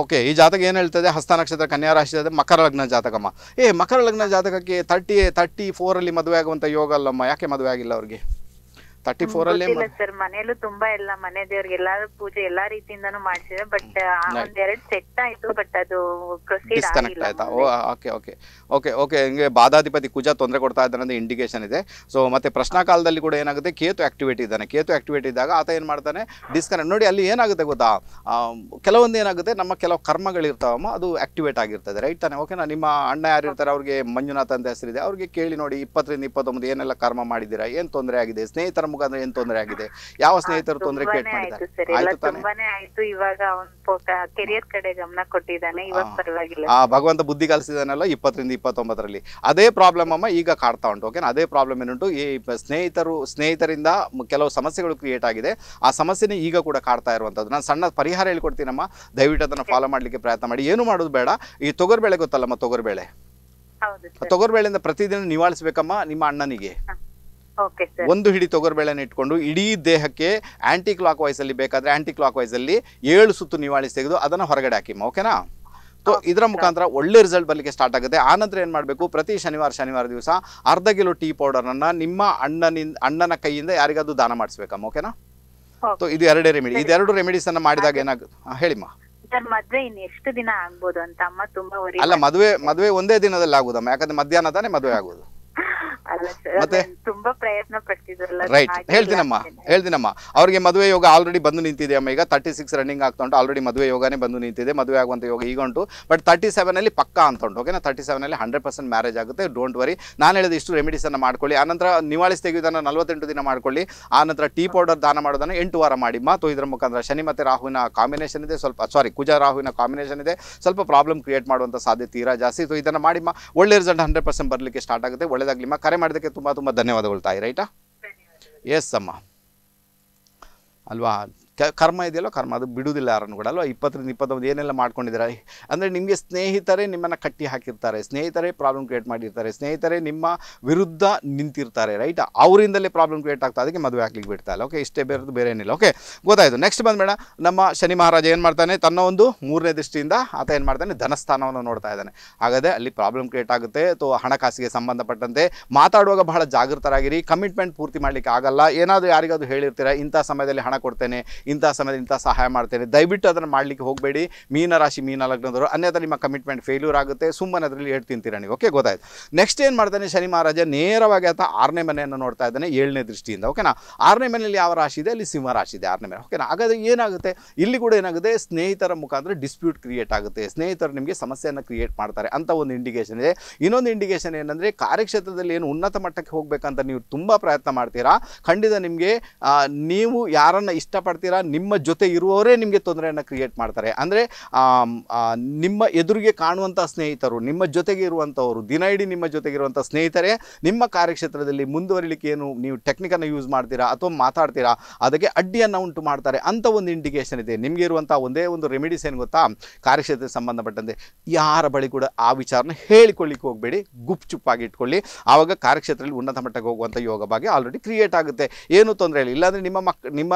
okay ಈ ಜಾತಕ ಏನು ಹೇಳ್ತದೆ ಹಸ್ತ ನಕ್ಷತ್ರ ಕನ್ಯಾ ರಾಶಿ ಜಾತಕ ಮಕರ ಲಗ್ನ ಜಾತಕಮ್ಮ ಏ ಮಕರ ಲಗ್ನ ಜಾತಕಕ್ಕೆ ತರ್ಟಿ ತರ್ಟಿ ಫೋರಲ್ಲಿ ಮದುವೆ ಆಗುವಂಥ ಯೋಗ ಅಲ್ಲಮ್ಮ ಯಾಕೆ ಮದುವೆ ಆಗಿಲ್ಲ ಅವ್ರಿಗೆ ತರ್ಟಿ ಫೋರ್ ಅಲ್ಲಿ ಸರ್ ತುಂಬಾ ಎಲ್ಲ ಮನೆ ದೇವ್ರಿಗೆ ಪೂಜೆ ಎಲ್ಲಾ ರೀತಿಯಿಂದನು ಬಟ್ ಒಂದೆರಡು ಸೆಟ್ ಆಯ್ತು ಬಟ್ ಅದು ಆಯ್ತಾ ಓಕೆ ಓಕೆ ಓಕೆ ಓಕೆ ಹಿಂಗೆ ಬಾದಾಧಿಪತಿ ಕುಜ ತೊಂದರೆ ಕೊಡ್ತಾ ಇದ್ದಾನೆ ಇಂಡಿಕೇಶನ್ ಇದೆ ಸೊ ಮತ್ತೆ ಪ್ರಶ್ನಾ ಕಾಲದಲ್ಲಿ ಕೂಡ ಏನಾಗುತ್ತೆ ಕೇತು ಆಕ್ಟಿವೇಟ್ ಇದ್ದಾನೆ ಕೇತು ಆಕ್ಟಿವೇಟ್ ಇದ್ದಾಗ ಆತ ಏನು ಮಾಡ್ತಾನೆ ಡಿಸ್ಕನೆಕ್ಟ್ ನೋಡಿ ಅಲ್ಲಿ ಏನಾಗುತ್ತೆ ಗೊತ್ತಾ ಕೆಲವೊಂದು ಏನಾಗುತ್ತೆ ನಮ್ಮ ಕೆಲವು ಕರ್ಮಗಳಿರ್ತಾವಮ್ಮ ಅದು ಆಕ್ಟಿವೇಟ್ ಆಗಿರ್ತದೆ ರೈಟ್ ತಾನೆ ಓಕೆನಾ ನಿಮ್ಮ ಅಣ್ಣ ಯಾರು ಇರ್ತಾರೆ ಅವ್ರಿಗೆ ಮಂಜುನಾಥ್ ಅಂತ ಹೆಸರಿದೆ ಅವ್ರಿಗೆ ಕೇಳಿ ನೋಡಿ ಇಪ್ಪತ್ತರಿಂದ ಇಪ್ಪತ್ತೊಂಬತ್ತು ಏನೆಲ್ಲ ಕರ್ಮ ಮಾಡಿದಿರಾ ಏನು ತೊಂದರೆ ಆಗಿದೆ ಸ್ನೇಹಿತರ ಮುಖಾಂತರ ಏನ್ ತೊಂದರೆ ಆಗಿದೆ ಯಾವ ಸ್ನೇಹಿತರು ತೊಂದರೆ ಕ್ರಿಯೇಟ್ ಮಾಡಿದ್ದಾರೆ ಆಯ್ತು ತುಂಬಾನೇ ಆಯ್ತು ಇವಾಗ ಅವನ್ ಕೆರಿಯರ್ ಕಡೆ ಗಮನ ಕೊಟ್ಟಿದ್ದಾನೆ ಇವಾಗ ಪರವಾಗಿಲ್ಲ ಆ ಭಗವಂತ ಬುದ್ಧಿ ಕಲಿಸಿದಾನಲ್ಲ ಇಪ್ಪತ್ತರಿಂದ ಇಪ್ಪತ್ತೊಂಬತ್ತರಲ್ಲಿ ಅದೇ ಪ್ರಾಬ್ಲಮ್ ಅಮ್ಮ ಈಗ ಕಾಡ್ತಾ ಉಂಟು ಓಕೆನಾ ಅದೇ ಪ್ರಾಬ್ಲಮ್ ಏನುಂಟು ಈ ಸ್ನೇಹಿತರು ಸ್ನೇಹಿತರಿಂದ ಕೆಲವು ಸಮಸ್ಯೆಗಳು ಕ್ರಿಯೇಟ್ ಆಗಿದೆ ಆ ಸಮಸ್ಯೆನೇ ಈಗ ಕೂಡ ಕಾಡ್ತಾ ಇರುವಂತದ್ದು ನಾನು ಸಣ್ಣ ಪರಿಹಾರ ಹೇಳ್ಕೊಡ್ತೀನಮ್ಮ ದಯವಿಟ್ಟು ಅದನ್ನ ಫಾಲೋ ಮಾಡ್ಲಿಕ್ಕೆ ಪ್ರಯತ್ನ ಮಾಡಿ ಏನು ಮಾಡೋದು ಬೇಡ ಈ ತೊಗರ್ಬೇಳೆ ಗೊತ್ತಲ್ಲಮ್ಮ ತೊಗರ್ಬೇಳೆ ತೊಗರ್ಬೇಳೆಯಿಂದ ಪ್ರತಿದಿನ ನಿವಾಳಿಸ್ಬೇಕಮ್ಮ ನಿಮ್ಮ ಅಣ್ಣನಿಗೆ ಒಂದು ಹಿಡಿ ತೊಗರ್ಬೇಳೆನ ಇಟ್ಕೊಂಡು ಇಡೀ ದೇಹಕ್ಕೆ ಆಂಟಿ ಕ್ಲಾಕ್ ವೈಸ್ ಅಲ್ಲಿ ಬೇಕಾದ್ರೆ ಆಂಟಿ ಕ್ಲಾಕ್ ವೈಸ್ ಅಲ್ಲಿ ಏಳು ಸುತ್ತು ನಿವಾಳಿ ತೆಗೆದು ಅದನ್ನ ಹೊರಗಡೆ ಹಾಕಿಮ್ಮ ಓಕೆನಾ ಸೊ ಇದರ ಮುಖಾಂತರ ಒಳ್ಳೆ ರಿಸಲ್ಟ್ ಬರಲಿಕ್ಕೆ ಸ್ಟಾರ್ಟ್ ಆಗುತ್ತೆ ಆನಂತರ ಏನು ಮಾಡಬೇಕು ಪ್ರತಿ ಶನಿವಾರ ಶನಿವಾರ ದಿವಸ ಅರ್ಧ ಕಿಲೋ ಟೀ ಪೌಡರ್ನ ನಿಮ್ಮ ಅಣ್ಣನಿಂದ ಅಣ್ಣನ ಕೈಯಿಂದ ಯಾರಿಗಾದ್ರೂ ದಾನ ಮಾಡಿಸ್ಬೇಕಮ್ಮ ಓಕೆನಾ ಸೊ ಇದು ಎರಡೇ ರೆಮಿಡಿ ಇದೆರಡು ರೆಮಿಡೀಸ್ ಅನ್ನ ಮಾಡಿದಾಗ ಏನಾಗುತ್ತೆ ಹೇಳಿಮ್ಮ ಅಲ್ಲ ಮದುವೆ ಮದುವೆ ಒಂದೇ ದಿನದಲ್ಲಿ ಆಗುದಮ್ಮ ಯಾಕಂದ್ರೆ ಮಧ್ಯಾಹ್ನ ತಾನೇ ಮದುವೆ ಆಗುದು *laughs* ಮತ್ತೆ ತುಂಬಾ ಪ್ರಯತ್ನ ರೈಟ್ ಹೇಳ್ತೀನಮ್ಮ ಹೇಳ್ತೀನಮ್ಮ ಅವ್ರಿಗೆ ಮದುವೆ ಯೋಗ ಆಲ್ರೆಡಿ ಬಂದು ನಿಂತಿದೆ ಅಮ್ಮ ಈಗ ತರ್ಟಿ ಸಿಕ್ಸ್ ರನ್ನಿಂಗ್ ಆಗ್ತಾ ಉಂಟು ಆಲ್ರೆಡಿ ಮದುವೆ ಯೋಗನೇ ಬಂದು ನಿಂತಿದೆ ಮದುವೆ ಆಗುವಂತ ಯೋಗ ಈಗ ಉಂಟು ಬಟ್ ತರ್ಟಿ ಸೆವೆನ್ ಅಲ್ಲಿ ಪಕ್ಕ ಅಂತ ಉಂಟು ಓಕೆನಾ ತರ್ಟಿ ಸೆವೆನ್ ಅಲ್ಲಿ ಹಂಡ್ರೆಡ್ ಪರ್ಸೆಂಟ್ ಮ್ಯಾರೇಜ್ ಆಗುತ್ತೆ ಡೋಂಟ್ ವರಿ ನಾನು ಹೇಳಿದ ಇಷ್ಟು ರೆಮಿಡೀಸ್ ಅನ್ನ ಮಾಡ್ಕೊಳ್ಳಿ ಆನಂತರ ನಿವಾಳಿಸ್ ತೆಗೆಯುವುದನ್ನು ನಲವತ್ತೆಂಟು ದಿನ ಮಾಡ್ಕೊಳ್ಳಿ ಆನಂತರ ಟೀ ಪೌಡರ್ ದಾನ ಮಾಡೋದನ್ನ ಎಂಟು ವಾರ ಮಾಡಿ ಮಾತು ಇದರ ಮುಖಾಂತರ ಶನಿ ಮತ್ತೆ ರಾಹುವಿನ ಕಾಂಬಿನೇಷನ್ ಇದೆ ಸ್ವಲ್ಪ ಸಾರಿ ಕುಜ ರಾಹುವಿನ ಕಾಂಬಿನೇಷನ್ ಇದೆ ಸ್ವಲ್ಪ ಪ್ರಾಬ್ಲಮ್ ಕ್ರಿಯೇಟ್ ಮಾಡುವಂತ ಸಾಧ್ಯತೆ ತೀರಾ ಜಾಸ್ತಿ ಸೊ ಇದನ್ನು ಮಾಡಿ ಒಳ್ಳೆ ರಿಸಲ್ಟ್ ಹಂಡ್ರೆಡ್ ಪರ್ಸೆಂಟ್ ಬರಲಿಕ್ಕೆ ಸ್ಟಾರ್ಟ್ ಆಗುತ್ತೆ ಒಳ್ಳೆ ಮಾ ಕರೆ ಮಾಡೋದಕ್ಕೆ ತುಂಬ ತುಂಬ ಧನ್ಯವಾದಗಳು ತಾಯಿ ರೈಟಾ ಎಸ್ ಅಮ್ಮ ಅಲ್ವಾ ಕರ್ಮ ಇದೆಯಲ್ಲೋ ಕರ್ಮ ಅದು ಬಿಡುವುದಿಲ್ಲ ಯಾರನ್ನು ಕೂಡ ಅಲ್ವಾ ಇಪ್ಪತ್ತರಿಂದ ಇಪ್ಪತ್ತೊಂದು ಏನೆಲ್ಲ ಮಾಡ್ಕೊಂಡಿದ್ದಾರೆ ಅಂದರೆ ನಿಮಗೆ ಸ್ನೇಹಿತರೇ ನಿಮ್ಮನ್ನು ಕಟ್ಟಿ ಹಾಕಿರ್ತಾರೆ ಸ್ನೇಹಿತರೇ ಪ್ರಾಬ್ಲಮ್ ಕ್ರಿಯೇಟ್ ಮಾಡಿರ್ತಾರೆ ಸ್ನೇಹಿತರೇ ನಿಮ್ಮ ವಿರುದ್ಧ ನಿಂತಿರ್ತಾರೆ ರೈಟ್ ಅವರಿಂದಲೇ ಪ್ರಾಬ್ಲಮ್ ಕ್ರಿಯೇಟ್ ಆಗ್ತಾ ಅದಕ್ಕೆ ಮದುವೆ ಆಗ್ಲಿಕ್ಕೆ ಬಿಡ್ತಾ ಇಲ್ಲ ಓಕೆ ಇಷ್ಟೇ ಬೇರೆದು ಬೇರೆ ಏನಿಲ್ಲ ಓಕೆ ಗೊತ್ತಾಯಿತು ನೆಕ್ಸ್ಟ್ ಬಂದ್ಬೇಡ ನಮ್ಮ ಶನಿ ಮಹಾರಾಜ ಏನು ಮಾಡ್ತಾನೆ ತನ್ನ ಒಂದು ಮೂರನೇ ದೃಷ್ಟಿಯಿಂದ ಆತ ಏನು ಮಾಡ್ತಾನೆ ಧನಸ್ಥಾನವನ್ನು ನೋಡ್ತಾ ಇದ್ದಾನೆ ಹಾಗಾದರೆ ಅಲ್ಲಿ ಪ್ರಾಬ್ಲಮ್ ಕ್ರಿಯೇಟ್ ಆಗುತ್ತೆ ಅಥವಾ ಹಣಕಾಸಿಗೆ ಸಂಬಂಧಪಟ್ಟಂತೆ ಮಾತಾಡುವಾಗ ಬಹಳ ಜಾಗೃತರಾಗಿರಿ ಕಮಿಟ್ಮೆಂಟ್ ಪೂರ್ತಿ ಮಾಡಲಿಕ್ಕೆ ಆಗಲ್ಲ ಏನಾದರೂ ಯಾರಿಗಾದ್ರೂ ಹೇಳಿರ್ತೀರಾ ಇಂಥ ಸಮಯದಲ್ಲಿ ಹಣ ಕೊಡ್ತೇನೆ ಇಂಥ ಸಮಯದಲ್ಲಿ ಇಂಥ ಸಹಾಯ ಮಾಡ್ತೇನೆ ದಯವಿಟ್ಟು ಅದನ್ನು ಮಾಡಲಿಕ್ಕೆ ಹೋಗಬೇಡಿ ಮೀನರಾಶಿ ಮೀನ ಲಗ್ನದವರು ಅನ್ಯದ ನಿಮ್ಮ ಕಮಿಟ್ಮೆಂಟ್ ಫೇಲ್ಯೂರ್ ಆಗುತ್ತೆ ಸುಮ್ಮನೆ ಅದರಲ್ಲಿ ಹೇಳ್ ತಿಂತೀರ ನೀವು ಓಕೆ ಗೊತ್ತಾಯ್ತು ನೆಕ್ಸ್ಟ್ ಏನು ಮಾಡ್ತಾನೆ ಶನಿ ಮಹಾರಾಜ ನೇರವಾಗಿ ಆತ ಆರನೇ ಮನೆಯನ್ನು ನೋಡ್ತಾ ಇದ್ದಾನೆ ಏಳನೇ ದೃಷ್ಟಿಯಿಂದ ಓಕೆನಾ ಆರನೇ ಮನೆಯಲ್ಲಿ ಯಾವ ರಾಶಿ ಇದೆ ಅಲ್ಲಿ ಸಿಂಹ ರಾಶಿ ಇದೆ ಆರನೇ ಮನೆ ಓಕೆನಾ ಹಾಗಾದರೆ ಏನಾಗುತ್ತೆ ಇಲ್ಲಿ ಕೂಡ ಏನಾಗುತ್ತೆ ಸ್ನೇಹಿತರ ಮುಖಾಂತರ ಡಿಸ್ಪ್ಯೂಟ್ ಕ್ರಿಯೇಟ್ ಆಗುತ್ತೆ ಸ್ನೇಹಿತರು ನಿಮಗೆ ಸಮಸ್ಯೆಯನ್ನು ಕ್ರಿಯೇಟ್ ಮಾಡ್ತಾರೆ ಅಂತ ಒಂದು ಇಂಡಿಕೇಶನ್ ಇದೆ ಇನ್ನೊಂದು ಇಂಡಿಕೇಶನ್ ಏನಂದರೆ ಕಾರ್ಯಕ್ಷೇತ್ರದಲ್ಲಿ ಏನು ಉನ್ನತ ಮಟ್ಟಕ್ಕೆ ಹೋಗಬೇಕಂತ ನೀವು ತುಂಬ ಪ್ರಯತ್ನ ಮಾಡ್ತೀರಾ ಖಂಡಿತ ನಿಮಗೆ ನೀವು ಯಾರನ್ನು ಇಷ್ಟಪಡ್ತೀರ ನಿಮ್ಮ ಜೊತೆ ಇರುವವರೇ ನಿಮಗೆ ತೊಂದರೆಯನ್ನು ಕ್ರಿಯೇಟ್ ಮಾಡ್ತಾರೆ ಅಂದರೆ ನಿಮ್ಮ ಎದುರಿಗೆ ಕಾಣುವಂಥ ಸ್ನೇಹಿತರು ನಿಮ್ಮ ಜೊತೆಗೆ ಇರುವಂಥವರು ದಿನ ಇಡೀ ನಿಮ್ಮ ಜೊತೆಗಿರುವಂಥ ಸ್ನೇಹಿತರೇ ನಿಮ್ಮ ಕಾರ್ಯಕ್ಷೇತ್ರದಲ್ಲಿ ಮುಂದುವರಿಲಿಕ್ಕೆ ಏನು ನೀವು ಟೆಕ್ನಿಕನ್ನು ಯೂಸ್ ಮಾಡ್ತೀರಾ ಅಥವಾ ಮಾತಾಡ್ತೀರಾ ಅದಕ್ಕೆ ಅಡ್ಡಿಯನ್ನು ಉಂಟು ಮಾಡ್ತಾರೆ ಅಂತ ಒಂದು ಇಂಡಿಕೇಷನ್ ಇದೆ ನಿಮಗೆ ಇರುವಂಥ ಒಂದೇ ಒಂದು ರೆಮಿಡೀಸ್ ಏನು ಗೊತ್ತಾ ಕಾರ್ಯಕ್ಷೇತ್ರಕ್ಕೆ ಸಂಬಂಧಪಟ್ಟಂತೆ ಯಾರ ಬಳಿ ಕೂಡ ಆ ವಿಚಾರನ ಹೇಳಿಕೊಳ್ಳಿಕ್ಕೆ ಹೋಗಬೇಡಿ ಗುಪ್ಚುಪ್ಪಾಗಿ ಇಟ್ಕೊಳ್ಳಿ ಆವಾಗ ಕಾರ್ಯಕ್ಷೇತ್ರದಲ್ಲಿ ಉನ್ನತ ಮಟ್ಟಕ್ಕೆ ಹೋಗುವಂಥ ಯೋಗ ಭಾಗ್ಯ ಆಲ್ರೆಡಿ ಕ್ರಿಯೇಟ್ ಆಗುತ್ತೆ ಏನು ತೊಂದರೆ ಇಲ್ಲ ಇಲ್ಲಾಂದರೆ ನಿಮ್ಮ ಮಕ್ ನಿಮ್ಮ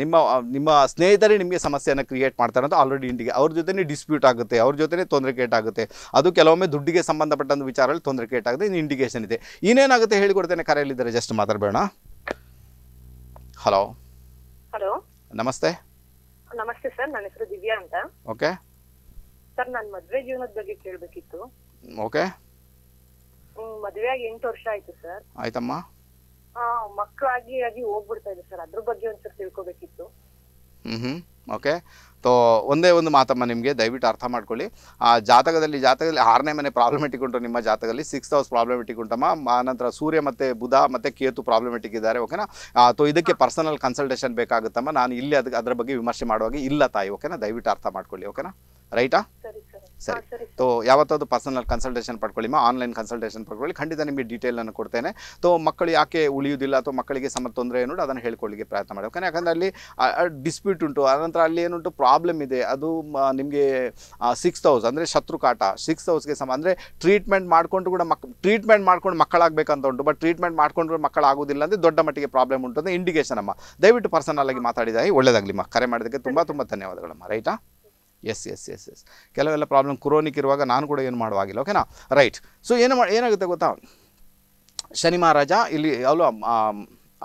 ನಿಮ್ಮ ನಿಮ್ಮ ನಿಮ್ಮ ಸ್ನೇಹಿತರೇ ನಿಮಗೆ ಸಮಸ್ಯೆಯನ್ನು ಕ್ರಿಯೇಟ್ ಮಾಡ್ತಾರೆ ಅಂತ ಆಲ್ರೆಡಿ ಇಂಡಿಗೆ ಅವ್ರ ಜೊತೆನೇ ಡಿಸ್ಪ್ಯೂಟ್ ಆಗುತ್ತೆ ಅವ್ರ ಜೊತೆನೇ ತೊಂದರೆ ಕೇಟ್ ಆಗುತ್ತೆ ಅದು ಕೆಲವೊಮ್ಮೆ ದುಡ್ಡಿಗೆ ಸಂಬಂಧಪಟ್ಟಂಥ ವಿಚಾರದಲ್ಲಿ ತೊಂದರೆ ಕೇಟ್ ಆಗುತ್ತೆ ಇನ್ನು ಇಂಡಿಕೇಷನ್ ಇದೆ ಇನ್ನೇನಾಗುತ್ತೆ ಹೇಳಿಕೊಡ್ತೇನೆ ಕರೆಯಲ್ಲಿದ್ದಾರೆ ಜಸ್ಟ್ ಮಾತಾಡಬೇಡ ಹಲೋ ಹಲೋ ನಮಸ್ತೆ ನಮಸ್ತೆ ಸರ್ ನನ್ನ ಹೆಸರು ದಿವ್ಯಾ ಅಂತ ಓಕೆ ಸರ್ ನನ್ನ ಮದುವೆ ಜೀವನದ ಬಗ್ಗೆ ಕೇಳಬೇಕಿತ್ತು ಓಕೆ ಆಗಿ ಎಂಟು ವರ್ಷ ಆಯ್ತು ಸರ್ ಆಯ್ತಮ್ಮ ಮಕ್ಕಳಾಗಿ ಆಗಿ ಸರ್ ಅದ್ರ ಬಗ್ಗೆ ತಿಳ್ಕೊಬೇಕಿತ್ತು ಹ್ಮ್ ಓಕೆ ತೋ ಒಂದೇ ಒಂದು ಮಾತಮ್ಮ ನಿಮಗೆ ದಯವಿಟ್ಟು ಅರ್ಥ ಮಾಡ್ಕೊಳ್ಳಿ ಆ ಜಾತಕದಲ್ಲಿ ಜಾತಕದಲ್ಲಿ ಆರನೇ ಮನೆ ಪ್ರಾಬ್ಲಮೆಟಿಕ್ ಉಂಟು ನಿಮ್ಮ ಜಾತಕದಲ್ಲಿ ಸಿಕ್ಸ್ ಹೌಸ್ ಪ್ರಾಬ್ಲಮೆಟಿಕ್ ಉಂಟಮ್ಮ ಆನಂತರ ಸೂರ್ಯ ಮತ್ತೆ ಬುಧ ಮತ್ತೆ ಕೇತು ಪ್ರಾಬ್ಲಮೆಟಿಕ್ ಇದ್ದಾರೆ ಓಕೆನಾ ತೊ ಇದಕ್ಕೆ ಪರ್ಸನಲ್ ಕನ್ಸಲ್ಟೇಷನ್ ಬೇಕಾಗುತ್ತಮ್ಮ ನಾನು ಇಲ್ಲಿ ಅದಕ್ಕೆ ಅದರ ಬಗ್ಗೆ ವಿಮರ್ಶೆ ಮಾಡುವಾಗ ಇಲ್ಲ ತಾಯಿ ಓಕೆನಾ ದಯವಿಟ್ಟು ಅರ್ಥ ಮಾಡ್ಕೊಳ್ಳಿ ಓಕೆನಾ ರೈಟಾ ಸರಿ ಸೊ ಯಾವತ್ತಾದ್ರು ಪರ್ಸನಲ್ ಕನ್ಸಲ್ಟೇಷನ್ ಪಡ್ಕೊಳ್ಳಿಮ್ಮ ಆನ್ಲೈನ್ ಕನ್ಸಲ್ಟೇಷನ್ ಪಡ್ಕೊಳ್ಳಿ ಖಂಡಿತ ನಿಮಗೆ ಅನ್ನು ಕೊಡ್ತೇನೆ ತೋ ಮಕ್ಕಳು ಯಾಕೆ ಉಳಿಯುವುದಿಲ್ಲ ಅಥವಾ ಮಕ್ಕಳಿಗೆ ಸಮ ತೊಂದರೆ ಏನು ಅದನ್ನು ಹೇಳ್ಕೊಳ್ಳಿಕ್ಕೆ ಪ್ರಯತ್ನ ಮಾಡಿ ಯಾಕಂದರೆ ಯಾಕಂದರೆ ಅಲ್ಲಿ ಡಿಸ್ಪ್ಯೂಟ್ ಉಂಟು ಆನಂತರ ಅಲ್ಲಿ ಏನುಂಟು ಪ್ರಾಬ್ಲಮ್ ಇದೆ ಅದು ನಿಮಗೆ ಸಿಕ್ಸ್ ಹೌಸ್ ಅಂದರೆ ಕಾಟ ಸಿಕ್ಸ್ ಹೌಸ್ಗೆ ಸಮ ಅಂದರೆ ಟ್ರೀಟ್ಮೆಂಟ್ ಮಾಡಿಕೊಂಡು ಕೂಡ ಮಕ್ ಟ್ರೀಟ್ಮೆಂಟ್ ಮಾಡ್ಕೊಂಡು ಮಕ್ಕಳಾಗಬೇಕಂತ ಉಂಟು ಬಟ್ ಟ್ರೀಟ್ಮೆಂಟ್ ಮಾಡ್ಕೊಂಡು ಮಕ್ಕಳಾಗೋದಿಲ್ಲ ಅಂದರೆ ದೊಡ್ಡ ಮಟ್ಟಿಗೆ ಪ್ರಾಬ್ಲಮ್ ಉಂಟು ಅಂದರೆ ಇಂಡಿಕೇಶನ್ ಅಮ್ಮ ದಯವಿಟ್ಟು ಪರ್ಸನಲ್ ಆಗಿ ಮಾತಾಡಿದಾಗಿ ಒಳ್ಳೆಯದಾಗಲಿಮ್ಮ ಕರೆ ಮಾಡೋದಕ್ಕೆ ತುಂಬ ತುಂಬ ಧನ್ಯವಾದಗಳಮ್ಮ ರೈಟಾ ಎಸ್ ಎಸ್ ಎಸ್ ಎಸ್ ಕೆಲವೆಲ್ಲ ಪ್ರಾಬ್ಲಮ್ ಕ್ರೋನಿಕ್ ಇರುವಾಗ ನಾನು ಕೂಡ ಏನು ಮಾಡುವಾಗಿಲ್ಲ ಓಕೆನಾ ರೈಟ್ ಸೊ ಏನು ಮಾಡಿ ಏನಾಗುತ್ತೆ ಗೊತ್ತಾ ಶನಿ ಮಹಾರಾಜ ಇಲ್ಲಿ ಅವಳು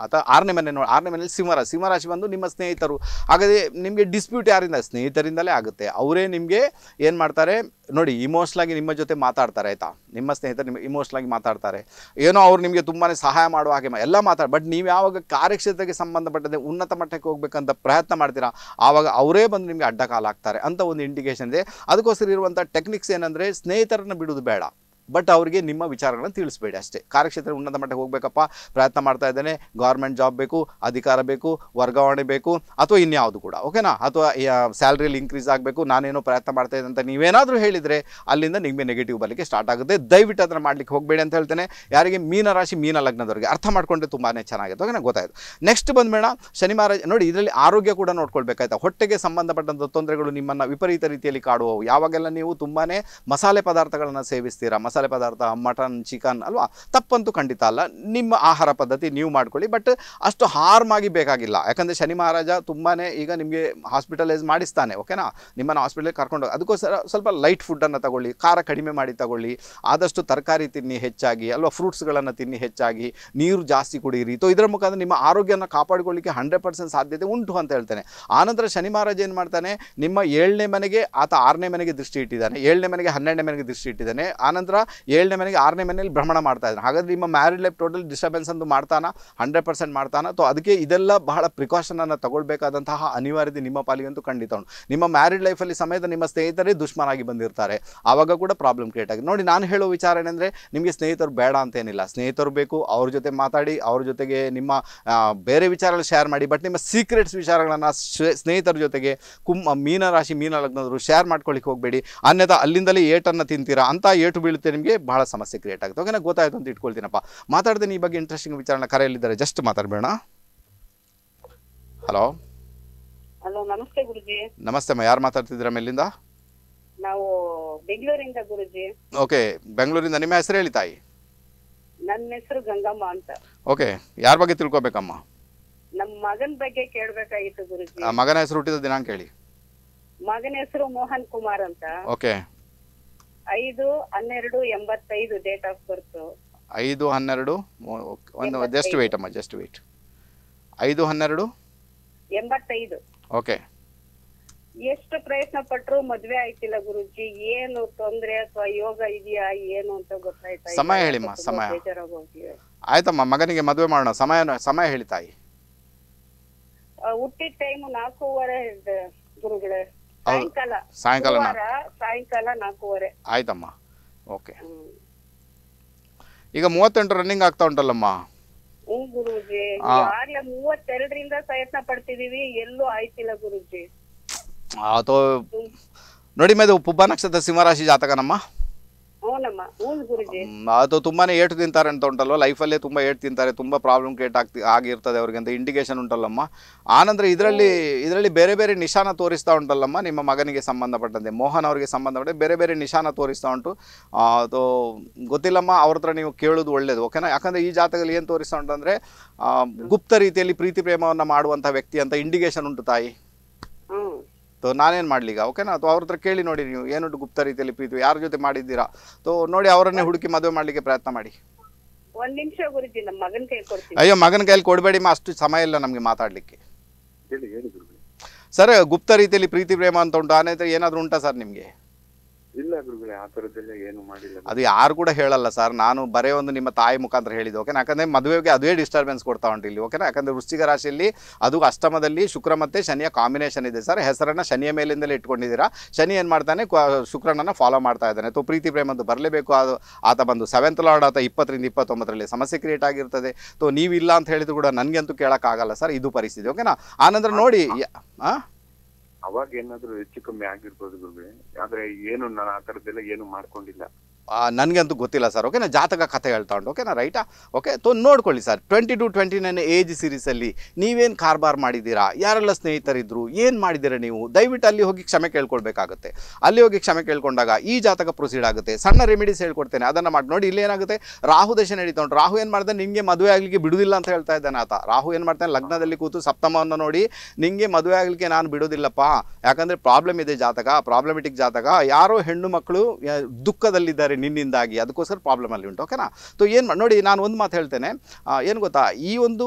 ಅಥವಾ ಆರನೇ ಮನೆ ನೋಡಿ ಆರನೇ ಮನೇಲಿ ಸಿಂಹರಾಶಿ ಸಿಂಹರಾಶಿ ಬಂದು ನಿಮ್ಮ ಸ್ನೇಹಿತರು ಹಾಗಾದರೆ ನಿಮಗೆ ಡಿಸ್ಪ್ಯೂಟ್ ಯಾರಿಂದ ಸ್ನೇಹಿತರಿಂದಲೇ ಆಗುತ್ತೆ ಅವರೇ ನಿಮಗೆ ಏನು ಮಾಡ್ತಾರೆ ನೋಡಿ ಇಮೋಷ್ನಲ್ ಆಗಿ ನಿಮ್ಮ ಜೊತೆ ಮಾತಾಡ್ತಾರೆ ಆಯಿತಾ ನಿಮ್ಮ ಸ್ನೇಹಿತರು ನಿಮ್ಮ ಇಮೋಷ್ನಲ್ ಮಾತಾಡ್ತಾರೆ ಏನೋ ಅವ್ರು ನಿಮಗೆ ತುಂಬಾ ಸಹಾಯ ಮಾಡುವ ಹಾಗೆ ಎಲ್ಲ ಮಾತಾಡ ಬಟ್ ನೀವು ಯಾವಾಗ ಕಾರ್ಯಕ್ಷೇತ್ರಕ್ಕೆ ಸಂಬಂಧಪಟ್ಟಂತೆ ಉನ್ನತ ಮಟ್ಟಕ್ಕೆ ಹೋಗ್ಬೇಕಂತ ಪ್ರಯತ್ನ ಮಾಡ್ತೀರಾ ಆವಾಗ ಅವರೇ ಬಂದು ನಿಮಗೆ ಅಡ್ಡ ಕಾಲಾಗ್ತಾರೆ ಅಂತ ಒಂದು ಇಂಡಿಕೇಶನ್ ಇದೆ ಅದಕ್ಕೋಸ್ಕರ ಇರುವಂಥ ಟೆಕ್ನಿಕ್ಸ್ ಏನಂದರೆ ಸ್ನೇಹಿತರನ್ನು ಬಿಡೋದು ಬೇಡ ಬಟ್ ಅವರಿಗೆ ನಿಮ್ಮ ವಿಚಾರಗಳನ್ನು ತಿಳಿಸ್ಬೇಡಿ ಅಷ್ಟೇ ಕಾರ್ಯಕ್ಷೇತ್ರ ಉನ್ನತ ಮಟ್ಟಕ್ಕೆ ಹೋಗಬೇಕಪ್ಪ ಪ್ರಯತ್ನ ಮಾಡ್ತಾ ಇದ್ದೇನೆ ಗೌರ್ಮೆಂಟ್ ಜಾಬ್ ಬೇಕು ಅಧಿಕಾರ ಬೇಕು ವರ್ಗಾವಣೆ ಬೇಕು ಅಥವಾ ಇನ್ಯಾವುದು ಕೂಡ ಓಕೆನಾ ಅಥವಾ ಸ್ಯಾಲ್ರಿಲಿ ಇನ್ಕ್ರೀಸ್ ಆಗಬೇಕು ನಾನೇನೋ ಪ್ರಯತ್ನ ಮಾಡ್ತಾ ಇದ್ದೆ ಅಂತ ನೀವೇನಾದರೂ ಹೇಳಿದರೆ ಅಲ್ಲಿಂದ ನಿಮಗೆ ನೆಗೆಟಿವ್ ಬರಲಿಕ್ಕೆ ಸ್ಟಾರ್ಟ್ ಆಗುತ್ತೆ ದಯವಿಟ್ಟು ಅದನ್ನು ಮಾಡಲಿಕ್ಕೆ ಹೋಗಬೇಡಿ ಅಂತ ಹೇಳ್ತೇನೆ ಯಾರಿಗೆ ಮೀನ ರಾಶಿ ಮೀನ ಲಗ್ನದವರಿಗೆ ಅರ್ಥ ಮಾಡಿಕೊಂಡ್ರೆ ತುಂಬಾ ಚೆನ್ನಾಗಿತ್ತು ಓಕೆನಾ ಗೊತ್ತಾಯಿತು ನೆಕ್ಸ್ಟ್ ಬಂದಬೇಡ ಶನಿ ಮಹಾರಾಜ ನೋಡಿ ಇದರಲ್ಲಿ ಆರೋಗ್ಯ ಕೂಡ ನೋಡ್ಕೊಳ್ಬೇಕಾಯ್ತು ಹೊಟ್ಟೆಗೆ ಸಂಬಂಧಪಟ್ಟಂಥ ತೊಂದರೆಗಳು ನಿಮ್ಮನ್ನು ವಿಪರೀತ ರೀತಿಯಲ್ಲಿ ಕಾಡುವವು ಯಾವಾಗೆಲ್ಲ ನೀವು ತುಂಬಾ ಮಸಾಲೆ ಪದಾರ್ಥಗಳನ್ನು ಸೇವಿಸ್ತೀರಾ ಮಸಾಲೆ ಮಸಾಲೆ ಪದಾರ್ಥ ಮಟನ್ ಚಿಕನ್ ಅಲ್ವಾ ತಪ್ಪಂತೂ ಖಂಡಿತ ಅಲ್ಲ ನಿಮ್ಮ ಆಹಾರ ಪದ್ಧತಿ ನೀವು ಮಾಡ್ಕೊಳ್ಳಿ ಬಟ್ ಅಷ್ಟು ಹಾರ್ಮ್ ಆಗಿ ಬೇಕಾಗಿಲ್ಲ ಯಾಕಂದರೆ ಶನಿ ಮಹಾರಾಜ ತುಂಬಾ ಈಗ ನಿಮಗೆ ಹಾಸ್ಪಿಟಲೈಸ್ ಮಾಡಿಸ್ತಾನೆ ಓಕೆನಾ ನಿಮ್ಮನ್ನು ಹಾಸ್ಪಿಟಲ್ಗೆ ಕರ್ಕೊಂಡು ಅದಕ್ಕೋಸ್ಕರ ಸ್ವಲ್ಪ ಲೈಟ್ ಫುಡ್ಡನ್ನು ತಗೊಳ್ಳಿ ಖಾರ ಕಡಿಮೆ ಮಾಡಿ ತಗೊಳ್ಳಿ ಆದಷ್ಟು ತರಕಾರಿ ತಿನ್ನಿ ಹೆಚ್ಚಾಗಿ ಅಲ್ವಾ ಫ್ರೂಟ್ಸ್ಗಳನ್ನು ತಿನ್ನಿ ಹೆಚ್ಚಾಗಿ ನೀರು ಜಾಸ್ತಿ ಕುಡಿಯಿರಿ ತೊ ಇದರ ಮುಖಾಂತರ ನಿಮ್ಮ ಆರೋಗ್ಯನ ಕಾಪಾಡಿಕೊಳ್ಳಿಕ್ಕೆ ಹಂಡ್ರೆಡ್ ಪರ್ಸೆಂಟ್ ಸಾಧ್ಯತೆ ಉಂಟು ಅಂತ ಹೇಳ್ತೇನೆ ಆನಂತರ ಶನಿ ಮಹಾರಾಜ ಏನು ಮಾಡ್ತಾನೆ ನಿಮ್ಮ ಏಳನೇ ಮನೆಗೆ ಆತ ಆರನೇ ಮನೆಗೆ ದೃಷ್ಟಿ ಇಟ್ಟಿದ್ದಾನೆ ಏಳನೇ ಮನೆಗೆ ಹನ್ನೆರಡನೇ ಮನೆಗೆ ದೃಷ್ಟಿ ಇಟ್ಟಿದ್ದಾನೆ ಆನಂತರ ಏಳನೇ ಮನೆಗೆ ಆರನೇ ಮನೆಯಲ್ಲಿ ಭ್ರಮಣ ಮಾಡ್ತಾ ಇದ್ದಾನೆ ಹಾಗಾದರೆ ನಿಮ್ಮ ಮ್ಯಾರಿಡ್ ಲೈಫ್ ಟೋಟಲ್ ಡಿಸ್ಟರ್ಬೆನ್ಸ್ ಅಂತ ಮಾಡ್ತಾನೆ ಹಂಡ್ರೆಡ್ ಪರ್ಸೆಂಟ್ ಮಾಡ್ತಾನ ತೊ ಅದಕ್ಕೆ ಇದೆಲ್ಲ ಬಹಳ ಪ್ರಿಕಾಷನ್ ಅನ್ನು ತಗೊಳ್ಬೇಕಾದಂತಹ ಅನಿವಾರ್ಯತೆ ನಿಮ್ಮ ಪಾಲಿಗಂತೂ ಖಂಡಿತ ಉಂಟು ನಿಮ್ಮ ಮ್ಯಾರಿಡ್ ಲೈಫಲ್ಲಿ ಸಮೇತ ನಿಮ್ಮ ಸ್ನೇಹಿತರೇ ದುಶ್ಮನಾಗಿ ಬಂದಿರ್ತಾರೆ ಆವಾಗ ಕೂಡ ಪ್ರಾಬ್ಲಮ್ ಕ್ರಿಯೇಟ್ ಆಗಿದೆ ನೋಡಿ ನಾನು ಹೇಳೋ ವಿಚಾರ ಏನಂದರೆ ನಿಮಗೆ ಸ್ನೇಹಿತರು ಬೇಡ ಅಂತೇನಿಲ್ಲ ಸ್ನೇಹಿತರು ಬೇಕು ಅವ್ರ ಜೊತೆ ಮಾತಾಡಿ ಅವ್ರ ಜೊತೆಗೆ ನಿಮ್ಮ ಬೇರೆ ವಿಚಾರಗಳು ಶೇರ್ ಮಾಡಿ ಬಟ್ ನಿಮ್ಮ ಸೀಕ್ರೆಟ್ಸ್ ವಿಚಾರಗಳನ್ನು ಸ್ನೇಹಿತರ ಜೊತೆಗೆ ಕುಂ ಮೀನರಾಶಿ ಮೀನ ಲಗ್ನದವರು ಶೇರ್ ಮಾಡ್ಕೊಳ್ಳಿಕ್ಕೆ ಹೋಗಬೇಡಿ ಅನ್ಯದ ಅಲ್ಲಿಂದಲೇ ಏಟನ್ನು ತಿಂತೀರಾ ಅಂತ ಏಟು ಬೀಳುತ್ತೆ ನಿಮಗೆ ಬಹಳ ಸಮಸ್ಯೆ ಕ್ರಿಯೇಟ್ ಆಗುತ್ತೆ ಓಕೆನಾ ಗೊತ್ತಾಯ್ತು ಅಂತ ಇಟ್ಕೊಳ್ತೀನಪ್ಪ ಮಾತಾಡ್ತೀನಿ ಈ ಬಗ್ಗೆ ಇಂಟ್ರೆಸ್ಟಿಂಗ್ ವಿಚಾರಣ ಕರೆಯಲ್ಲಿದ್ದಾರೆ ಜಸ್ಟ್ ಮಾತಾಡಬೇಡ ಹಲೋ ಹಲೋ ನಮಸ್ತೆ ಗುರುಜಿ ನಮಸ್ತೆ ಅಮ್ಮ ಯಾರು ಮಾತಾಡ್ತಿದ್ದೀರಾ ಮೇಲಿಂದ ನಾವು ಬೆಂಗಳೂರಿಂದ ಗುರುಜಿ ಓಕೆ ಬೆಂಗಳೂರಿಂದ ನಿಮ್ಮ ಹೆಸರು ಹೇಳಿ ತಾಯಿ ನನ್ನ ಹೆಸರು ಗಂಗಮ್ಮ ಅಂತ ಓಕೆ ಯಾರ ಬಗ್ಗೆ ತಿಳ್ಕೊಬೇಕಮ್ಮ ನಮ್ಮ ಮಗನ ಬಗ್ಗೆ ಕೇಳಬೇಕಾಗಿತ್ತು ಗುರುಜಿ ಆ ಮಗನ ಹೆಸರು ಹುಟ್ಟಿದ ದಿನಾಂಕ ಹೇಳಿ ಮಗನ ಹೆಸರು ಮೋಹನ್ ಕುಮಾರ್ ಅಂತ ಓಕೆ ಐದು ಹನ್ನೆರಡು ಎಂಬತ್ತೈದು ಡೇಟ್ ಆಫ್ ಬರ್ತು ಐದು ಹನ್ನೆರಡು ಒಂದು ಜಸ್ಟ್ ವೆಯ್ಟ್ ಅಮ್ಮ ಜಸ್ಟ್ ವೆಯ್ಟ್ ಐದು ಹನ್ನೆರಡು ಎಂಬತ್ತೈದು ಓಕೆ ಎಷ್ಟು ಪ್ರಯತ್ನ ಪಟ್ಟರು ಮದ್ವೆ ಆಯ್ತಿಲ್ಲ ಗುರುಜಿ ಏನು ತೊಂದ್ರೆ ಅಥವಾ ಯೋಗ ಇದೆಯಾ ಏನು ಅಂತ ಗೊತ್ತಾಯ್ತು ಸಮಯ ಹೇಳಿಮ್ಮ ಸಮಯ ಆಯ್ತಮ್ಮ ಮಗನಿಗೆ ಮದುವೆ ಮಾಡೋಣ ಸಮಯ ಸಮಯ ಹೇಳಿ ತಾಯಿ ಹುಟ್ಟಿದ ಟೈಮ್ ನಾಲ್ಕೂವರೆ ಗುರುಗಳೇ ಸಾಯಂಕಾಲ ಸಾಯಂಕಾಲ ನಾಲ್ಕೂವರೆ ಆಯ್ತಮ್ಮ ಓಕೆ ಈಗ ಮೂವತ್ತೆಂಟು ರನ್ನಿಂಗ್ ಆಗ್ತಾ ಉಂಟಲ್ಲಮ್ಮ ಹ್ಞೂ ಗುರುಜಿ ಆಗ್ಲೇ ಮೂವತ್ತೆರಡರಿಂದ ಪ್ರಯತ್ನ ಪಡ್ತಿದೀವಿ ಎಲ್ಲೂ ಆಯ್ತಿಲ್ಲ ಗುರುಜಿ ಅಥವಾ ನೋಡಿ ಮೇದು ಪುಬ್ಬ ನಕ್ಷತ್ರ ಸಿಂಹರಾಶಿ ಜಾತಕನಮ್ಮ ಅದು ತುಂಬಾನೇ ಏಟು ತಿಂತಾರೆ ಅಂತ ಉಂಟಲ್ವ ಲೈಫಲ್ಲೇ ತುಂಬಾ ಏಟು ತಿಂತಾರೆ ತುಂಬಾ ಪ್ರಾಬ್ಲಮ್ ಕ್ರಿಯೇಟ್ ಆಗ್ತಿ ಆಗಿರ್ತದೆ ಅವ್ರಿಗೆ ಅಂತ ಇಂಡಿಕೇಶನ್ ಉಂಟಲ್ಲಮ್ಮ ಆನಂದ್ರೆ ಇದರಲ್ಲಿ ಇದರಲ್ಲಿ ಬೇರೆ ಬೇರೆ ನಿಶಾನ ತೋರಿಸ್ತಾ ಉಂಟಲ್ಲಮ್ಮ ನಿಮ್ಮ ಮಗನಿಗೆ ಸಂಬಂಧಪಟ್ಟಂತೆ ಮೋಹನ್ ಅವರಿಗೆ ಸಂಬಂಧಪಟ್ಟ ಬೇರೆ ಬೇರೆ ನಿಶಾನ ತೋರಿಸ್ತಾ ಉಂಟು ಅದು ಗೊತ್ತಿಲ್ಲಮ್ಮ ಅವ್ರ ಹತ್ರ ನೀವು ಕೇಳೋದು ಒಳ್ಳೇದು ಓಕೆನಾ ಯಾಕಂದ್ರೆ ಈ ಜಾತಕದಲ್ಲಿ ಏನು ತೋರಿಸ್ತಾ ಉಂಟಂದ್ರೆ ಗುಪ್ತ ರೀತಿಯಲ್ಲಿ ಪ್ರೀತಿ ಪ್ರೇಮವನ್ನು ಮಾಡುವಂಥ ವ್ಯಕ್ತಿ ಅಂತ ಇಂಡಿಕೇಶನ್ ಉಂಟು ತಾಯಿ ನಾನೇನ್ ನಾನೇನು ಮಾಡಲಿಗ ಓಕೆನಾ ಅಥವಾ ಅವ್ರ ಹತ್ರ ಕೇಳಿ ನೋಡಿ ನೀವು ಏನು ಗುಪ್ತ ರೀತಿಯಲ್ಲಿ ಪ್ರೀತಿ ಯಾರ ಜೊತೆ ಮಾಡಿದ್ದೀರಾ ತೋ ನೋಡಿ ಅವರನ್ನೇ ಹುಡುಕಿ ಮದುವೆ ಮಾಡಲಿಕ್ಕೆ ಪ್ರಯತ್ನ ಮಾಡಿ ಒಂದ್ ನಿಮಿಷ ಅಯ್ಯೋ ಮಗನ ಕೈಯಲ್ಲಿ ಕೊಡಬೇಡಿ ಮಾ ಅಷ್ಟು ಸಮಯ ಇಲ್ಲ ನಮಗೆ ಮಾತಾಡಲಿಕ್ಕೆ ಸರ್ ಗುಪ್ತ ರೀತಿಯಲ್ಲಿ ಪ್ರೀತಿ ಪ್ರೇಮ ಅಂತ ಉಂಟು ಆನಂತರ ಏನಾದರೂ ಉಂಟಾ ಸರ್ ನಿಮಗೆ ಇಲ್ಲ ಗುರುಗಳೇ ಆ ಏನು ಮಾಡಿಲ್ಲ ಅದು ಯಾರು ಕೂಡ ಹೇಳಲ್ಲ ಸರ್ ನಾನು ಬರೇ ಒಂದು ನಿಮ್ಮ ತಾಯಿ ಮುಖಾಂತರ ಹೇಳಿದ್ದು ಓಕೆನಾ ಯಾಕಂದ್ರೆ ಮದುವೆಗೆ ಅದೇ ಡಿಸ್ಟರ್ಬೆನ್ಸ್ ಕೊಡ್ತಾ ಉಂಟು ಇಲ್ಲಿ ಓಕೆನಾ ಯಾಕಂದ್ರೆ ವೃಶ್ಚಿಕ ರಾಶಿಯಲ್ಲಿ ಅದು ಅಷ್ಟಮದಲ್ಲಿ ಶುಕ್ರ ಮತ್ತು ಶನಿಯ ಕಾಂಬಿನೇಷನ್ ಇದೆ ಸರ್ ಹೆಸರನ್ನು ಶನಿಯ ಮೇಲಿಂದಲೇ ಇಟ್ಕೊಂಡಿದ್ದೀರಾ ಶನಿ ಏನು ಮಾಡ್ತಾನೆ ಶುಕ್ರನನ್ನು ಫಾಲೋ ಮಾಡ್ತಾ ಇದ್ದಾನೆ ತೋ ಪ್ರೀತಿ ಪ್ರೇಮದ್ದು ಬರಲೇಬೇಕು ಅದು ಆತ ಬಂದು ಸೆವೆಂತ್ ಲಾರ್ಡ್ ಆತ ಇಪ್ಪತ್ತರಿಂದ ಇಪ್ಪತ್ತೊಂಬತ್ತರಲ್ಲಿ ಸಮಸ್ಯೆ ಕ್ರಿಯೇಟ್ ಆಗಿರ್ತದೆ ತೋ ನೀವಿಲ್ಲ ಅಂತ ಹೇಳಿದ್ರು ಕೂಡ ನನಗಂತೂ ಕೇಳೋಕ್ಕಾಗಲ್ಲ ಸರ್ ಇದು ಪರಿಸ್ಥಿತಿ ಓಕೆನಾ ಆನಂತರ ನೋಡಿ ಹಾಂ ಅವಾಗ ಏನಾದ್ರು ಹೆಚ್ಚು ಕಮ್ಮಿ ಆಗಿರ್ಬೋದು ಆದ್ರೆ ಏನು ನಾನು ಆ ತರದ್ದೆಲ್ಲ ಏನು ಮಾಡ್ಕೊಂಡಿಲ್ಲ ನನಗಂತೂ ಗೊತ್ತಿಲ್ಲ ಸರ್ ಓಕೆ ನಾನು ಜಾತಕ ಕಥೆ ಹೇಳ್ತಾ ಉಂಟು ಓಕೆನಾ ರೈಟಾ ಓಕೆ ತೊ ನೋಡ್ಕೊಳ್ಳಿ sir twenty two twenty nine age ಸೀರೀಸಲ್ಲಿ ನೀವೇನು ಕಾರ್ಬಾರ್ ಮಾಡಿದ್ದೀರಾ ಯಾರೆಲ್ಲ ಸ್ನೇಹಿತರಿದ್ದರು ಏನು ಮಾಡಿದ್ದೀರಾ ನೀವು ದಯವಿಟ್ಟು ಅಲ್ಲಿ ಹೋಗಿ ಕ್ಷಮೆ ಕೇಳ್ಕೊಳ್ಬೇಕಾಗುತ್ತೆ ಅಲ್ಲಿ ಹೋಗಿ ಕ್ಷಮೆ ಕೇಳ್ಕೊಂಡಾಗ ಈ ಜಾತಕ ಪ್ರೊಸೀಡ್ ಆಗುತ್ತೆ ಸಣ್ಣ ರೆಮಿಡೀಸ್ ಹೇಳ್ಕೊಡ್ತೇನೆ ಅದನ್ನು ಮಾಡಿ ನೋಡಿ ಇಲ್ಲಿ ಏನಾಗುತ್ತೆ ರಾಹು ದೇಶ ನಡೀತಾ ಉಂಟು ರಾಹು ಏನು ಮಾಡ್ದೆ ನಿಮಗೆ ಮದುವೆ ಆಗಲಿಕ್ಕೆ ಬಿಡೋದಿಲ್ಲ ಅಂತ ಹೇಳ್ತಾ ಇದ್ದಾನೆ ಆತ ರಾಹು ಏನು ಮಾಡ್ತಾನೆ ಲಗ್ನದಲ್ಲಿ ಕೂತು ಸಪ್ತಮವನ್ನು ನೋಡಿ ನಿಮಗೆ ಮದುವೆ ಆಗಲಿಕ್ಕೆ ನಾನು ಬಿಡೋದಿಲ್ಲಪ್ಪ ಯಾಕಂದರೆ ಪ್ರಾಬ್ಲಮ್ ಇದೆ ಜಾತಕ ಪ್ರಾಬ್ಲಮೆಟಿಕ್ ಜಾತಕ ಯಾರೋ ಹೆಣ್ಣು ಮಕ್ಕಳು ದುಃಖದಲ್ಲಿದ್ದಾರೆ ನಿನ್ನಿಂದಾಗಿ ಅದಕ್ಕೋಸ್ಕರ ಪ್ರಾಬ್ಲಮ್ ಅಲ್ಲಿ ಉಂಟು ಓಕೆನಾ ಸೊ ಏನು ನೋಡಿ ನಾನು ಒಂದು ಮಾತು ಹೇಳ್ತೇನೆ ಏನು ಗೊತ್ತಾ ಈ ಒಂದು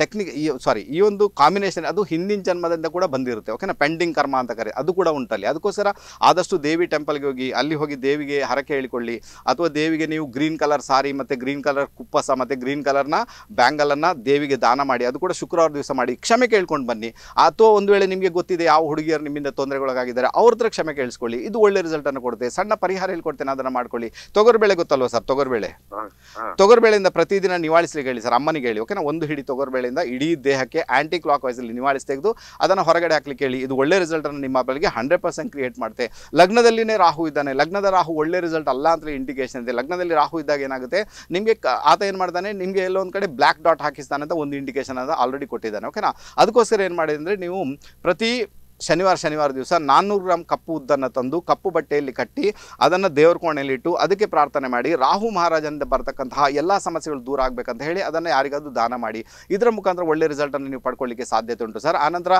ಟೆಕ್ನಿಕ್ ಈ ಸಾರಿ ಈ ಒಂದು ಕಾಂಬಿನೇಷನ್ ಅದು ಹಿಂದಿನ ಜನ್ಮದಿಂದ ಕೂಡ ಬಂದಿರುತ್ತೆ ಓಕೆನಾ ಪೆಂಡಿಂಗ್ ಕರ್ಮ ಅಂತ ಕರೆ ಅದು ಕೂಡ ಉಂಟಲ್ಲಿ ಅದಕ್ಕೋಸ್ಕರ ಆದಷ್ಟು ದೇವಿ ಟೆಂಪಲ್ಗೆ ಹೋಗಿ ಅಲ್ಲಿ ಹೋಗಿ ದೇವಿಗೆ ಹರಕೆ ಹೇಳಿಕೊಳ್ಳಿ ಅಥವಾ ದೇವಿಗೆ ನೀವು ಗ್ರೀನ್ ಕಲರ್ ಸಾರಿ ಮತ್ತು ಗ್ರೀನ್ ಕಲರ್ ಕುಪ್ಪಸ ಮತ್ತು ಗ್ರೀನ್ ಕಲರ್ನ ಬ್ಯಾಂಗಲನ್ನು ದೇವಿಗೆ ದಾನ ಮಾಡಿ ಅದು ಕೂಡ ಶುಕ್ರವಾರ ದಿವಸ ಮಾಡಿ ಕ್ಷಮೆ ಕೇಳ್ಕೊಂಡು ಬನ್ನಿ ಅಥವಾ ಒಂದು ವೇಳೆ ನಿಮಗೆ ಗೊತ್ತಿದೆ ಯಾವ ಹುಡುಗಿಯರು ನಿಮ್ಮಿಂದ ತೊಂದರೆಗೊಳಗಾಗಿದ್ದಾರೆ ಅವ್ರ ಹತ್ರ ಕ್ಷಮೆ ಕೇಳಿಸ್ಕೊಳ್ಳಿ ಇದು ಒಳ್ಳೆ ರಿಸಲ್ಟನ್ನು ಕೊಡುತ್ತೆ ಸಣ್ಣ ಪರಿಹಾರ ಹೇಳ್ಕೊಡ್ತೇನೆ ಅದನ್ನು ಮಾಡ್ಕೊಳ್ಳಿ ಮಾಡಿ ತೊಗರ್ಬೇಳೆ ಗೊತ್ತಲ್ವ ಸರ್ ತೊಗರ್ಬೇಳೆ ತೊಗರ್ಬೇಳೆಯಿಂದ ಪ್ರತಿದಿನ ನಿವಾಳಿಸ್ಲಿಕ್ಕೆ ಹೇಳಿ ಸರ್ ಅಮ್ಮನಿಗೆ ಹೇಳಿ ಓಕೆನಾ ಒಂದು ಹಿಡಿ ತೊಗರ್ಬೇಳೆಯಿಂದ ಇಡೀ ದೇಹಕ್ಕೆ ಆಂಟಿ ಕ್ಲಾಕ್ ವೈಸಲ್ಲಿ ನಿವಾಳಿಸಿ ತೆಗೆದು ಅದನ್ನು ಹೊರಗಡೆ ಹಾಕ್ಲಿಕ್ಕೆ ಹೇಳಿ ಇದು ಒಳ್ಳೆ ರಿಸಲ್ಟನ್ನು ನಿಮ್ಮ ಬಳಿಗೆ ಹಂಡ್ರೆಡ್ ಪರ್ಸೆಂಟ್ ಕ್ರಿಯೇಟ್ ಮಾಡುತ್ತೆ ಲಗ್ನದಲ್ಲಿನೇ ರಾಹು ಇದ್ದಾನೆ ಲಗ್ನದ ರಾಹು ಒಳ್ಳೆ ರಿಸಲ್ಟ್ ಅಲ್ಲ ಅಂತ ಇಂಡಿಕೇಶನ್ ಇದೆ ಲಗ್ನದಲ್ಲಿ ರಾಹು ಇದ್ದಾಗ ಏನಾಗುತ್ತೆ ನಿಮಗೆ ಆತ ಏನು ಮಾಡ್ತಾನೆ ನಿಮಗೆ ಎಲ್ಲೊಂದು ಕಡೆ ಬ್ಲಾಕ್ ಡಾಟ್ ಹಾಕಿಸ್ತಾನೆ ಅಂತ ಒಂದು ಇಂಡಿಕೇಶನ್ ಅಂತ ಆಲ್ರೆಡಿ ಕೊಟ್ಟಿದ್ದಾನೆ ಓಕೆನಾ ಅದಕ್ಕೋಸ್ಕರ ಏನು ಮಾಡಿದೆ ಅಂದರೆ ನೀವು ಪ್ರತಿ ಶನಿವಾರ ಶನಿವಾರ ದಿವಸ ನಾನ್ನೂರು ಗ್ರಾಮ್ ಕಪ್ಪು ಉದ್ದನ್ನು ತಂದು ಕಪ್ಪು ಬಟ್ಟೆಯಲ್ಲಿ ಕಟ್ಟಿ ಅದನ್ನು ದೇವ್ರ ಕೋಣೆಯಲ್ಲಿಟ್ಟು ಅದಕ್ಕೆ ಪ್ರಾರ್ಥನೆ ಮಾಡಿ ರಾಹು ಮಹಾರಾಜನಿಂದ ಬರತಕ್ಕಂತಹ ಎಲ್ಲ ಸಮಸ್ಯೆಗಳು ದೂರ ಆಗಬೇಕಂತ ಹೇಳಿ ಅದನ್ನು ಯಾರಿಗಾದರೂ ದಾನ ಮಾಡಿ ಇದರ ಮುಖಾಂತರ ಒಳ್ಳೆ ರಿಸಲ್ಟನ್ನು ನೀವು ಪಡ್ಕೊಳ್ಳಿಕ್ಕೆ ಸಾಧ್ಯತೆ ಉಂಟು ಸರ್ ಆನಂತರ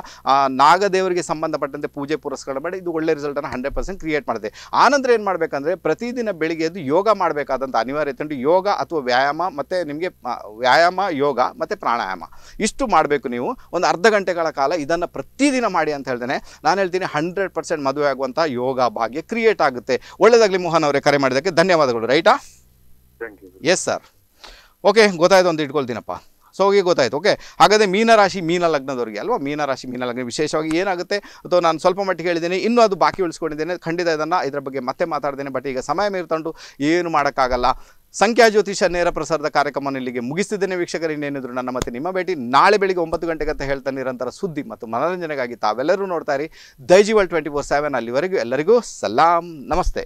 ನಾಗದೇವರಿಗೆ ಸಂಬಂಧಪಟ್ಟಂತೆ ಪೂಜೆ ಪುರಸ್ಕಾರ ಮಾಡಿ ಇದು ಒಳ್ಳೆ ರಿಸಲ್ಟನ್ನು ಹಂಡ್ರೆಡ್ ಪರ್ಸೆಂಟ್ ಕ್ರಿಯೇಟ್ ಮಾಡಿದೆ ಆನಂತರ ಏನು ಮಾಡಬೇಕಂದ್ರೆ ಪ್ರತಿದಿನ ಬೆಳಿಗ್ಗೆ ಎದ್ದು ಯೋಗ ಮಾಡಬೇಕಾದಂಥ ಅನಿವಾರ್ಯತೆ ಉಂಟು ಯೋಗ ಅಥವಾ ವ್ಯಾಯಾಮ ಮತ್ತು ನಿಮಗೆ ವ್ಯಾಯಾಮ ಯೋಗ ಮತ್ತು ಪ್ರಾಣಾಯಾಮ ಇಷ್ಟು ಮಾಡಬೇಕು ನೀವು ಒಂದು ಅರ್ಧ ಗಂಟೆಗಳ ಕಾಲ ಇದನ್ನು ಪ್ರತಿದಿನ ಮಾಡಿ ಅಂತ ಹೇಳ್ತೇನೆ ಹೇಳ್ತಾನೆ ನಾನು ಹೇಳ್ತೀನಿ ಹಂಡ್ರೆಡ್ ಪರ್ಸೆಂಟ್ ಮದುವೆ ಆಗುವಂತಹ ಯೋಗ ಭಾಗ್ಯ ಕ್ರಿಯೇಟ್ ಆಗುತ್ತೆ ಒಳ್ಳೆಯದಾಗಲಿ ಮೋಹನ್ ಅವರೇ ಕರೆ ಮಾಡಿದ್ದಕ್ಕೆ ಧನ್ಯವಾದಗಳು ರೈಟಾ ಎಸ್ ಸರ್ ಓಕೆ ಗೊತ್ತಾಯ್ತು ಒಂದು ಇಟ್ಕೊಳ್ತೀನಪ್ಪ ಸೊ ಹೋಗಿ ಗೊತ್ತಾಯ್ತು ಓಕೆ ಹಾಗಾದರೆ ಮೀನರಾಶಿ ಮೀನ ಲಗ್ನದವರಿಗೆ ಅಲ್ವಾ ಮೀನರಾಶಿ ಮೀನ ಲಗ್ನ ವಿಶೇಷವಾಗಿ ಏನಾಗುತ್ತೆ ಅಥವಾ ನಾನು ಸ್ವಲ್ಪ ಮಟ್ಟಿಗೆ ಹೇಳಿದ್ದೀನಿ ಇನ್ನೂ ಅದು ಬಾಕಿ ಉಳಿಸ್ಕೊಂಡಿದ್ದೇನೆ ಖಂಡಿತ ಇದನ್ನು ಇದರ ಬಗ್ಗೆ ಮತ್ತೆ ಮಾತಾಡ್ತೇನೆ ಬಟ್ ಈಗ ಸಮಯ ಮೀರ್ತಂಡು ಏನು ಮಾಡೋಕ್ಕಾಗಲ್ಲ ಸಂಖ್ಯಾ ಜ್ಯೋತಿಷ ನೇರ ಪ್ರಸಾರದ ಕಾರ್ಯಕ್ರಮವನ್ನು ಇಲ್ಲಿಗೆ ಮುಗಿಸ್ತಿದ್ದೇನೆ ವೀಕ್ಷಕರು ಇನ್ನೇನಿದ್ರು ನನ್ನ ಮತ್ತೆ ನಿಮ್ಮ ಭೇಟಿ ನಾಳೆ ಬೆಳಿಗ್ಗೆ ಒಂಬತ್ತು ಗಂಟೆಗೆ ಅಂತ ಹೇಳ್ತಾ ನಿರಂತರ ಸುದ್ದಿ ಮತ್ತು ಮನೋರಂಜನೆಗಾಗಿ ತಾವೆಲ್ಲರೂ ನೋಡ್ತಾ ಇರಿ ದೈಜಿವಲ್ ಟ್ವೆಂಟಿ ಫೋರ್ ಸೆವೆನ್ ಅಲ್ಲಿವರೆಗೂ ಎಲ್ಲರಿಗೂ ಸಲಾಂ ನಮಸ್ತೆ